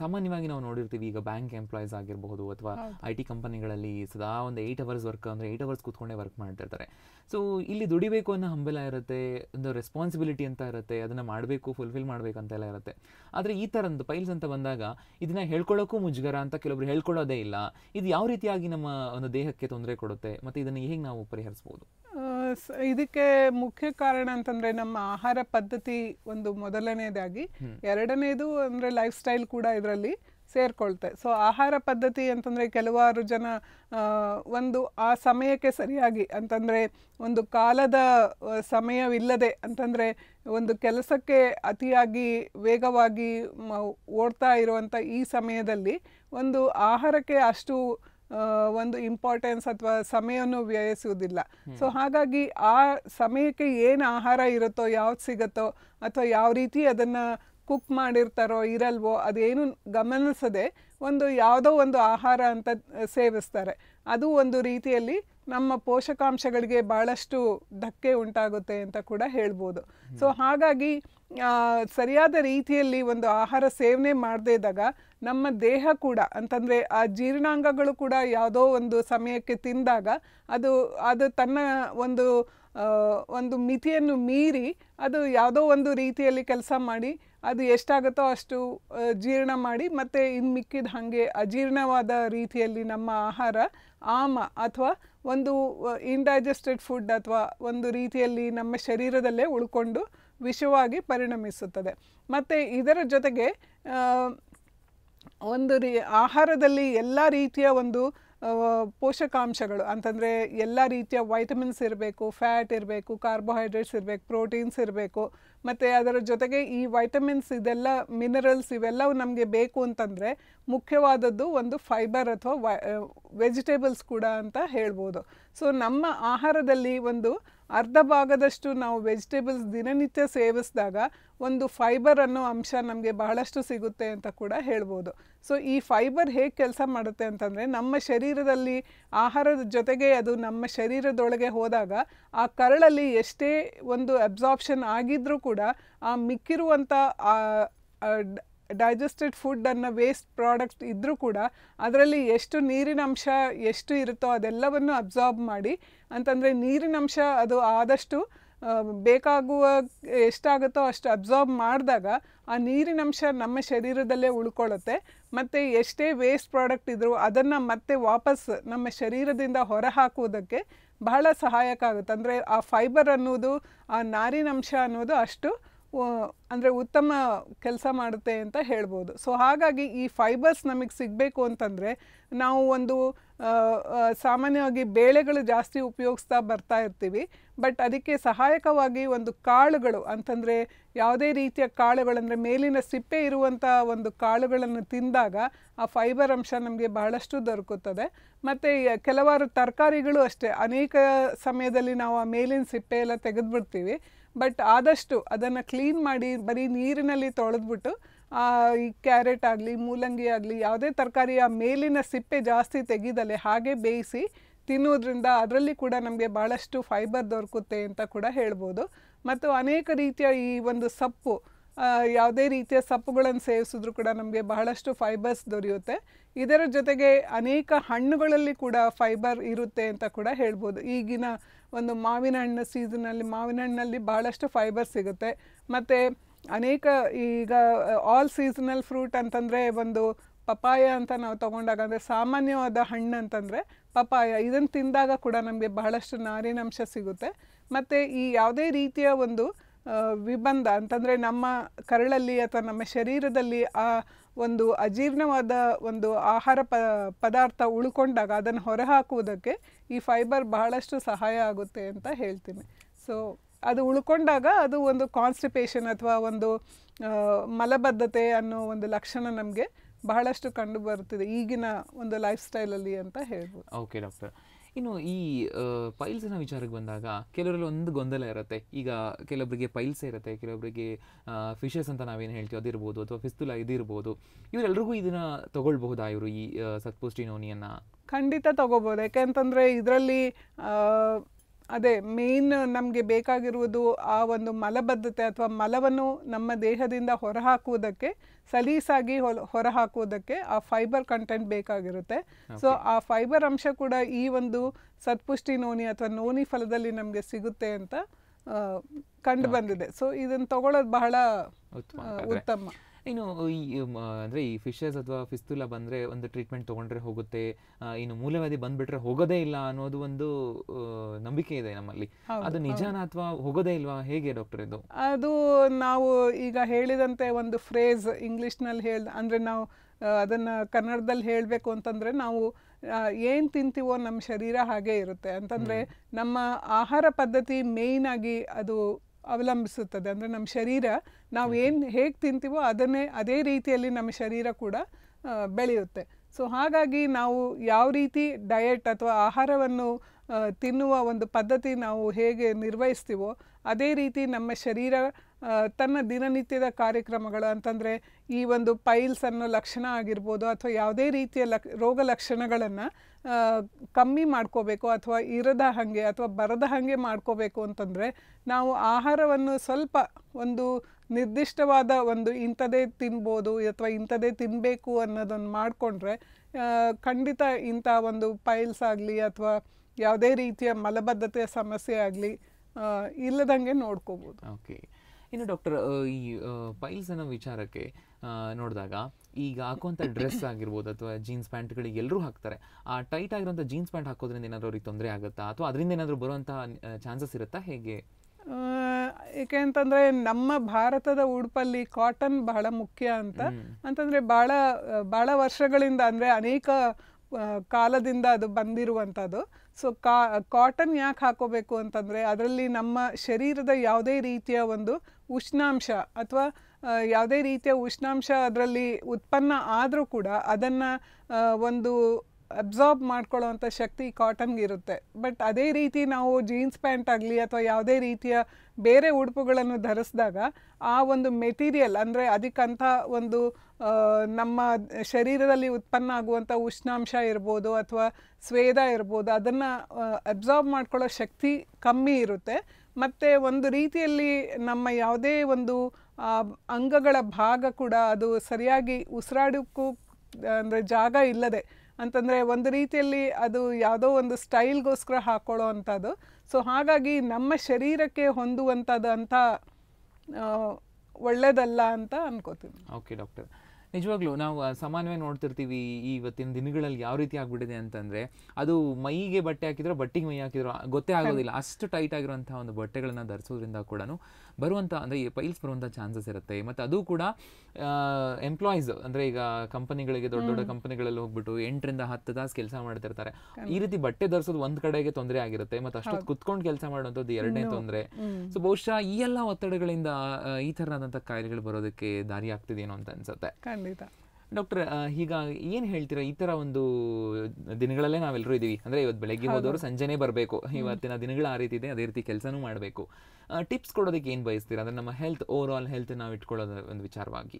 ಸಾಮಾನ್ಯವಾಗಿ ನಾವು ನೋಡಿರ್ತೀವಿ ಈಗ ಬ್ಯಾಂಕ್ ಎಂಪ್ಲಾಯೀಸ್ ಆಗಿರಬಹುದು ಅಥವಾ ಐ ಟಿ ಕಂಪನಿಗಳಲ್ಲಿ ಸದಾ ಒಂದು ಏಯ್ಟ್ ಅವರ್ಸ್ ವರ್ಕ್ ಅಂದರೆ ಏಯ್ಟ್ ಅವರ್ಸ್ ಕೂತ್ಕೊಂಡೇ ವರ್ಕ್ ಮಾಡ್ತಿರ್ತಾರೆ ಸೊ ಇಲ್ಲಿ ದುಡಿಬೇಕು ಅನ್ನೋ ಹಂಬಲ ಇರುತ್ತೆ ಒಂದು ರೆಸ್ಪಾನ್ಸಿಬಿಲಿಟಿ ಅಂತ ಇರುತ್ತೆ ಅದನ್ನು ಮಾಡಬೇಕು ಫುಲ್ಫಿಲ್ ಮಾಡಬೇಕು ಅಂತೆಲ್ಲ ಇರುತ್ತೆ ಆದರೆ ಈ ಥರದ್ದು ಪೈಲ್ಸ್ ಅಂತ ಬಂದಾಗ ಇದನ್ನು ಹೇಳ್ಕೊಳ್ಳೋಕ್ಕೂ ಮುಜುಗರ ಅಂತ ಕೆಲವೊಬ್ರು ಹೇಳ್ಕೊಳ್ಳೋದೇ ಇಲ್ಲ ಇದು ಯಾವ ರೀತಿಯಾಗಿ ನಮ್ಮ ಒಂದು ದೇಹಕ್ಕೆ ತೊಂದರೆ ಕೊಡುತ್ತೆ ಮತ್ತು ಇದನ್ನು ಹೇಗೆ ನಾವು ಪರಿಹರಿಸ್ಬೋದು ಇದಕ್ಕೆ ಮುಖ್ಯ ಕಾರಣ ಅಂತಂದ್ರೆ ನಮ್ಮ ಆಹಾರ ಪದ್ಧತಿ ಒಂದು ಮೊದಲನೇದಾಗಿ ಎರಡನೇದು ಅಂದ್ರೆ ಲೈಫ್ ಸ್ಟೈಲ್ ಕೂಡ ಇದರಲ್ಲಿ ಸೇರ್ಕೊಳ್ತೆ ಸೊ ಆಹಾರ ಪದ್ಧತಿ ಅಂತಂದರೆ ಕೆಲವಾರು ಜನ ಒಂದು ಆ ಸಮಯಕ್ಕೆ ಸರಿಯಾಗಿ ಅಂತಂದರೆ ಒಂದು ಕಾಲದ ಸಮಯವಿಲ್ಲದೆ ಅಂತಂದರೆ ಒಂದು ಕೆಲಸಕ್ಕೆ ಅತಿಯಾಗಿ ವೇಗವಾಗಿ ಓಡ್ತಾ ಇರುವಂಥ ಈ ಸಮಯದಲ್ಲಿ ಒಂದು ಆಹಾರಕ್ಕೆ ಅಷ್ಟು ಒಂದು ಇಂಪಾರ್ಟೆನ್ಸ್ ಅಥವಾ ಸಮಯವನ್ನು ವ್ಯಯಿಸುವುದಿಲ್ಲ ಸೊ ಹಾಗಾಗಿ ಆ ಸಮಯಕ್ಕೆ ಏನು ಆಹಾರ ಇರುತ್ತೋ ಯಾವ್ದು ಸಿಗುತ್ತೋ ಅಥವಾ ಯಾವ ರೀತಿ ಅದನ್ನು ಕುಕ್ ಮಾಡಿರ್ತಾರೋ ಇರಲ್ವೋ ಅದೇನು ಗಮನಿಸದೆ ಒಂದು ಯಾವುದೋ ಒಂದು ಆಹಾರ ಅಂತ ಸೇವಿಸ್ತಾರೆ ಅದು ಒಂದು ರೀತಿಯಲ್ಲಿ ನಮ್ಮ ಪೋಷಕಾಂಶಗಳಿಗೆ ಭಾಳಷ್ಟು ಧಕ್ಕೆ ಉಂಟಾಗುತ್ತೆ ಅಂತ ಕೂಡ ಹೇಳ್ಬೋದು ಸೊ ಹಾಗಾಗಿ ಸರಿಯಾದ ರೀತಿಯಲ್ಲಿ ಒಂದು ಆಹಾರ ಸೇವನೆ ಮಾಡದೇ ಇದ್ದಾಗ ನಮ್ಮ ದೇಹ ಕೂಡ ಅಂತಂದರೆ ಆ ಜೀರ್ಣಾಂಗಗಳು ಕೂಡ ಯಾವುದೋ ಒಂದು ಸಮಯಕ್ಕೆ ತಿಂದಾಗ ಅದು ಅದು ತನ್ನ ಒಂದು ಒಂದು ಮಿತಿಯನ್ನು ಮೀರಿ ಅದು ಯಾವುದೋ ಒಂದು ರೀತಿಯಲ್ಲಿ ಕೆಲಸ ಮಾಡಿ ಅದು ಎಷ್ಟಾಗುತ್ತೋ ಅಷ್ಟು ಜೀರ್ಣ ಮಾಡಿ ಮತ್ತು ಇನ್ನು ಮಿಕ್ಕಿದ ಹಾಗೆ ಅಜೀರ್ಣವಾದ ರೀತಿಯಲ್ಲಿ ನಮ್ಮ ಆಹಾರ ಆಮ ಅಥವಾ ಒಂದು ಇಂಡೈಜೆಸ್ಟೆಡ್ ಫುಡ್ ಅಥವಾ ಒಂದು ರೀತಿಯಲ್ಲಿ ನಮ್ಮ ಶರೀರದಲ್ಲೇ ಉಳ್ಕೊಂಡು ವಿಷವಾಗಿ ಪರಿಣಮಿಸುತ್ತದೆ ಮತ್ತು ಇದರ ಜೊತೆಗೆ ಒಂದು ರೀ ಆಹಾರದಲ್ಲಿ ಎಲ್ಲ ರೀತಿಯ ಒಂದು ಪೋಷಕಾಂಶಗಳು ಅಂತಂದರೆ ಎಲ್ಲ ರೀತಿಯ ವೈಟಮಿನ್ಸ್ ಇರಬೇಕು ಫ್ಯಾಟ್ ಇರಬೇಕು ಕಾರ್ಬೋಹೈಡ್ರೇಟ್ಸ್ ಇರಬೇಕು ಪ್ರೋಟೀನ್ಸ್ ಇರಬೇಕು ಮತ್ತು ಅದರ ಜೊತೆಗೆ ಈ ವೈಟಮಿನ್ಸ್ ಇದೆಲ್ಲ ಮಿನರಲ್ಸ್ ಇವೆಲ್ಲವೂ ನಮಗೆ ಬೇಕು ಅಂತಂದರೆ ಮುಖ್ಯವಾದದ್ದು ಒಂದು ಫೈಬರ್ ಅಥವಾ ವೆಜಿಟೇಬಲ್ಸ್ ಕೂಡ ಅಂತ ಹೇಳ್ಬೋದು ಸೊ ನಮ್ಮ ಆಹಾರದಲ್ಲಿ ಒಂದು ಅರ್ಧ ಭಾಗದಷ್ಟು ನಾವು ವೆಜಿಟೇಬಲ್ಸ್ ದಿನನಿತ್ಯ ಸೇವಿಸಿದಾಗ ಒಂದು ಫೈಬರ್ ಅನ್ನೋ ಅಂಶ ನಮಗೆ ಬಹಳಷ್ಟು ಸಿಗುತ್ತೆ ಅಂತ ಕೂಡ ಹೇಳ್ಬೋದು ಸೊ ಈ ಫೈಬರ್ ಹೇಗೆ ಕೆಲಸ ಮಾಡುತ್ತೆ ಅಂತಂದರೆ ನಮ್ಮ ಶರೀರದಲ್ಲಿ ಆಹಾರದ ಜೊತೆಗೆ ಅದು ನಮ್ಮ ಶರೀರದೊಳಗೆ ಹೋದಾಗ ಆ ಕರಳಲ್ಲಿ ಎಷ್ಟೇ ಒಂದು ಅಬ್ಸಾರ್ಪ್ಷನ್ ಆಗಿದ್ರೂ ಕೂಡ ಆ ಮಿಕ್ಕಿರುವಂಥ ಡೈಜೆಸ್ಟೆಡ್ ಫುಡ್ಡನ್ನು ವೇಸ್ಟ್ ಪ್ರಾಡಕ್ಟ್ ಇದ್ದರೂ ಕೂಡ ಅದರಲ್ಲಿ ಎಷ್ಟು ನೀರಿನ ಅಂಶ ಎಷ್ಟು ಇರುತ್ತೋ ಅದೆಲ್ಲವನ್ನು ಅಬ್ಸಾರ್ಬ್ ಮಾಡಿ ಅಂತಂದರೆ ನೀರಿನ ಅಂಶ ಅದು ಆದಷ್ಟು ಬೇಕಾಗುವ ಎಷ್ಟಾಗುತ್ತೋ ಅಷ್ಟು ಅಬ್ಸಾರ್ಬ್ ಮಾಡಿದಾಗ ಆ ನೀರಿನ ಅಂಶ ನಮ್ಮ ಶರೀರದಲ್ಲೇ ಉಳ್ಕೊಳ್ಳುತ್ತೆ ಮತ್ತು ಎಷ್ಟೇ ವೇಸ್ಟ್ ಪ್ರಾಡಕ್ಟ್ ಇದ್ದರೂ ಅದನ್ನು ಮತ್ತೆ ವಾಪಸ್ ನಮ್ಮ ಶರೀರದಿಂದ ಹೊರ ಹಾಕುವುದಕ್ಕೆ ಬಹಳ ಸಹಾಯಕ ಆಗುತ್ತೆ ಅಂದರೆ ಆ ಫೈಬರ್ ಅನ್ನೋದು ಆ ನಾರಿನಂಶ ಅನ್ನೋದು ಅಷ್ಟು ಅಂದರೆ ಉತ್ತಮ ಕೆಲಸ ಮಾಡುತ್ತೆ ಅಂತ ಹೇಳ್ಬೋದು ಸೊ ಹಾಗಾಗಿ ಈ ಫೈಬರ್ಸ್ ನಮಗೆ ಸಿಗಬೇಕು ಅಂತಂದರೆ ನಾವು ಒಂದು ಸಾಮಾನ್ಯವಾಗಿ ಬೇಳೆಗಳು ಜಾಸ್ತಿ ಉಪಯೋಗಿಸ್ತಾ ಬರ್ತಾ ಇರ್ತೀವಿ ಬಟ್ ಅದಕ್ಕೆ ಸಹಾಯಕವಾಗಿ ಒಂದು ಕಾಳುಗಳು ಅಂತಂದರೆ ಯಾವುದೇ ರೀತಿಯ ಕಾಳುಗಳಂದರೆ ಮೇಲಿನ ಸಿಪ್ಪೆ ಇರುವಂಥ ಒಂದು ಕಾಳುಗಳನ್ನು ತಿಂದಾಗ ಆ ಫೈಬರ್ ಅಂಶ ನಮಗೆ ಬಹಳಷ್ಟು ದೊರಕುತ್ತದೆ ಮತ್ತು ಕೆಲವಾರು ತರಕಾರಿಗಳು ಅಷ್ಟೇ ಅನೇಕ ಸಮಯದಲ್ಲಿ ನಾವು ಆ ಮೇಲಿನ ಸಿಪ್ಪೆ ಎಲ್ಲ ತೆಗೆದುಬಿಡ್ತೀವಿ ಬಟ್ ಆದಷ್ಟು ಅದನ್ನು ಕ್ಲೀನ್ ಮಾಡಿ ಬರೀ ನೀರಿನಲ್ಲಿ ತೊಳೆದ್ಬಿಟ್ಟು ಈ ಕ್ಯಾರೆಟ್ ಆಗಲಿ ಮೂಲಂಗಿ ಆಗಲಿ ಯಾವುದೇ ತರಕಾರಿಯ ಮೇಲಿನ ಸಿಪ್ಪೆ ಜಾಸ್ತಿ ತೆಗೆದಲೆ ಹಾಗೆ ಬೇಯಿಸಿ ತಿನ್ನೋದ್ರಿಂದ ಅದರಲ್ಲಿ ಕೂಡ ನಮಗೆ ಭಾಳಷ್ಟು ಫೈಬರ್ ದೊರಕುತ್ತೆ ಅಂತ ಕೂಡ ಹೇಳ್ಬೋದು ಮತ್ತು ಅನೇಕ ರೀತಿಯ ಈ ಒಂದು ಸಪ್ಪು ಯಾವುದೇ ರೀತಿಯ ಸಪ್ಪುಗಳನ್ನು ಸೇವಿಸಿದ್ರು ಕೂಡ ನಮಗೆ ಬಹಳಷ್ಟು ಫೈಬರ್ಸ್ ದೊರೆಯುತ್ತೆ ಇದರ ಜೊತೆಗೆ ಅನೇಕ ಹಣ್ಣುಗಳಲ್ಲಿ ಕೂಡ ಫೈಬರ್ ಇರುತ್ತೆ ಅಂತ ಕೂಡ ಹೇಳ್ಬೋದು ಈಗಿನ ಒಂದು ಮಾವಿನ ಹಣ್ಣು ಸೀಸನಲ್ಲಿ ಮಾವಿನ ಹಣ್ಣಲ್ಲಿ ಬಹಳಷ್ಟು ಫೈಬರ್ ಸಿಗುತ್ತೆ ಮತ್ತು ಅನೇಕ ಈಗ ಆಲ್ ಸೀಸನಲ್ ಫ್ರೂಟ್ ಅಂತಂದರೆ ಒಂದು ಪಪಾಯ ಅಂತ ನಾವು ತೊಗೊಂಡಾಗ ಅಂದರೆ ಸಾಮಾನ್ಯವಾದ ಹಣ್ಣು ಅಂತಂದರೆ ಪಪಾಯ ಇದನ್ನು ತಿಂದಾಗ ಕೂಡ ನಮಗೆ ಬಹಳಷ್ಟು ನಾರಿನಾಂಶ ಸಿಗುತ್ತೆ ಮತ್ತು ಈ ಯಾವುದೇ ರೀತಿಯ ಒಂದು ವಿಬಂಧ ಅಂತಂದರೆ ನಮ್ಮ ಕರಳಲ್ಲಿ ಅಥವಾ ನಮ್ಮ ಶರೀರದಲ್ಲಿ ಆ ಒಂದು ಅಜೀರ್ಣವಾದ ಒಂದು ಆಹಾರ ಪ ಪದಾರ್ಥ ಉಳ್ಕೊಂಡಾಗ ಅದನ್ನು ಹೊರಹಾಕುವುದಕ್ಕೆ ಈ ಫೈಬರ್ ಬಹಳಷ್ಟು ಸಹಾಯ ಆಗುತ್ತೆ ಅಂತ ಹೇಳ್ತೀನಿ ಸೊ ಅದು ಉಳ್ಕೊಂಡಾಗ ಅದು ಒಂದು ಕಾನ್ಸ್ಟಿಪೇಷನ್ ಅಥವಾ ಒಂದು ಮಲಬದ್ಧತೆ ಅನ್ನೋ ಒಂದು ಲಕ್ಷಣ ನಮಗೆ ಬಹಳಷ್ಟು ಕಂಡು ಬರುತ್ತಿದೆ ಈಗಿನ ಒಂದು ಲೈಫ್ ಸ್ಟೈಲಲ್ಲಿ ಅಂತ ಹೇಳ್ಬೋದು ಓಕೆ ಡಾಕ್ಟರ್ ಇನ್ನು ಈ ಪೈಲ್ಸಿನ ವಿಚಾರಕ್ಕೆ ಬಂದಾಗ ಕೆಲವರಲ್ಲಿ ಒಂದು ಗೊಂದಲ ಇರುತ್ತೆ ಈಗ ಕೆಲವೊಬ್ಬರಿಗೆ ಫೈಲ್ಸ್ ಇರುತ್ತೆ ಕೆಲವೊಬ್ಬರಿಗೆ ಫಿಶಸ್ ಅಂತ ನಾವೇನು ಹೇಳ್ತೀವಿ ಅದಿರ್ಬೋದು ಅಥವಾ ಫಿಸ್ತುಲ ಇದಿರ್ಬೋದು ಇವರೆಲ್ರಿಗೂ ಇದನ್ನು ತೊಗೊಳ್ಬಹುದಾ ಇವರು ಈ ನೋನಿಯನ್ನು ಖಂಡಿತ ತಗೋಬೋದು ಯಾಕೆಂತಂದರೆ ಇದರಲ್ಲಿ ಅದೇ ಮೇನ್ ನಮಗೆ ಬೇಕಾಗಿರುವುದು ಆ ಒಂದು ಮಲಬದ್ಧತೆ ಅಥವಾ ಮಲವನ್ನು ನಮ್ಮ ದೇಹದಿಂದ ಹೊರಹಾಕುವುದಕ್ಕೆ ಸಲೀಸಾಗಿ ಹೊರಹಾಕುವುದಕ್ಕೆ ಆ ಫೈಬರ್ ಕಂಟೆಂಟ್ ಬೇಕಾಗಿರುತ್ತೆ ಸೊ ಆ ಫೈಬರ್ ಅಂಶ ಕೂಡ ಈ ಒಂದು ಸತ್ಪುಷ್ಟಿ ನೋನಿ ಅಥವಾ ನೋನಿ ಫಲದಲ್ಲಿ ನಮಗೆ ಸಿಗುತ್ತೆ ಅಂತ ಕಂಡು ಬಂದಿದೆ ಸೊ ಇದನ್ನು ತಗೊಳ್ಳೋದು ಬಹಳ ಉತ್ತಮ ಇನ್ನು ಈ ಅಂದರೆ ಈ ಫಿಶಸ್ ಅಥವಾ ಫಿಸ್ತುಲ ಬಂದರೆ ಒಂದು ಟ್ರೀಟ್ಮೆಂಟ್ ತೊಗೊಂಡ್ರೆ ಹೋಗುತ್ತೆ ಇನ್ನು ಮೂಲವ್ಯಾಧಿ ಬಂದುಬಿಟ್ರೆ ಹೋಗೋದೇ ಇಲ್ಲ ಅನ್ನೋದು ಒಂದು ನಂಬಿಕೆ ಇದೆ ನಮ್ಮಲ್ಲಿ ಅದು ನಿಜಾನ ಅಥವಾ ಹೋಗೋದೇ ಇಲ್ವಾ ಹೇಗೆ ಡಾಕ್ಟರ್ ಇದು ಅದು ನಾವು ಈಗ ಹೇಳಿದಂತೆ ಒಂದು ಫ್ರೇಸ್ ಇಂಗ್ಲೀಷ್ನಲ್ಲಿ ಹೇಳ್ದ ಅಂದರೆ ನಾವು ಅದನ್ನು ಕನ್ನಡದಲ್ಲಿ ಹೇಳಬೇಕು ಅಂತಂದರೆ ನಾವು ಏನು ತಿಂತೀವೋ ನಮ್ಮ ಶರೀರ ಹಾಗೆ ಇರುತ್ತೆ ಅಂತಂದರೆ ನಮ್ಮ ಆಹಾರ ಪದ್ಧತಿ ಮೇಯ್ನಾಗಿ ಅದು ಅವಲಂಬಿಸುತ್ತದೆ ಅಂದರೆ ನಮ್ಮ ಶರೀರ ನಾವು ಏನು ಹೇಗೆ ತಿಂತೀವೋ ಅದನ್ನೇ ಅದೇ ರೀತಿಯಲ್ಲಿ ನಮ್ಮ ಶರೀರ ಕೂಡ ಬೆಳೆಯುತ್ತೆ ಸೊ ಹಾಗಾಗಿ ನಾವು ಯಾವ ರೀತಿ ಡಯಟ್ ಅಥವಾ ಆಹಾರವನ್ನು ತಿನ್ನುವ ಒಂದು ಪದ್ಧತಿ ನಾವು ಹೇಗೆ ನಿರ್ವಹಿಸ್ತೀವೋ ಅದೇ ರೀತಿ ನಮ್ಮ ಶರೀರ ತನ್ನ ದಿನನಿತ್ಯದ ಕಾರ್ಯಕ್ರಮಗಳು ಅಂತಂದರೆ ಈ ಒಂದು ಪೈಲ್ಸ್ ಅನ್ನೋ ಲಕ್ಷಣ ಆಗಿರ್ಬೋದು ಅಥವಾ ಯಾವುದೇ ರೀತಿಯ ಲಕ್ ರೋಗ ಲಕ್ಷಣಗಳನ್ನು ಕಮ್ಮಿ ಮಾಡ್ಕೋಬೇಕು ಅಥವಾ ಇರದ ಹಾಗೆ ಅಥವಾ ಬರದ ಹಾಗೆ ಮಾಡ್ಕೋಬೇಕು ಅಂತಂದರೆ ನಾವು ಆಹಾರವನ್ನು ಸ್ವಲ್ಪ ಒಂದು ನಿರ್ದಿಷ್ಟವಾದ ಒಂದು ಇಂಥದೇ ತಿನ್ಬೋದು ಅಥವಾ ಇಂಥದೇ ತಿನ್ನಬೇಕು ಅನ್ನೋದನ್ನು ಮಾಡಿಕೊಂಡ್ರೆ ಖಂಡಿತ ಇಂಥ ಒಂದು ಪೈಲ್ಸ್ ಆಗಲಿ ಅಥವಾ ಯಾವುದೇ ರೀತಿಯ ಮಲಬದ್ಧತೆಯ ಸಮಸ್ಯೆ ಆಗಲಿ ಇಲ್ಲದಂಗೆ ನೋಡ್ಕೋಬೋದು ಓಕೆ ಇನ್ನು ಡಾಕ್ಟರ್ ಈ ಪೈಲ್ಸ್ ಅನ್ನೋ ವಿಚಾರಕ್ಕೆ ನೋಡಿದಾಗ ಈಗ ಹಾಕುವಂಥ ಡ್ರೆಸ್ ಆಗಿರ್ಬೋದು ಅಥವಾ ಜೀನ್ಸ್ ಪ್ಯಾಂಟ್ಗಳಿಗೆ ಎಲ್ಲರೂ ಹಾಕ್ತಾರೆ ಆ ಟೈಟ್ ಆಗಿರೋಂಥ ಜೀನ್ಸ್ ಪ್ಯಾಂಟ್ ಹಾಕೋದ್ರಿಂದ ಏನಾದರೂ ಅವ್ರಿಗೆ ತೊಂದರೆ ಆಗುತ್ತಾ ಅಥವಾ ಅದರಿಂದ ಏನಾದರೂ ಬರುವಂಥ ಚಾನ್ಸಸ್ ಇರುತ್ತಾ ಹೇಗೆ ಏಕೆ ಅಂತಂದರೆ ನಮ್ಮ ಭಾರತದ ಉಡುಪಲ್ಲಿ ಕಾಟನ್ ಬಹಳ ಮುಖ್ಯ ಅಂತ ಅಂತಂದ್ರೆ ಭಾಳ ಭಾಳ ವರ್ಷಗಳಿಂದ ಅಂದ್ರೆ ಅನೇಕ ಕಾಲದಿಂದ ಅದು ಬಂದಿರುವಂಥದ್ದು ಸೊ ಕಾ ಕಾಟನ್ ಯಾಕೆ ಹಾಕೋಬೇಕು ಅಂತಂದರೆ ಅದರಲ್ಲಿ ನಮ್ಮ ಶರೀರದ ಯಾವುದೇ ರೀತಿಯ ಒಂದು ಉಷ್ಣಾಂಶ ಅಥವಾ ಯಾವುದೇ ರೀತಿಯ ಉಷ್ಣಾಂಶ ಅದರಲ್ಲಿ ಉತ್ಪನ್ನ ಆದರೂ ಕೂಡ ಅದನ್ನು ಒಂದು ಅಬ್ಸಾರ್ಬ್ ಮಾಡ್ಕೊಳ್ಳೋವಂಥ ಶಕ್ತಿ ಕಾಟನ್ಗೆ ಇರುತ್ತೆ ಬಟ್ ಅದೇ ರೀತಿ ನಾವು ಜೀನ್ಸ್ ಪ್ಯಾಂಟ್ ಆಗಲಿ ಅಥವಾ ಯಾವುದೇ ರೀತಿಯ ಬೇರೆ ಉಡುಪುಗಳನ್ನು ಧರಿಸಿದಾಗ ಆ ಒಂದು ಮೆಟೀರಿಯಲ್ ಅಂದರೆ ಅದಕ್ಕಂಥ ಒಂದು ನಮ್ಮ ಶರೀರದಲ್ಲಿ ಉತ್ಪನ್ನ ಆಗುವಂಥ ಉಷ್ಣಾಂಶ ಇರ್ಬೋದು ಅಥವಾ ಸ್ವೇದ ಇರ್ಬೋದು ಅದನ್ನು ಅಬ್ಸಾರ್ಬ್ ಮಾಡ್ಕೊಳ್ಳೋ ಶಕ್ತಿ ಕಮ್ಮಿ ಇರುತ್ತೆ ಮತ್ತು ಒಂದು ರೀತಿಯಲ್ಲಿ ನಮ್ಮ ಯಾವುದೇ ಒಂದು ಅಂಗಗಳ ಭಾಗ ಕೂಡ ಅದು ಸರಿಯಾಗಿ ಉಸಿರಾಡೋಕ್ಕೂ ಅಂದರೆ ಜಾಗ ಇಲ್ಲದೆ ಅಂತಂದರೆ ಒಂದು ರೀತಿಯಲ್ಲಿ ಅದು ಯಾವುದೋ ಒಂದು ಸ್ಟೈಲ್ಗೋಸ್ಕರ ಹಾಕೊಳ್ಳೋ ಅಂಥದ್ದು ಸೊ ಹಾಗಾಗಿ ನಮ್ಮ ಶರೀರಕ್ಕೆ ಹೊಂದುವಂಥದ್ದು ಅಂತ ಒಳ್ಳೆಯದಲ್ಲ ಅಂತ ಅನ್ಕೋತೀನಿ ಓಕೆ ಡಾಕ್ಟರ್ ನಿಜವಾಗ್ಲೂ ನಾವು ಸಮಾನವೇ ನೋಡ್ತಿರ್ತೀವಿ ಈ ಇವತ್ತಿನ ದಿನಗಳಲ್ಲಿ ಯಾವ ರೀತಿ ಆಗ್ಬಿಟ್ಟಿದೆ ಅಂತಂದ್ರೆ ಅದು ಮೈಗೆ ಬಟ್ಟೆ ಹಾಕಿದ್ರು ಬಟ್ಟೆಗೆ ಮೈ ಹಾಕಿದ್ರು ಗೊತ್ತೇ ಆಗೋದಿಲ್ಲ ಅಷ್ಟು ಟೈಟ್ ಆಗಿರುವಂಥ ಒಂದು ಬಟ್ಟೆಗಳನ್ನ ಧರಿಸೋದ್ರಿಂದ ಕೂಡ ಬರುವಂಥ ಅಂದರೆ ಈ ಫೈಲ್ಸ್ ಬರುವಂಥ ಚಾನ್ಸಸ್ ಇರುತ್ತೆ ಮತ್ತು ಅದು ಕೂಡ ಎಂಪ್ಲಾಯೀಸ್ ಅಂದರೆ ಈಗ ಕಂಪನಿಗಳಿಗೆ ದೊಡ್ಡ ದೊಡ್ಡ ಕಂಪನಿಗಳಲ್ಲಿ ಹೋಗ್ಬಿಟ್ಟು ಎಂಟರಿಂದ ಹತ್ತು ತಾಸು ಕೆಲಸ ಮಾಡ್ತಿರ್ತಾರೆ ಈ ರೀತಿ ಬಟ್ಟೆ ಧರಿಸೋದು ಒಂದು ಕಡೆಗೆ ತೊಂದರೆ ಆಗಿರುತ್ತೆ ಮತ್ತು ಅಷ್ಟು ಕುತ್ಕೊಂಡು ಕೆಲಸ ಮಾಡುವಂಥದ್ದು ಎರಡನೇ ತೊಂದರೆ ಸೊ ಬಹುಶಃ ಈ ಎಲ್ಲ ಒತ್ತಡಗಳಿಂದ ಈ ಥರದಂಥ ಕಾಯಿಲೆಗಳು ಬರೋದಕ್ಕೆ ದಾರಿ ಆಗ್ತಿದೇನೋ ಅಂತ ಅನ್ಸುತ್ತೆ ಖಂಡಿತ ಡಾಕ್ಟರ್ ಈಗ ಏನು ಹೇಳ್ತೀರಾ ಈ ಥರ ಒಂದು ದಿನಗಳಲ್ಲೇ ನಾವೆಲ್ಲರೂ ಇದ್ದೀವಿ ಅಂದರೆ ಇವತ್ತು ಬೆಳಗ್ಗೆ ಹೋದವರು ಸಂಜೆನೇ ಬರಬೇಕು ಇವತ್ತಿನ ದಿನಗಳು ಆ ರೀತಿ ಇದೆ ಅದೇ ರೀತಿ ಕೆಲಸನೂ ಮಾಡಬೇಕು ಟಿಪ್ಸ್ ಕೊಡೋದಕ್ಕೆ ಏನು ಬಯಸ್ತೀರಾ ಅಂದರೆ ನಮ್ಮ ಹೆಲ್ತ್ ಓವರ್ ಆಲ್ ಹೆಲ್ತ್ ನಾವು ಇಟ್ಕೊಳ್ಳೋದು ಒಂದು ವಿಚಾರವಾಗಿ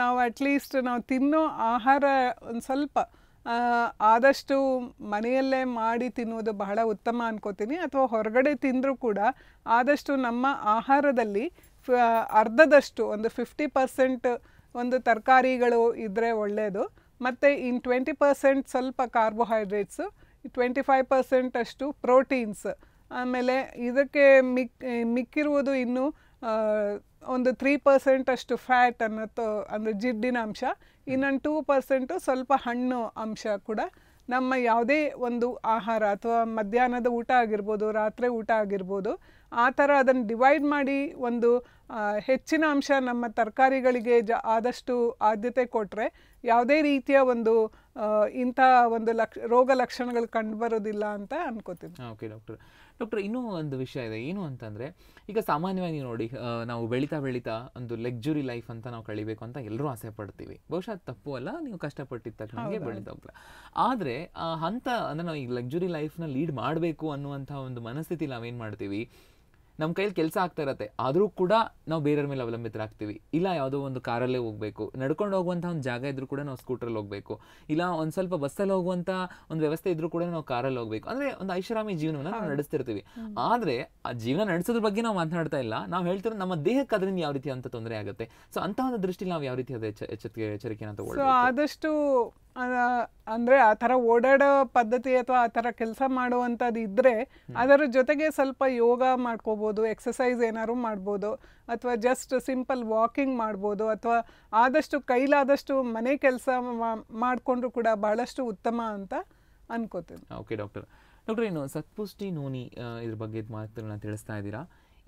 ನಾವು ಅಟ್ಲೀಸ್ಟ್ ನಾವು ತಿನ್ನೋ ಆಹಾರ ಒಂದು ಸ್ವಲ್ಪ ಆದಷ್ಟು ಮನೆಯಲ್ಲೇ ಮಾಡಿ ತಿನ್ನುವುದು ಬಹಳ ಉತ್ತಮ ಅನ್ಕೋತೀನಿ ಅಥವಾ ಹೊರಗಡೆ ತಿಂದರೂ ಕೂಡ ಆದಷ್ಟು ನಮ್ಮ ಆಹಾರದಲ್ಲಿ ಅರ್ಧದಷ್ಟು ಒಂದು ಫಿಫ್ಟಿ ಪರ್ಸೆಂಟ್ ಒಂದು ತರಕಾರಿಗಳು ಇದ್ದರೆ ಒಳ್ಳೆಯದು ಮತ್ತು ಇನ್ ಟ್ವೆಂಟಿ ಪರ್ಸೆಂಟ್ ಸ್ವಲ್ಪ ಕಾರ್ಬೋಹೈಡ್ರೇಟ್ಸು ಟ್ವೆಂಟಿ ಫೈವ್ ಪರ್ಸೆಂಟ್ ಅಷ್ಟು ಪ್ರೋಟೀನ್ಸ್ ಆಮೇಲೆ ಇದಕ್ಕೆ ಮಿಕ್ ಮಿಕ್ಕಿರುವುದು ಇನ್ನು ಒಂದು ತ್ರೀ ಪರ್ಸೆಂಟ್ ಅಷ್ಟು ಫ್ಯಾಟ್ ಅನ್ನೋದು ಅಂದರೆ ಜಿಡ್ಡಿನ ಅಂಶ ಇನ್ನೊಂದು ಟೂ ಪರ್ಸೆಂಟು ಸ್ವಲ್ಪ ಹಣ್ಣು ಅಂಶ ಕೂಡ ನಮ್ಮ ಯಾವುದೇ ಒಂದು ಆಹಾರ ಅಥವಾ ಮಧ್ಯಾಹ್ನದ ಊಟ ಆಗಿರ್ಬೋದು ರಾತ್ರಿ ಊಟ ಆಗಿರ್ಬೋದು ಆ ಥರ ಅದನ್ನು ಡಿವೈಡ್ ಮಾಡಿ ಒಂದು ಹೆಚ್ಚಿನ ಅಂಶ ನಮ್ಮ ತರಕಾರಿಗಳಿಗೆ ಜ ಆದಷ್ಟು ಆದ್ಯತೆ ಕೊಟ್ಟರೆ ಯಾವುದೇ ರೀತಿಯ ಒಂದು ಇಂಥ ಒಂದು ಲಕ್ಷ ರೋಗ ಲಕ್ಷಣಗಳು ಕಂಡು ಬರೋದಿಲ್ಲ ಅಂತ ಅನ್ಕೋತೀನಿ ಓಕೆ ಡಾಕ್ಟರ್ ಡಾಕ್ಟರ್ ಇನ್ನೂ ಒಂದು ವಿಷಯ ಇದೆ ಏನು ಅಂತಂದರೆ ಈಗ ಸಾಮಾನ್ಯವಾಗಿ ನೋಡಿ ನಾವು ಬೆಳೀತಾ ಬೆಳೀತಾ ಒಂದು ಲಕ್ಸುರಿ ಲೈಫ್ ಅಂತ ನಾವು ಕಳಿಬೇಕು ಅಂತ ಎಲ್ಲರೂ ಆಸೆ ಪಡ್ತೀವಿ ಬಹುಶಃ ತಪ್ಪು ಅಲ್ಲ ನೀವು ಕಷ್ಟಪಟ್ಟಿದ್ದ ತಕ್ಷಣ ಬೆಳೀತಾ ಆದರೆ ಆ ಹಂತ ಅಂದರೆ ನಾವು ಈ ಲಕ್ಸುರಿ ಲೈಫ್ನ ಲೀಡ್ ಮಾಡಬೇಕು ಅನ್ನುವಂಥ ಒಂದು ಮನಸ್ಥಿತಿ ನಾವೇನು ಮಾಡ್ತೀವಿ ನಮ್ಮ ಕೈಯಲ್ಲಿ ಕೆಲಸ ಆಗ್ತಾ ಇರತ್ತೆ ಆದರೂ ಕೂಡ ನಾವು ಬೇರೆಯವ್ರ ಮೇಲೆ ಅವಲಂಬಿತರಾಗ್ತೀವಿ ಇಲ್ಲ ಯಾವುದೋ ಒಂದು ಕಾರಲ್ಲೇ ಹೋಗಬೇಕು ನಡ್ಕೊಂಡು ಹೋಗುವಂಥ ಒಂದು ಜಾಗ ಇದ್ರೂ ಕೂಡ ನಾವು ಸ್ಕೂಟ್ರಲ್ಲಿ ಹೋಗಬೇಕು ಇಲ್ಲ ಒಂದು ಸ್ವಲ್ಪ ಬಸ್ಸಲ್ಲಿ ಹೋಗುವಂಥ ಒಂದು ವ್ಯವಸ್ಥೆ ಇದ್ರೂ ಕೂಡ ನಾವು ಕಾರಲ್ಲಿ ಹೋಗಬೇಕು ಅಂದರೆ ಒಂದು ಐಷಾರಾಮಿ ಜೀವನವನ್ನು ನಾವು ನಡೆಸ್ತಿರ್ತೀವಿ ಆದರೆ ಆ ಜೀವನ ನಡೆಸೋದ್ರ ಬಗ್ಗೆ ನಾವು ಮಾತನಾಡ್ತಾ ಇಲ್ಲ ನಾವು ಹೇಳ್ತಿರೋ ನಮ್ಮ ದೇಹಕ್ಕೆ ಅದರಿಂದ ಯಾವ ರೀತಿ ಅಂತ ತೊಂದರೆ ಆಗುತ್ತೆ ಸೊ ಅಂತಹ ಒಂದು ದೃಷ್ಟಿಲಿ ನಾವು ಯಾವ ರೀತಿ ಅದ ಎಚ್ಚರಿಕೆಯನ್ನು ತಗೊಳ್ಳಿ ಆದಷ್ಟು ಅಂದರೆ ಆ ಥರ ಓಡಾಡೋ ಪದ್ಧತಿ ಅಥವಾ ಆ ಥರ ಕೆಲಸ ಮಾಡುವಂಥದ್ದು ಇದ್ದರೆ ಅದರ ಜೊತೆಗೆ ಸ್ವಲ್ಪ ಯೋಗ ಮಾಡ್ಕೋಬೋದು ಎಕ್ಸಸೈಸ್ ಏನಾದ್ರು ಮಾಡ್ಬೋದು ಅಥವಾ ಜಸ್ಟ್ ಸಿಂಪಲ್ ವಾಕಿಂಗ್ ಮಾಡ್ಬೋದು ಅಥವಾ ಆದಷ್ಟು ಕೈಲಾದಷ್ಟು ಮನೆ ಕೆಲಸ ಮಾಡಿಕೊಂಡ್ರು ಕೂಡ ಬಹಳಷ್ಟು ಉತ್ತಮ ಅಂತ ಅನ್ಕೋತೀನಿ ಓಕೆ ಡಾಕ್ಟರ್ ಡಾಕ್ಟರ್ ಇನ್ನು ಸತ್ಪುಷ್ಟಿ ನೋನಿ ಇದ್ರ ಬಗ್ಗೆ ಮಾತುಗಳನ್ನ ತಿಳಿಸ್ತಾ ಇದ್ದೀರಾ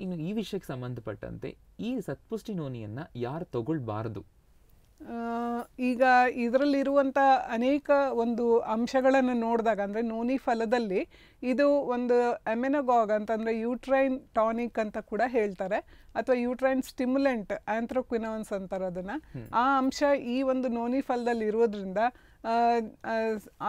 ಇನ್ನು ಈ ವಿಷಯಕ್ಕೆ ಸಂಬಂಧಪಟ್ಟಂತೆ ಈ ಸತ್ಪುಷ್ಟಿ ನೋನಿಯನ್ನು ಯಾರು ತಗೊಳ್ಬಾರ್ದು ಈಗ ಇದರಲ್ಲಿರುವಂಥ ಅನೇಕ ಒಂದು ಅಂಶಗಳನ್ನು ನೋಡಿದಾಗ ಅಂದರೆ ನೋನಿ ಫಲದಲ್ಲಿ ಇದು ಒಂದು ಎಮೆನಗಾಗ್ ಅಂತಂದರೆ ಯೂಟ್ರೈನ್ ಟಾನಿಕ್ ಅಂತ ಕೂಡ ಹೇಳ್ತಾರೆ ಅಥವಾ ಯೂಟ್ರೈನ್ ಸ್ಟಿಮ್ಯುಲೆಂಟ್ ಆ್ಯಂಥ್ರೋಕ್ವಿನೋನ್ಸ್ ಅಂತಾರೆ ಅದನ್ನು ಆ ಅಂಶ ಈ ಒಂದು ನೋನಿ ಫಲದಲ್ಲಿ ಇರೋದ್ರಿಂದ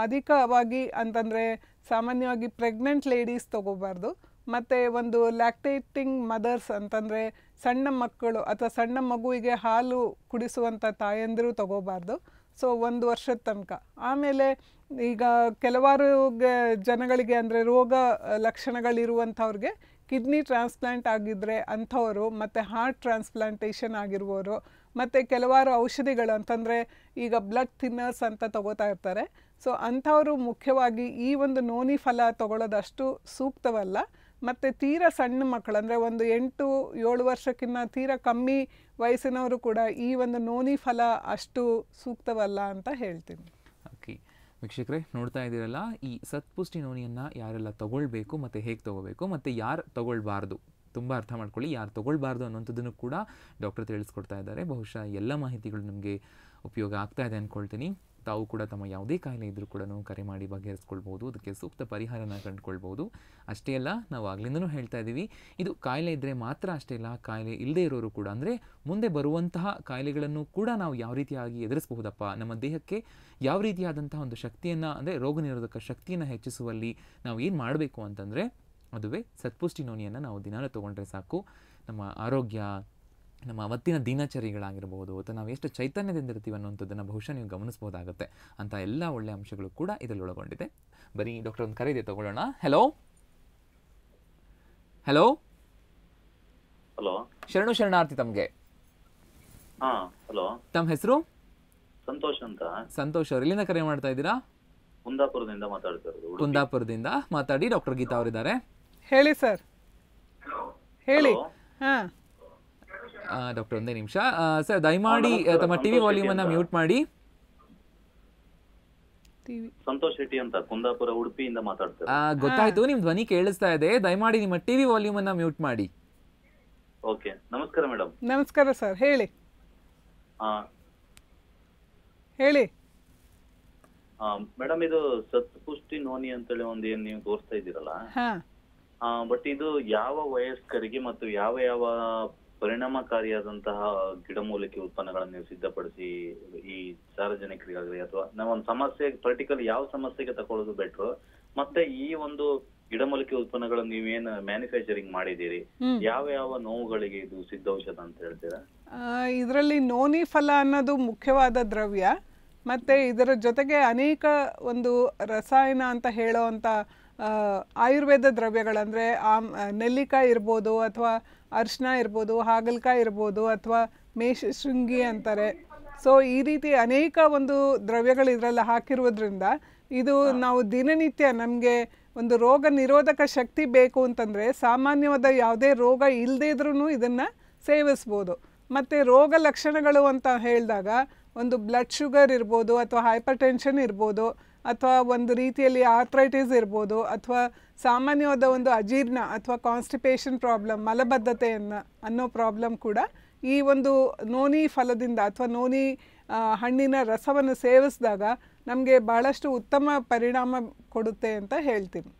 ಅಧಿಕವಾಗಿ ಅಂತಂದರೆ ಸಾಮಾನ್ಯವಾಗಿ ಪ್ರೆಗ್ನೆಂಟ್ ಲೇಡೀಸ್ ತಗೋಬಾರ್ದು ಮತ್ತು ಒಂದು ಲ್ಯಾಕ್ಟೇಟಿಂಗ್ ಮದರ್ಸ್ ಅಂತಂದರೆ ಸಣ್ಣ ಮಕ್ಕಳು ಅಥವಾ ಸಣ್ಣ ಮಗುವಿಗೆ ಹಾಲು ಕುಡಿಸುವಂಥ ತಾಯಂದಿರು ತಗೋಬಾರ್ದು ಸೊ ಒಂದು ವರ್ಷದ ತನಕ ಆಮೇಲೆ ಈಗ ಕೆಲವಾರು ಜನಗಳಿಗೆ ಅಂದರೆ ರೋಗ ಲಕ್ಷಣಗಳಿರುವಂಥವ್ರಿಗೆ ಕಿಡ್ನಿ ಟ್ರಾನ್ಸ್ಪ್ಲಾಂಟ್ ಆಗಿದ್ದರೆ ಅಂಥವರು ಮತ್ತು ಹಾರ್ಟ್ ಟ್ರಾನ್ಸ್ಪ್ಲಾಂಟೇಷನ್ ಆಗಿರುವವರು ಮತ್ತು ಕೆಲವಾರು ಔಷಧಿಗಳು ಅಂತಂದರೆ ಈಗ ಬ್ಲಡ್ ಥಿನ್ನರ್ಸ್ ಅಂತ ತಗೋತಾ ಇರ್ತಾರೆ ಸೊ ಅಂಥವರು ಮುಖ್ಯವಾಗಿ ಈ ಒಂದು ನೋನಿ ಫಲ ತಗೊಳ್ಳೋದಷ್ಟು ಸೂಕ್ತವಲ್ಲ ಮತ್ತು ತೀರಾ ಸಣ್ಣ ಮಕ್ಕಳು ಅಂದರೆ ಒಂದು ಎಂಟು ಏಳು ವರ್ಷಕ್ಕಿಂತ ತೀರಾ ಕಮ್ಮಿ ವಯಸ್ಸಿನವರು ಕೂಡ ಈ ಒಂದು ನೋನಿ ಫಲ ಅಷ್ಟು ಸೂಕ್ತವಲ್ಲ ಅಂತ ಹೇಳ್ತೀನಿ ಓಕೆ ವೀಕ್ಷಕರೇ ನೋಡ್ತಾ ಇದ್ದೀರಲ್ಲ ಈ ಸತ್ಪುಷ್ಟಿ ನೋನಿಯನ್ನು ಯಾರೆಲ್ಲ ತಗೊಳ್ಬೇಕು ಮತ್ತು ಹೇಗೆ ತಗೋಬೇಕು ಮತ್ತು ಯಾರು ತಗೊಳ್ಬಾರ್ದು ತುಂಬ ಅರ್ಥ ಮಾಡ್ಕೊಳ್ಳಿ ಯಾರು ತಗೊಳ್ಬಾರ್ದು ಅನ್ನೋಂಥದ್ದನ್ನು ಕೂಡ ಡಾಕ್ಟರ್ ತಿಳಿಸ್ಕೊಡ್ತಾ ಇದ್ದಾರೆ ಬಹುಶಃ ಎಲ್ಲ ಮಾಹಿತಿಗಳು ನಿಮಗೆ ಉಪಯೋಗ ಆಗ್ತಾ ಇದೆ ಅಂದ್ಕೊಳ್ತೀನಿ ತಾವು ಕೂಡ ತಮ್ಮ ಯಾವುದೇ ಕಾಯಿಲೆ ಇದ್ದರೂ ಕೂಡ ಕರೆ ಮಾಡಿ ಬಗೆಹರಿಸ್ಕೊಳ್ಬೋದು ಅದಕ್ಕೆ ಸೂಕ್ತ ಪರಿಹಾರನ ಕಂಡುಕೊಳ್ಬೋದು ಅಷ್ಟೇ ಅಲ್ಲ ನಾವು ಆಗ್ಲಿಂದನೂ ಹೇಳ್ತಾ ಇದ್ದೀವಿ ಇದು ಕಾಯಿಲೆ ಇದ್ದರೆ ಮಾತ್ರ ಅಷ್ಟೇ ಅಲ್ಲ ಕಾಯಿಲೆ ಇಲ್ಲದೆ ಇರೋರು ಕೂಡ ಅಂದರೆ ಮುಂದೆ ಬರುವಂತಹ ಕಾಯಿಲೆಗಳನ್ನು ಕೂಡ ನಾವು ಯಾವ ರೀತಿಯಾಗಿ ಎದುರಿಸಬಹುದಪ್ಪ ನಮ್ಮ ದೇಹಕ್ಕೆ ಯಾವ ರೀತಿಯಾದಂತಹ ಒಂದು ಶಕ್ತಿಯನ್ನು ಅಂದರೆ ರೋಗ ನಿರೋಧಕ ಶಕ್ತಿಯನ್ನು ಹೆಚ್ಚಿಸುವಲ್ಲಿ ನಾವು ಏನು ಮಾಡಬೇಕು ಅಂತಂದರೆ ಅದುವೇ ನೋನಿಯನ್ನು ನಾವು ದಿನಾಲು ತೊಗೊಂಡ್ರೆ ಸಾಕು ನಮ್ಮ ಆರೋಗ್ಯ ನಮ್ಮ ಅವತ್ತಿನ ದಿನಚರಿಗಳಾಗಿರ್ಬೋದು ಅಥವಾ ನಾವು ಎಷ್ಟು ಚೈತನ್ಯದಿಂದ ಇರ್ತೀವಿ ಅನ್ನುವಂಥದ್ದನ್ನು ಬಹುಶಃ ನೀವು ಗಮನಿಸ್ಬೋದಾಗುತ್ತೆ ಅಂತ ಎಲ್ಲ ಒಳ್ಳೆ ಅಂಶಗಳು ಕೂಡ ಇದರಲ್ಲಿ ಒಳಗೊಂಡಿದೆ ಬರೀ ಡಾಕ್ಟರ್ ಒಂದು ಕರೆಯಿದೆ ತಗೊಳ್ಳೋಣ ಹಲೋ ಹಲೋ ಹಲೋ ಶರಣು ಶರಣಾರ್ಥಿ ತಮಗೆ ಹಲೋ ತಮ್ಮ ಹೆಸರು ಸಂತೋಷ್ ಅಂತ ಸಂತೋಷ್ ಅವರು ಇಲ್ಲಿಂದ ಕರೆ ಮಾಡ್ತಾ ಇದ್ದೀರಾ ಕುಂದಾಪುರದಿಂದ ಮಾತಾಡ್ತಾರೆ ಕುಂದಾಪುರದಿಂದ ಮಾತಾಡಿ ಡಾಕ್ಟರ್ ಗೀತಾ ಅವರಿದ್ದಾರೆ ಹೇಳಿ ಸರ್ ಹೇಳಿ ಹಾಂ ಡಾಕ್ಟರ್ ಒಂದೇ ನಿಮಿಷ ಸರ್ ದಯಮಾಡಿ ತಮ್ಮ ಟಿವಿ ವಾಲ್ಯೂಮ್ ಅನ್ನ ಮ್ಯೂಟ್ ಮಾಡಿ ಸಂತೋಷ್ ಶೆಟ್ಟಿ ಅಂತ ಕುಂದಾಪುರ ಉಡುಪಿಯಿಂದ ಮಾತಾಡ್ತಾರೆ ಗೊತ್ತಾಯ್ತು ನಿಮ್ ಧ್ವನಿ ಕೇಳಿಸ್ತಾ ಇದೆ ದಯಮಾಡಿ ನಿಮ್ಮ ಟಿವಿ ವಾಲ್ಯೂಮ್ ಅನ್ನ ಮ್ಯೂಟ್ ಮಾಡಿ ಓಕೆ ನಮಸ್ಕಾರ ಮೇಡಮ್ ನಮಸ್ಕಾರ ಸರ್ ಹೇಳಿ ಹೇಳಿ ಮೇಡಮ್ ಇದು ಸತ್ಪುಷ್ಟಿ ನೋನಿ ಅಂತೇಳಿ ಒಂದು ಏನ್ ನೀವು ತೋರಿಸ್ತಾ ಇದ್ದೀರಲ್ಲ ಬಟ್ ಇದು ಯಾವ ವಯಸ್ಕರಿಗೆ ಮತ್ತು ಯಾವ ಯಾವ ಪರಿಣಾಮಕಾರಿಯಾದಂತಹ ಗಿಡಮೂಲಿಕೆ ಉತ್ಪನ್ನಗಳನ್ನು ನೀವು ಸಿದ್ಧಪಡಿಸಿ ಈ ಸಾರ್ವಜನಿಕರಿಗಾಗಲಿ ಅಥವಾ ನಾವು ಒಂದು ಸಮಸ್ಯೆ ಪರ್ಟಿಕಲ್ ಯಾವ ಸಮಸ್ಯೆಗೆ ತಗೊಳ್ಳೋದು ಬೆಟ್ರು ಮತ್ತೆ ಈ ಒಂದು ಗಿಡಮೂಲಿಕೆ ಉತ್ಪನ್ನಗಳನ್ನು ನೀವೇನು ಮ್ಯಾನುಫ್ಯಾಕ್ಚರಿಂಗ್ ಮಾಡಿದೀರಿ ಯಾವ ಯಾವ ನೋವುಗಳಿಗೆ ಇದು ಸಿದ್ಧ ಔಷಧ ಅಂತ ಹೇಳ್ತೀರಾ ಇದರಲ್ಲಿ ನೋನಿ ಫಲ ಅನ್ನೋದು ಮುಖ್ಯವಾದ ದ್ರವ್ಯ ಮತ್ತೆ ಇದರ ಜೊತೆಗೆ ಅನೇಕ ಒಂದು ರಸಾಯನ ಅಂತ ಹೇಳೋ ಆಯುರ್ವೇದ ದ್ರವ್ಯಗಳಂದರೆ ಆಮ್ ನೆಲ್ಲಿಕಾಯಿ ಇರ್ಬೋದು ಅಥವಾ ಅರ್ಶಿನ ಇರ್ಬೋದು ಹಾಗಲಕಾಯಿ ಇರ್ಬೋದು ಅಥವಾ ಮೇಷ ಶೃಂಗಿ ಅಂತಾರೆ ಸೊ ಈ ರೀತಿ ಅನೇಕ ಒಂದು ದ್ರವ್ಯಗಳು ಇದರಲ್ಲಿ ಹಾಕಿರುವುದರಿಂದ ಇದು ನಾವು ದಿನನಿತ್ಯ ನಮಗೆ ಒಂದು ರೋಗ ನಿರೋಧಕ ಶಕ್ತಿ ಬೇಕು ಅಂತಂದರೆ ಸಾಮಾನ್ಯವಾದ ಯಾವುದೇ ರೋಗ ಇಲ್ಲದೇ ಇದ್ರೂ ಇದನ್ನು ಸೇವಿಸ್ಬೋದು ಮತ್ತು ರೋಗ ಲಕ್ಷಣಗಳು ಅಂತ ಹೇಳಿದಾಗ ಒಂದು ಬ್ಲಡ್ ಶುಗರ್ ಇರ್ಬೋದು ಅಥವಾ ಹೈಪರ್ ಟೆನ್ಷನ್ ಇರ್ಬೋದು ಅಥವಾ ಒಂದು ರೀತಿಯಲ್ಲಿ ಆರ್ಥ್ರೈಟಿಸ್ ಇರ್ಬೋದು ಅಥವಾ ಸಾಮಾನ್ಯವಾದ ಒಂದು ಅಜೀರ್ಣ ಅಥವಾ ಕಾನ್ಸ್ಟಿಪೇಷನ್ ಪ್ರಾಬ್ಲಮ್ ಮಲಬದ್ಧತೆಯನ್ನು ಅನ್ನೋ ಪ್ರಾಬ್ಲಮ್ ಕೂಡ ಈ ಒಂದು ನೋನಿ ಫಲದಿಂದ ಅಥವಾ ನೋನಿ ಹಣ್ಣಿನ ರಸವನ್ನು ಸೇವಿಸಿದಾಗ ನಮಗೆ ಬಹಳಷ್ಟು ಉತ್ತಮ ಪರಿಣಾಮ ಕೊಡುತ್ತೆ ಅಂತ ಹೇಳ್ತೀನಿ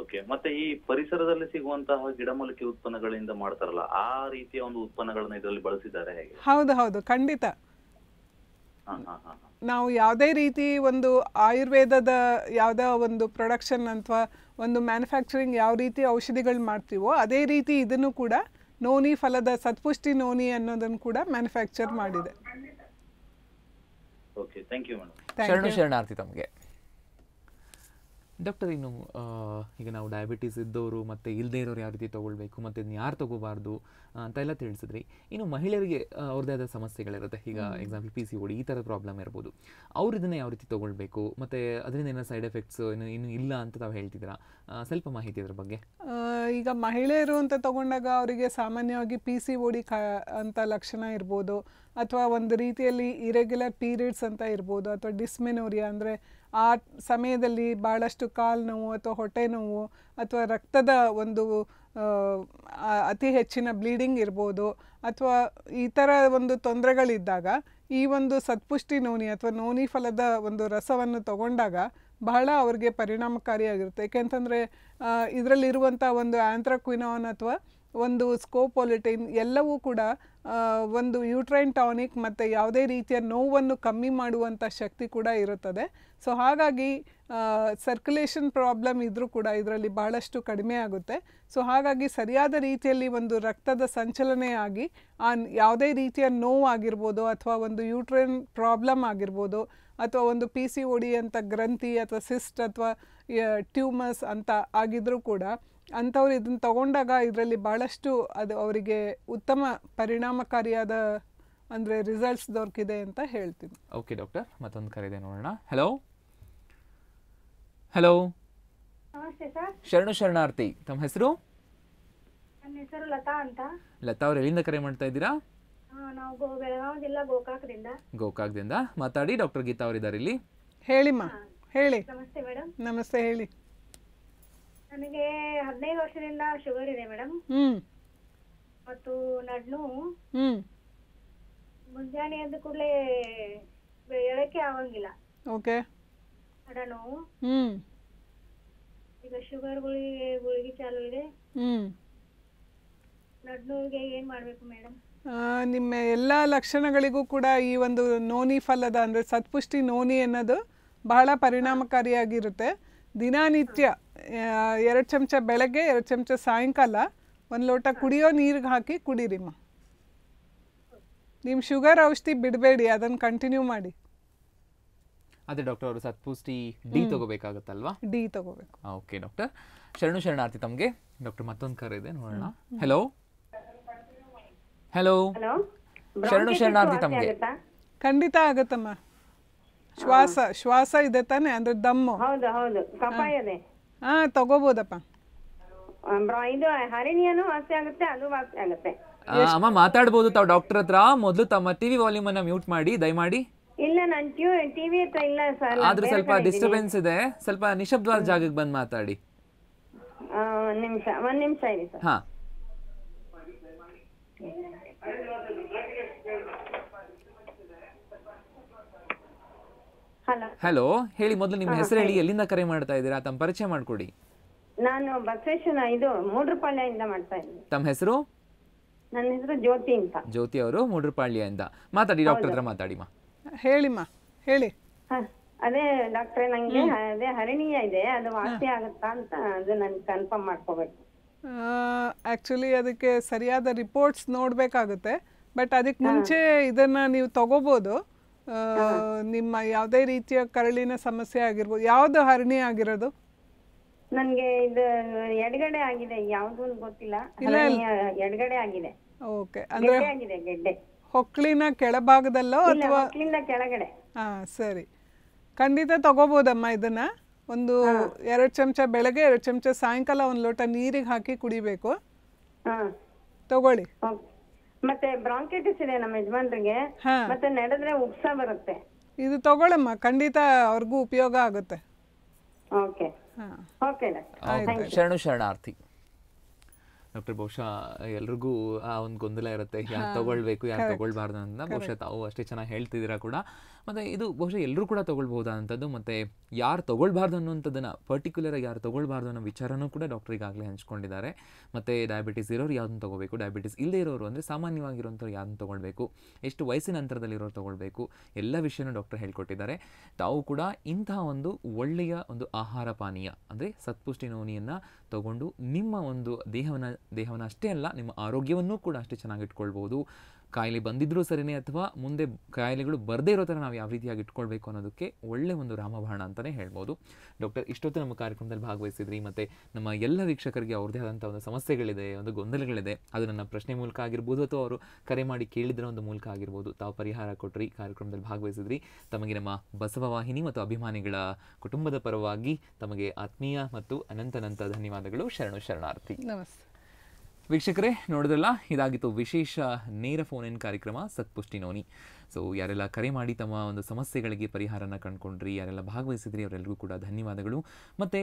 ಓಕೆ ಮತ್ತೆ ಈ ಪರಿಸರದಲ್ಲಿ ಸಿಗುವಂತಹ ಗಿಡಮೂಲಿಕೆ ಉತ್ಪನ್ನಗಳಿಂದ ಮಾಡ್ತಾರಲ್ಲ ಆ ರೀತಿಯ ಒಂದು ಉತ್ಪನ್ನಗಳನ್ನ ಇದರಲ್ಲಿ ಬಳಸಿದ್ದಾರೆ ಹೌದು ಹೌದು ಖಂಡಿತ ನಾವು ಯಾವುದೇ ರೀತಿ ಒಂದು ಆಯುರ್ವೇದದ ಯಾವುದೋ ಒಂದು ಪ್ರೊಡಕ್ಷನ್ ಅಥವಾ ಒಂದು ಮ್ಯಾನುಫ್ಯಾಕ್ಚರಿಂಗ್ ಯಾವ ರೀತಿ ಔಷಧಿಗಳು ಮಾಡ್ತೀವೋ ಅದೇ ರೀತಿ ಇದನ್ನು ಕೂಡ ನೋನಿ ಫಲದ ಸತ್ಪುಷ್ಟಿ ನೋನಿ ಅನ್ನೋದನ್ನು ಕೂಡ ಮ್ಯಾನುಫ್ಯಾಕ್ಚರ್ ಮಾಡಿದೆ ಓಕೆ ಯು ಶರಣು ಶರಣಾರ್ಥಿ ತಮಗೆ ಡಾಕ್ಟರ್ ಇನ್ನು ಈಗ ನಾವು ಡಯಾಬಿಟೀಸ್ ಇದ್ದವರು ಮತ್ತು ಇಲ್ಲದೇ ಇರೋರು ಯಾವ ರೀತಿ ತೊಗೊಳ್ಬೇಕು ಮತ್ತು ಇದನ್ನು ಯಾರು ತೊಗೋಬಾರ್ದು ಅಂತ ಎಲ್ಲ ತಿಳಿಸಿದ್ರಿ ಇನ್ನು ಮಹಿಳೆಯರಿಗೆ ಅವ್ರದ್ದೇ ಆದ ಸಮಸ್ಯೆಗಳಿರುತ್ತೆ ಈಗ ಎಕ್ಸಾಂಪಲ್ ಪಿ ಸಿ ಓಡಿ ಈ ಥರ ಪ್ರಾಬ್ಲಮ್ ಇರ್ಬೋದು ಅವ್ರು ಇದನ್ನು ಯಾವ ರೀತಿ ತೊಗೊಳ್ಬೇಕು ಮತ್ತು ಅದರಿಂದ ಏನೋ ಸೈಡ್ ಎಫೆಕ್ಟ್ಸ್ ಇನ್ನು ಇನ್ನು ಇಲ್ಲ ಅಂತ ತಾವು ಹೇಳ್ತಿದ್ದೀರಾ ಸ್ವಲ್ಪ ಮಾಹಿತಿ ಇದ್ರ ಬಗ್ಗೆ ಈಗ ಮಹಿಳೆಯರು ಅಂತ ತಗೊಂಡಾಗ ಅವರಿಗೆ ಸಾಮಾನ್ಯವಾಗಿ ಪಿ ಸಿ ಓಡಿ ಕ ಅಂತ ಲಕ್ಷಣ ಇರ್ಬೋದು ಅಥವಾ ಒಂದು ರೀತಿಯಲ್ಲಿ ಇರೆಗ್ಯುಲರ್ ಪೀರಿಯಡ್ಸ್ ಅಂತ ಇರ್ಬೋದು ಅಥವಾ ಡಿಸ್ಮೆನೋರಿಯಾ ಅಂದರೆ ಆ ಸಮಯದಲ್ಲಿ ಭಾಳಷ್ಟು ಕಾಲು ನೋವು ಅಥವಾ ಹೊಟ್ಟೆ ನೋವು ಅಥವಾ ರಕ್ತದ ಒಂದು ಅತಿ ಹೆಚ್ಚಿನ ಬ್ಲೀಡಿಂಗ್ ಇರ್ಬೋದು ಅಥವಾ ಈ ಥರ ಒಂದು ತೊಂದರೆಗಳಿದ್ದಾಗ ಈ ಒಂದು ಸತ್ಪುಷ್ಟಿ ನೋನಿ ಅಥವಾ ನೋನಿ ಫಲದ ಒಂದು ರಸವನ್ನು ತಗೊಂಡಾಗ ಬಹಳ ಅವ್ರಿಗೆ ಪರಿಣಾಮಕಾರಿಯಾಗಿರುತ್ತೆ ಏಕೆಂತಂದರೆ ಇದರಲ್ಲಿರುವಂಥ ಒಂದು ಆಂಥ್ರಕ್ವಿನಾನ್ ಅಥವಾ ಒಂದು ಸ್ಕೋಪೊಲಿಟಿನ್ ಎಲ್ಲವೂ ಕೂಡ ಒಂದು ಯೂಟ್ರೈನ್ ಟಾನಿಕ್ ಮತ್ತು ಯಾವುದೇ ರೀತಿಯ ನೋವನ್ನು ಕಮ್ಮಿ ಮಾಡುವಂಥ ಶಕ್ತಿ ಕೂಡ ಇರುತ್ತದೆ ಸೊ ಹಾಗಾಗಿ ಸರ್ಕ್ಯುಲೇಷನ್ ಪ್ರಾಬ್ಲಮ್ ಇದ್ದರೂ ಕೂಡ ಇದರಲ್ಲಿ ಬಹಳಷ್ಟು ಕಡಿಮೆ ಆಗುತ್ತೆ ಸೊ ಹಾಗಾಗಿ ಸರಿಯಾದ ರೀತಿಯಲ್ಲಿ ಒಂದು ರಕ್ತದ ಸಂಚಲನೆ ಆಗಿ ಆ ಯಾವುದೇ ರೀತಿಯ ಆಗಿರ್ಬೋದು ಅಥವಾ ಒಂದು ಯೂಟ್ರೈನ್ ಪ್ರಾಬ್ಲಮ್ ಆಗಿರ್ಬೋದು ಅಥವಾ ಒಂದು ಪಿ ಸಿ ಒಡಿ ಅಂತ ಗ್ರಂಥಿ ಅಥವಾ ಸಿಸ್ಟ್ ಅಥವಾ ಟ್ಯೂಮರ್ಸ್ ಅಂತ ಆಗಿದ್ದರೂ ಕೂಡ ಅಂಥವ್ರು ಇದನ್ನು ತಗೊಂಡಾಗ ಇದರಲ್ಲಿ ಭಾಳಷ್ಟು ಅದು ಅವರಿಗೆ ಉತ್ತಮ ಪರಿಣಾಮಕಾರಿಯಾದ ಅಂದರೆ ರಿಸಲ್ಟ್ಸ್ ದೊರಕಿದೆ ಅಂತ ಹೇಳ್ತೀನಿ ಓಕೆ ಡಾಕ್ಟರ್ ಮತ್ತೊಂದು ಕರೆದೆ ನೋಡೋಣ ಹಲೋ ಹಲೋ ಶರಣು ಶರಣಾರ್ಥಿ ತಮ್ಮ ಹೆಸರು ಲತಾ ಅಂತ ಲತಾ ಅವ್ರು ಎಲ್ಲಿಂದ ಕರೆ ಮಾಡ್ತಾ ಇದ್ದೀರಾ ನಾವು ಮಾತಾಡಿ ಡಾಕ್ಟರ್ ಗೀತಾ ಅವರಿದ್ದಾರೆ ಇಲ್ಲಿ ಹೇಳಿಮ್ಮ ಹೇಳಿ ನಮಸ್ತೆ ಮೇಡಮ್ ನಮಸ್ತೆ ಹೇಳಿ ನನಗೆ ಹದಿನೈದು ವರ್ಷದಿಂದ ಶುಗರ್ ಇದೆ ಮೇಡಮ್ ಹ್ಮ್ ಮತ್ತು ನಡ್ನು ಹ್ಮ್ ಮುಂಜಾನೆ ಎದ್ದ ಕೂಡಲೇ ಎಳಕ್ಕೆ ಆಗಂಗಿಲ್ಲ ಓಕೆ ನೋವು ಹ್ಮ್ ಈಗ ಶುಗರ್ ಗುಳಿಗೆ ಗುಳಿಗೆ ಚಾಲು ಇದೆ ಹ್ಮ್ ನಡ್ನೂರಿಗೆ ಏನ್ ಮಾಡ್ಬೇಕು ಮೇಡಮ್ ನಿಮ್ಮ ಎಲ್ಲ ಲಕ್ಷಣಗಳಿಗೂ ಕೂಡ ಈ ಒಂದು ನೋನಿ ಫಲದ ಅಂದರೆ ಸತ್ಪುಷ್ಟಿ ನೋನಿ ಅನ್ನೋದು ಬಹಳ ಪರಿಣಾಮಕಾರಿಯಾಗಿರುತ್ತೆ ದಿನನಿತ್ಯ ಎರಡು ಚಮಚ ಬೆಳಗ್ಗೆ ಎರಡು ಚಮಚ ಸಾಯಂಕಾಲ ಒಂದು ಲೋಟ ಕುಡಿಯೋ ನೀರಿಗೆ ಹಾಕಿ ಕುಡೀರಿಮ್ಮ ನಿಮ್ಮ ಶುಗರ್ ಔಷಧಿ ಬಿಡಬೇಡಿ ಅದನ್ನು ಕಂಟಿನ್ಯೂ ಮಾಡಿ ಅದೇ ಡಾಕ್ಟರ್ ಅವರು ಸತ್ಪುಷ್ಟಿ ಡಿ ತಗೋಬೇಕಾಗತ್ತಲ್ವಾ ಡಿ ತಗೋಬೇಕು ಓಕೆ ಡಾಕ್ಟರ್ ಶರಣು ಶರಣಾರ್ಥಿ ತಮಗೆ ಡಾಕ್ಟರ್ ಮತ್ತೊಂದು ಕರೆ ಇದೆ ನೋಡೋಣ ಹಲೋ ಹಲೋ ಶರಣು ಶರಣಾರ್ಥಿ ತಮಗೆ ಖಂಡಿತ ಆಗತ್ತಮ್ಮ ಶ್ವಾಸ ಶ್ವಾಸ ಇದೆ ತಾನೆ ಅಂದ್ರೆ ದಮ್ಮು ಹೌದು ಹೌದು ಕಫ ಹಾ ತಗೋಬೋದಪ್ಪ ಇದು ಹರಿಣಿಯನು ವಾಸಿ ಆಗುತ್ತೆ ಅದು ವಾಸಿ ಆಗುತ್ತೆ ಆ, ಅಮ್ಮ ಮಾತಾಡ್ಬೋದು ತಾವು ಡಾಕ್ಟರ್ ಹತ್ರ ಮೊದಲು ತಮ್ಮ ಟಿವಿ ವಾಲ್ಯೂಮ್ ಅನ್ನ ಮ್ಯೂಟ್ ಮಾಡಿ ದಯಮಾಡಿ ಇಲ್ಲ ನಾನು ಟಿವಿ ಹತ್ರ ಇಲ್ಲ ಸರ್ ಆದ್ರೂ ಸ್ವಲ್ಪ ಡಿಸ್ಟರ್ಬೆನ್ಸ್ ಇದೆ ಸ್ವಲ್ಪ ನಿಶಬ್ದವಾದ ಜಾಗಕ್ಕೆ ಬಂದು ಮಾತಾಡಿ ಒಂದ್ ನಿಮಿಷ ಒಂದ್ ನಿಮಿಷ ಇರಿ ಸರ್ ಹಾ ಹಲೋ ಹೇಳಿ ಮೊದಲು ನಿಮ್ಮ ಹೆಸರು ಹೇಳಿ ಎಲ್ಲಿಂದ ಕರೆ ಮಾಡ್ತಾ ಇದ್ದೀರಾ ತಮ್ಮ ಪರಿಚಯ ಮಾಡ್ಕೊಡಿ ನಾನು ಬಸವೇಶ್ವರ ಇದು ಮೂಡ್ರಪಾಳ್ಯದಿಂದ ಮಾಡ್ತಾ ಇದ್ದೀನಿ ತಮ್ಮ ಹೆಸರು ನನ್ನ ಹೆಸರು ಜ್ಯೋತಿ ಅಂತ ಜ್ಯೋತಿ ಅವರು ಮೂಡ್ರಪಾಳ್ಯದಿಂದ ಮಾತಾಡಿ ಡಾಕ್ಟರ್ ಹತ್ರ ಮಾತಾಡಿಮ್ಮ ಹೇಳಿಮ್ಮ ಹೇಳಿ ಅದೇ ಡಾಕ್ಟರ್ ನಂಗೆ ಅದೇ ಹರಿಣಿಯ ಇದೆ ಅದು ವಾಸಿ ಆಗುತ್ತಾ ಅಂತ ಅದು ನನ್ಗೆ ಕನ್ಫರ್ಮ್ ಮಾಡ್ಕೋಬೇಕು ಆ್ಯಕ್ಚುಲಿ ಅದಕ್ಕೆ ಸರಿಯಾದ ರಿಪೋರ್ಟ್ಸ್ ನೋಡಬೇಕಾಗುತ್ತೆ ಬಟ್ ಅದಕ್ಕೆ ಮುಂಚೆ ಇದನ್ನು ನೀವು ತಗೋಬೋದು ನಿಮ್ಮ ಯಾವುದೇ ರೀತಿಯ ಕರಳಿನ ಸಮಸ್ಯೆ ಆಗಿರ್ಬೋದು ಯಾವುದು ಹರಣಿ ಆಗಿರೋದು ನನಗೆ ಇದು ಎಡಗಡೆ ಆಗಿದೆ ಯಾವುದು ಗೊತ್ತಿಲ್ಲ ಎಡಗಡೆ ಆಗಿದೆ ಓಕೆ ಅಂದ್ರೆ ಗೆಡ್ಡೆ ಹೊಕ್ಳಿನ ಕೆಳಭಾಗದಲ್ಲೋ ಅಥವಾ ಕೆಳಗಡೆ ಹಾ ಸರಿ ಖಂಡಿತ ತಗೋಬೋದಮ್ಮ ಇದನ್ನ ಒಂದು ಎರಡು ಚಮಚ ಬೆಳಗ್ಗೆ ಎರಡು ಚಮಚ ಸಾಯಂಕಾಲ ಒಂದು ಲೋಟ ನೀರಿಗೆ ಹಾಕಿ ಕುಡಿಬೇಕು ತಗೊಳ್ಳಿ ಮತ್ತೆ ಬ್ರಾಂಕೈಟಿಸ್ ಇದೆ ನಮ್ಮ ಯಜಮಾನ್ರಿಗೆ ಮತ್ತೆ ನಡೆದ್ರೆ ಉಪ್ಸ ಬರುತ್ತೆ ಇದು ತಗೊಳಮ್ಮ ಖಂಡಿತ ಅವ್ರಿಗೂ ಉಪಯೋಗ ಆಗುತ್ತೆ ಓಕೆ ಓಕೆ ಶರಣು ಶರಣಾರ್ಥಿ ಡಾಕ್ಟರ್ ಬಹುಶಃ ಎಲ್ರಿಗೂ ಆ ಒಂದು ಗೊಂದಲ ಇರುತ್ತೆ ಯಾರು ತಗೊಳ್ಬೇಕು ಯಾರು ತಗೊಳ್ಬಾರ್ದು ಅಂತ ಬಹುಶಃ ತಾವು ಅಷ್ಟೇ ಚೆನ್ನಾಗಿ ಹೇಳ್ತಿದ್ದೀರಾ ಕೂಡ ಮತ್ತೆ ಇದು ಬಹುಶಃ ಎಲ್ಲರೂ ಕೂಡ ತಗೊಳ್ಬಹುದಾದಂಥದ್ದು ಮತ್ತು ಯಾರು ತಗೊಳ್ಬಾರ್ದು ಪರ್ಟಿಕ್ಯುಲರ್ ಆಗಿ ಯಾರು ತಗೊಳ್ಬಾರ್ದು ಅನ್ನೋ ವಿಚಾರನೂ ಕೂಡ ಈಗಾಗಲೇ ಹಂಚ್ಕೊಂಡಿದ್ದಾರೆ ಮತ್ತು ಡಯಾಬಿಟಿಸ್ ಇರೋರು ಯಾವುದನ್ನು ತೊಗೋಬೇಕು ಡಯಾಬಿಟಿಸ್ ಇಲ್ಲದೇ ಇರೋರು ಅಂದರೆ ಸಾಮಾನ್ಯವಾಗಿರುವಂಥವ್ರು ಯಾವ್ದನ್ನ ತಗೊಳ್ಬೇಕು ಎಷ್ಟು ವಯಸ್ಸಿನ ಇರೋರು ತಗೊಳ್ಬೇಕು ಎಲ್ಲ ವಿಷಯನೂ ಡಾಕ್ಟರ್ ಹೇಳ್ಕೊಟ್ಟಿದ್ದಾರೆ ತಾವು ಕೂಡ ಇಂತಹ ಒಂದು ಒಳ್ಳೆಯ ಒಂದು ಆಹಾರ ಪಾನೀಯ ಅಂದರೆ ಸತ್ಪುಷ್ಟಿ ನೋನಿಯನ್ನು ತಗೊಂಡು ನಿಮ್ಮ ಒಂದು ದೇಹವನ್ನು ದೇಹವನ್ನು ಅಷ್ಟೇ ಅಲ್ಲ ನಿಮ್ಮ ಆರೋಗ್ಯವನ್ನೂ ಕೂಡ ಅಷ್ಟೇ ಚೆನ್ನಾಗಿಟ್ಕೊಳ್ಬೋದು ಕಾಯಿಲೆ ಬಂದಿದ್ರೂ ಸರಿಯೇ ಅಥವಾ ಮುಂದೆ ಕಾಯಿಲೆಗಳು ಬರದೇ ಇರೋ ಥರ ನಾವು ಯಾವ ರೀತಿಯಾಗಿ ಇಟ್ಕೊಳ್ಬೇಕು ಅನ್ನೋದಕ್ಕೆ ಒಳ್ಳೆ ಒಂದು ರಾಮಬಾಣ ಅಂತಲೇ ಹೇಳ್ಬೋದು ಡಾಕ್ಟರ್ ಇಷ್ಟೊತ್ತು ನಮ್ಮ ಕಾರ್ಯಕ್ರಮದಲ್ಲಿ ಭಾಗವಹಿಸಿದ್ರಿ ಮತ್ತು ನಮ್ಮ ಎಲ್ಲ ವೀಕ್ಷಕರಿಗೆ ಅವ್ರದ್ದೇ ಆದಂಥ ಒಂದು ಸಮಸ್ಯೆಗಳಿದೆ ಒಂದು ಗೊಂದಲಗಳಿದೆ ಅದು ನನ್ನ ಪ್ರಶ್ನೆ ಮೂಲಕ ಆಗಿರ್ಬೋದು ಅಥವಾ ಅವರು ಕರೆ ಮಾಡಿ ಕೇಳಿದ್ರ ಒಂದು ಮೂಲಕ ಆಗಿರ್ಬೋದು ತಾವು ಪರಿಹಾರ ಕೊಟ್ಟರಿ ಕಾರ್ಯಕ್ರಮದಲ್ಲಿ ಭಾಗವಹಿಸಿದ್ರಿ ತಮಗೆ ನಮ್ಮ ಬಸವ ವಾಹಿನಿ ಮತ್ತು ಅಭಿಮಾನಿಗಳ ಕುಟುಂಬದ ಪರವಾಗಿ ತಮಗೆ ಆತ್ಮೀಯ ಮತ್ತು ಅನಂತ ಅನಂತ ಧನ್ಯವಾದಗಳು ಶರಣು ಶರಣಾರ್ಥಿ ನಮಸ್ತೆ ವೀಕ್ಷಕರೇ ನೋಡಿದ್ರಲ್ಲ ಇದಾಗಿತ್ತು ವಿಶೇಷ ನೇರ ಫೋನ್ ಇನ್ ಕಾರ್ಯಕ್ರಮ ಸತ್ಪುಷ್ಟಿ ನೋನಿ ಸೊ ಯಾರೆಲ್ಲ ಕರೆ ಮಾಡಿ ತಮ್ಮ ಒಂದು ಸಮಸ್ಯೆಗಳಿಗೆ ಪರಿಹಾರನ ಕಂಡುಕೊಂಡ್ರಿ ಯಾರೆಲ್ಲ ಭಾಗವಹಿಸಿದ್ರಿ ಅವರೆಲ್ಲರಿಗೂ ಕೂಡ ಧನ್ಯವಾದಗಳು ಮತ್ತು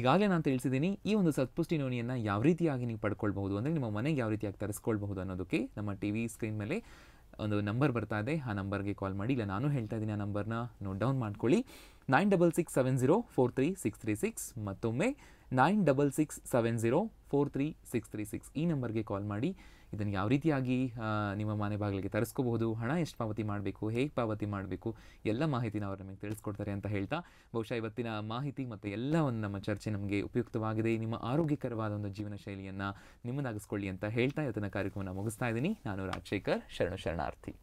ಈಗಾಗಲೇ ನಾನು ತಿಳಿಸಿದ್ದೀನಿ ಈ ಒಂದು ಸತ್ಪುಷ್ಟಿ ನೋನಿಯನ್ನು ಯಾವ ರೀತಿಯಾಗಿ ನೀವು ಪಡ್ಕೊಳ್ಬಹುದು ಅಂದರೆ ನಿಮ್ಮ ಮನೆಗೆ ಯಾವ ರೀತಿಯಾಗಿ ತರಿಸ್ಕೊಳ್ಬಹುದು ಅನ್ನೋದಕ್ಕೆ ನಮ್ಮ ಟಿ ವಿ ಸ್ಕ್ರೀನ್ ಮೇಲೆ ಒಂದು ನಂಬರ್ ಬರ್ತಾ ಇದೆ ಆ ನಂಬರ್ಗೆ ಕಾಲ್ ಮಾಡಿ ಇಲ್ಲ ನಾನು ಹೇಳ್ತಾ ಇದ್ದೀನಿ ಆ ನಂಬರ್ನ ನೋಟ್ ಡೌನ್ ಮಾಡ್ಕೊಳ್ಳಿ nine double six seven zero four three six three six ಮತ್ತೊಮ್ಮೆ nine double six seven zero four three six three six ಈ ನಂಬರ್ಗೆ ಕಾಲ್ ಮಾಡಿ ಇದನ್ನು ಯಾವ ರೀತಿಯಾಗಿ ನಿಮ್ಮ ಮನೆ ಬಾಗಿಲಿಗೆ ತರಿಸ್ಕೋಬಹುದು ಹಣ ಎಷ್ಟು ಪಾವತಿ ಮಾಡಬೇಕು ಹೇಗೆ ಪಾವತಿ ಮಾಡಬೇಕು ಎಲ್ಲ ಮಾಹಿತಿನ ಅವರು ನಮಗೆ ತಿಳಿಸ್ಕೊಡ್ತಾರೆ ಅಂತ ಹೇಳ್ತಾ ಬಹುಶಃ ಇವತ್ತಿನ ಮಾಹಿತಿ ಮತ್ತು ಎಲ್ಲ ಒಂದು ನಮ್ಮ ಚರ್ಚೆ ನಮಗೆ ಉಪಯುಕ್ತವಾಗಿದೆ ನಿಮ್ಮ ಆರೋಗ್ಯಕರವಾದ ಒಂದು ಜೀವನ ಶೈಲಿಯನ್ನು ನಿಮ್ಮದಾಗಿಸ್ಕೊಳ್ಳಿ ಅಂತ ಹೇಳ್ತಾ ಇವತ್ತಿನ ಕಾರ್ಯಕ್ರಮವನ್ನು ಮುಗಿಸ್ತಾ ಇದ್ದೀನಿ ನಾನು ರಾಜಶೇಖರ್ ಶರಣ ಶರಣಾರ್ಥಿ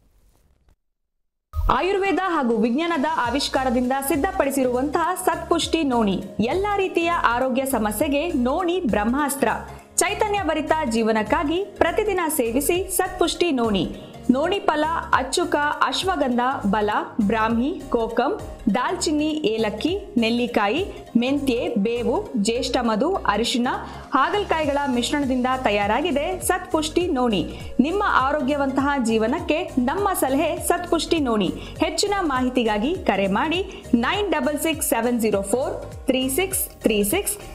ಆಯುರ್ವೇದ ಹಾಗೂ ವಿಜ್ಞಾನದ ಆವಿಷ್ಕಾರದಿಂದ ಸಿದ್ಧಪಡಿಸಿರುವಂತಹ ಸತ್ಪುಷ್ಟಿ ನೋಣಿ ಎಲ್ಲಾ ರೀತಿಯ ಆರೋಗ್ಯ ಸಮಸ್ಯೆಗೆ ನೋಣಿ ಬ್ರಹ್ಮಾಸ್ತ್ರ ಚೈತನ್ಯ ಭರಿತ ಜೀವನಕ್ಕಾಗಿ ಪ್ರತಿದಿನ ಸೇವಿಸಿ ಸತ್ಪುಷ್ಟಿ ನೋಣಿ ನೋಣಿಫಲ ಅಚ್ಚುಕ ಅಶ್ವಗಂಧ ಬಲ ಬ್ರಾಹ್ಮಿ ಕೋಕಂ ದಾಲ್ಚಿನ್ನಿ ಏಲಕ್ಕಿ ನೆಲ್ಲಿಕಾಯಿ ಮೆಂತ್ಯೆ ಬೇವು ಜ್ಯೇಷ್ಠ ಮಧು ಅರಿಶಿನ ಹಾಗಲಕಾಯಿಗಳ ಮಿಶ್ರಣದಿಂದ ತಯಾರಾಗಿದೆ ಸತ್ಪುಷ್ಟಿ ನೋಣಿ ನಿಮ್ಮ ಆರೋಗ್ಯವಂತಹ ಜೀವನಕ್ಕೆ ನಮ್ಮ ಸಲಹೆ ಸತ್ಪುಷ್ಟಿ ನೋಣಿ ಹೆಚ್ಚಿನ ಮಾಹಿತಿಗಾಗಿ ಕರೆ ಮಾಡಿ nine double six seven zero four three six three six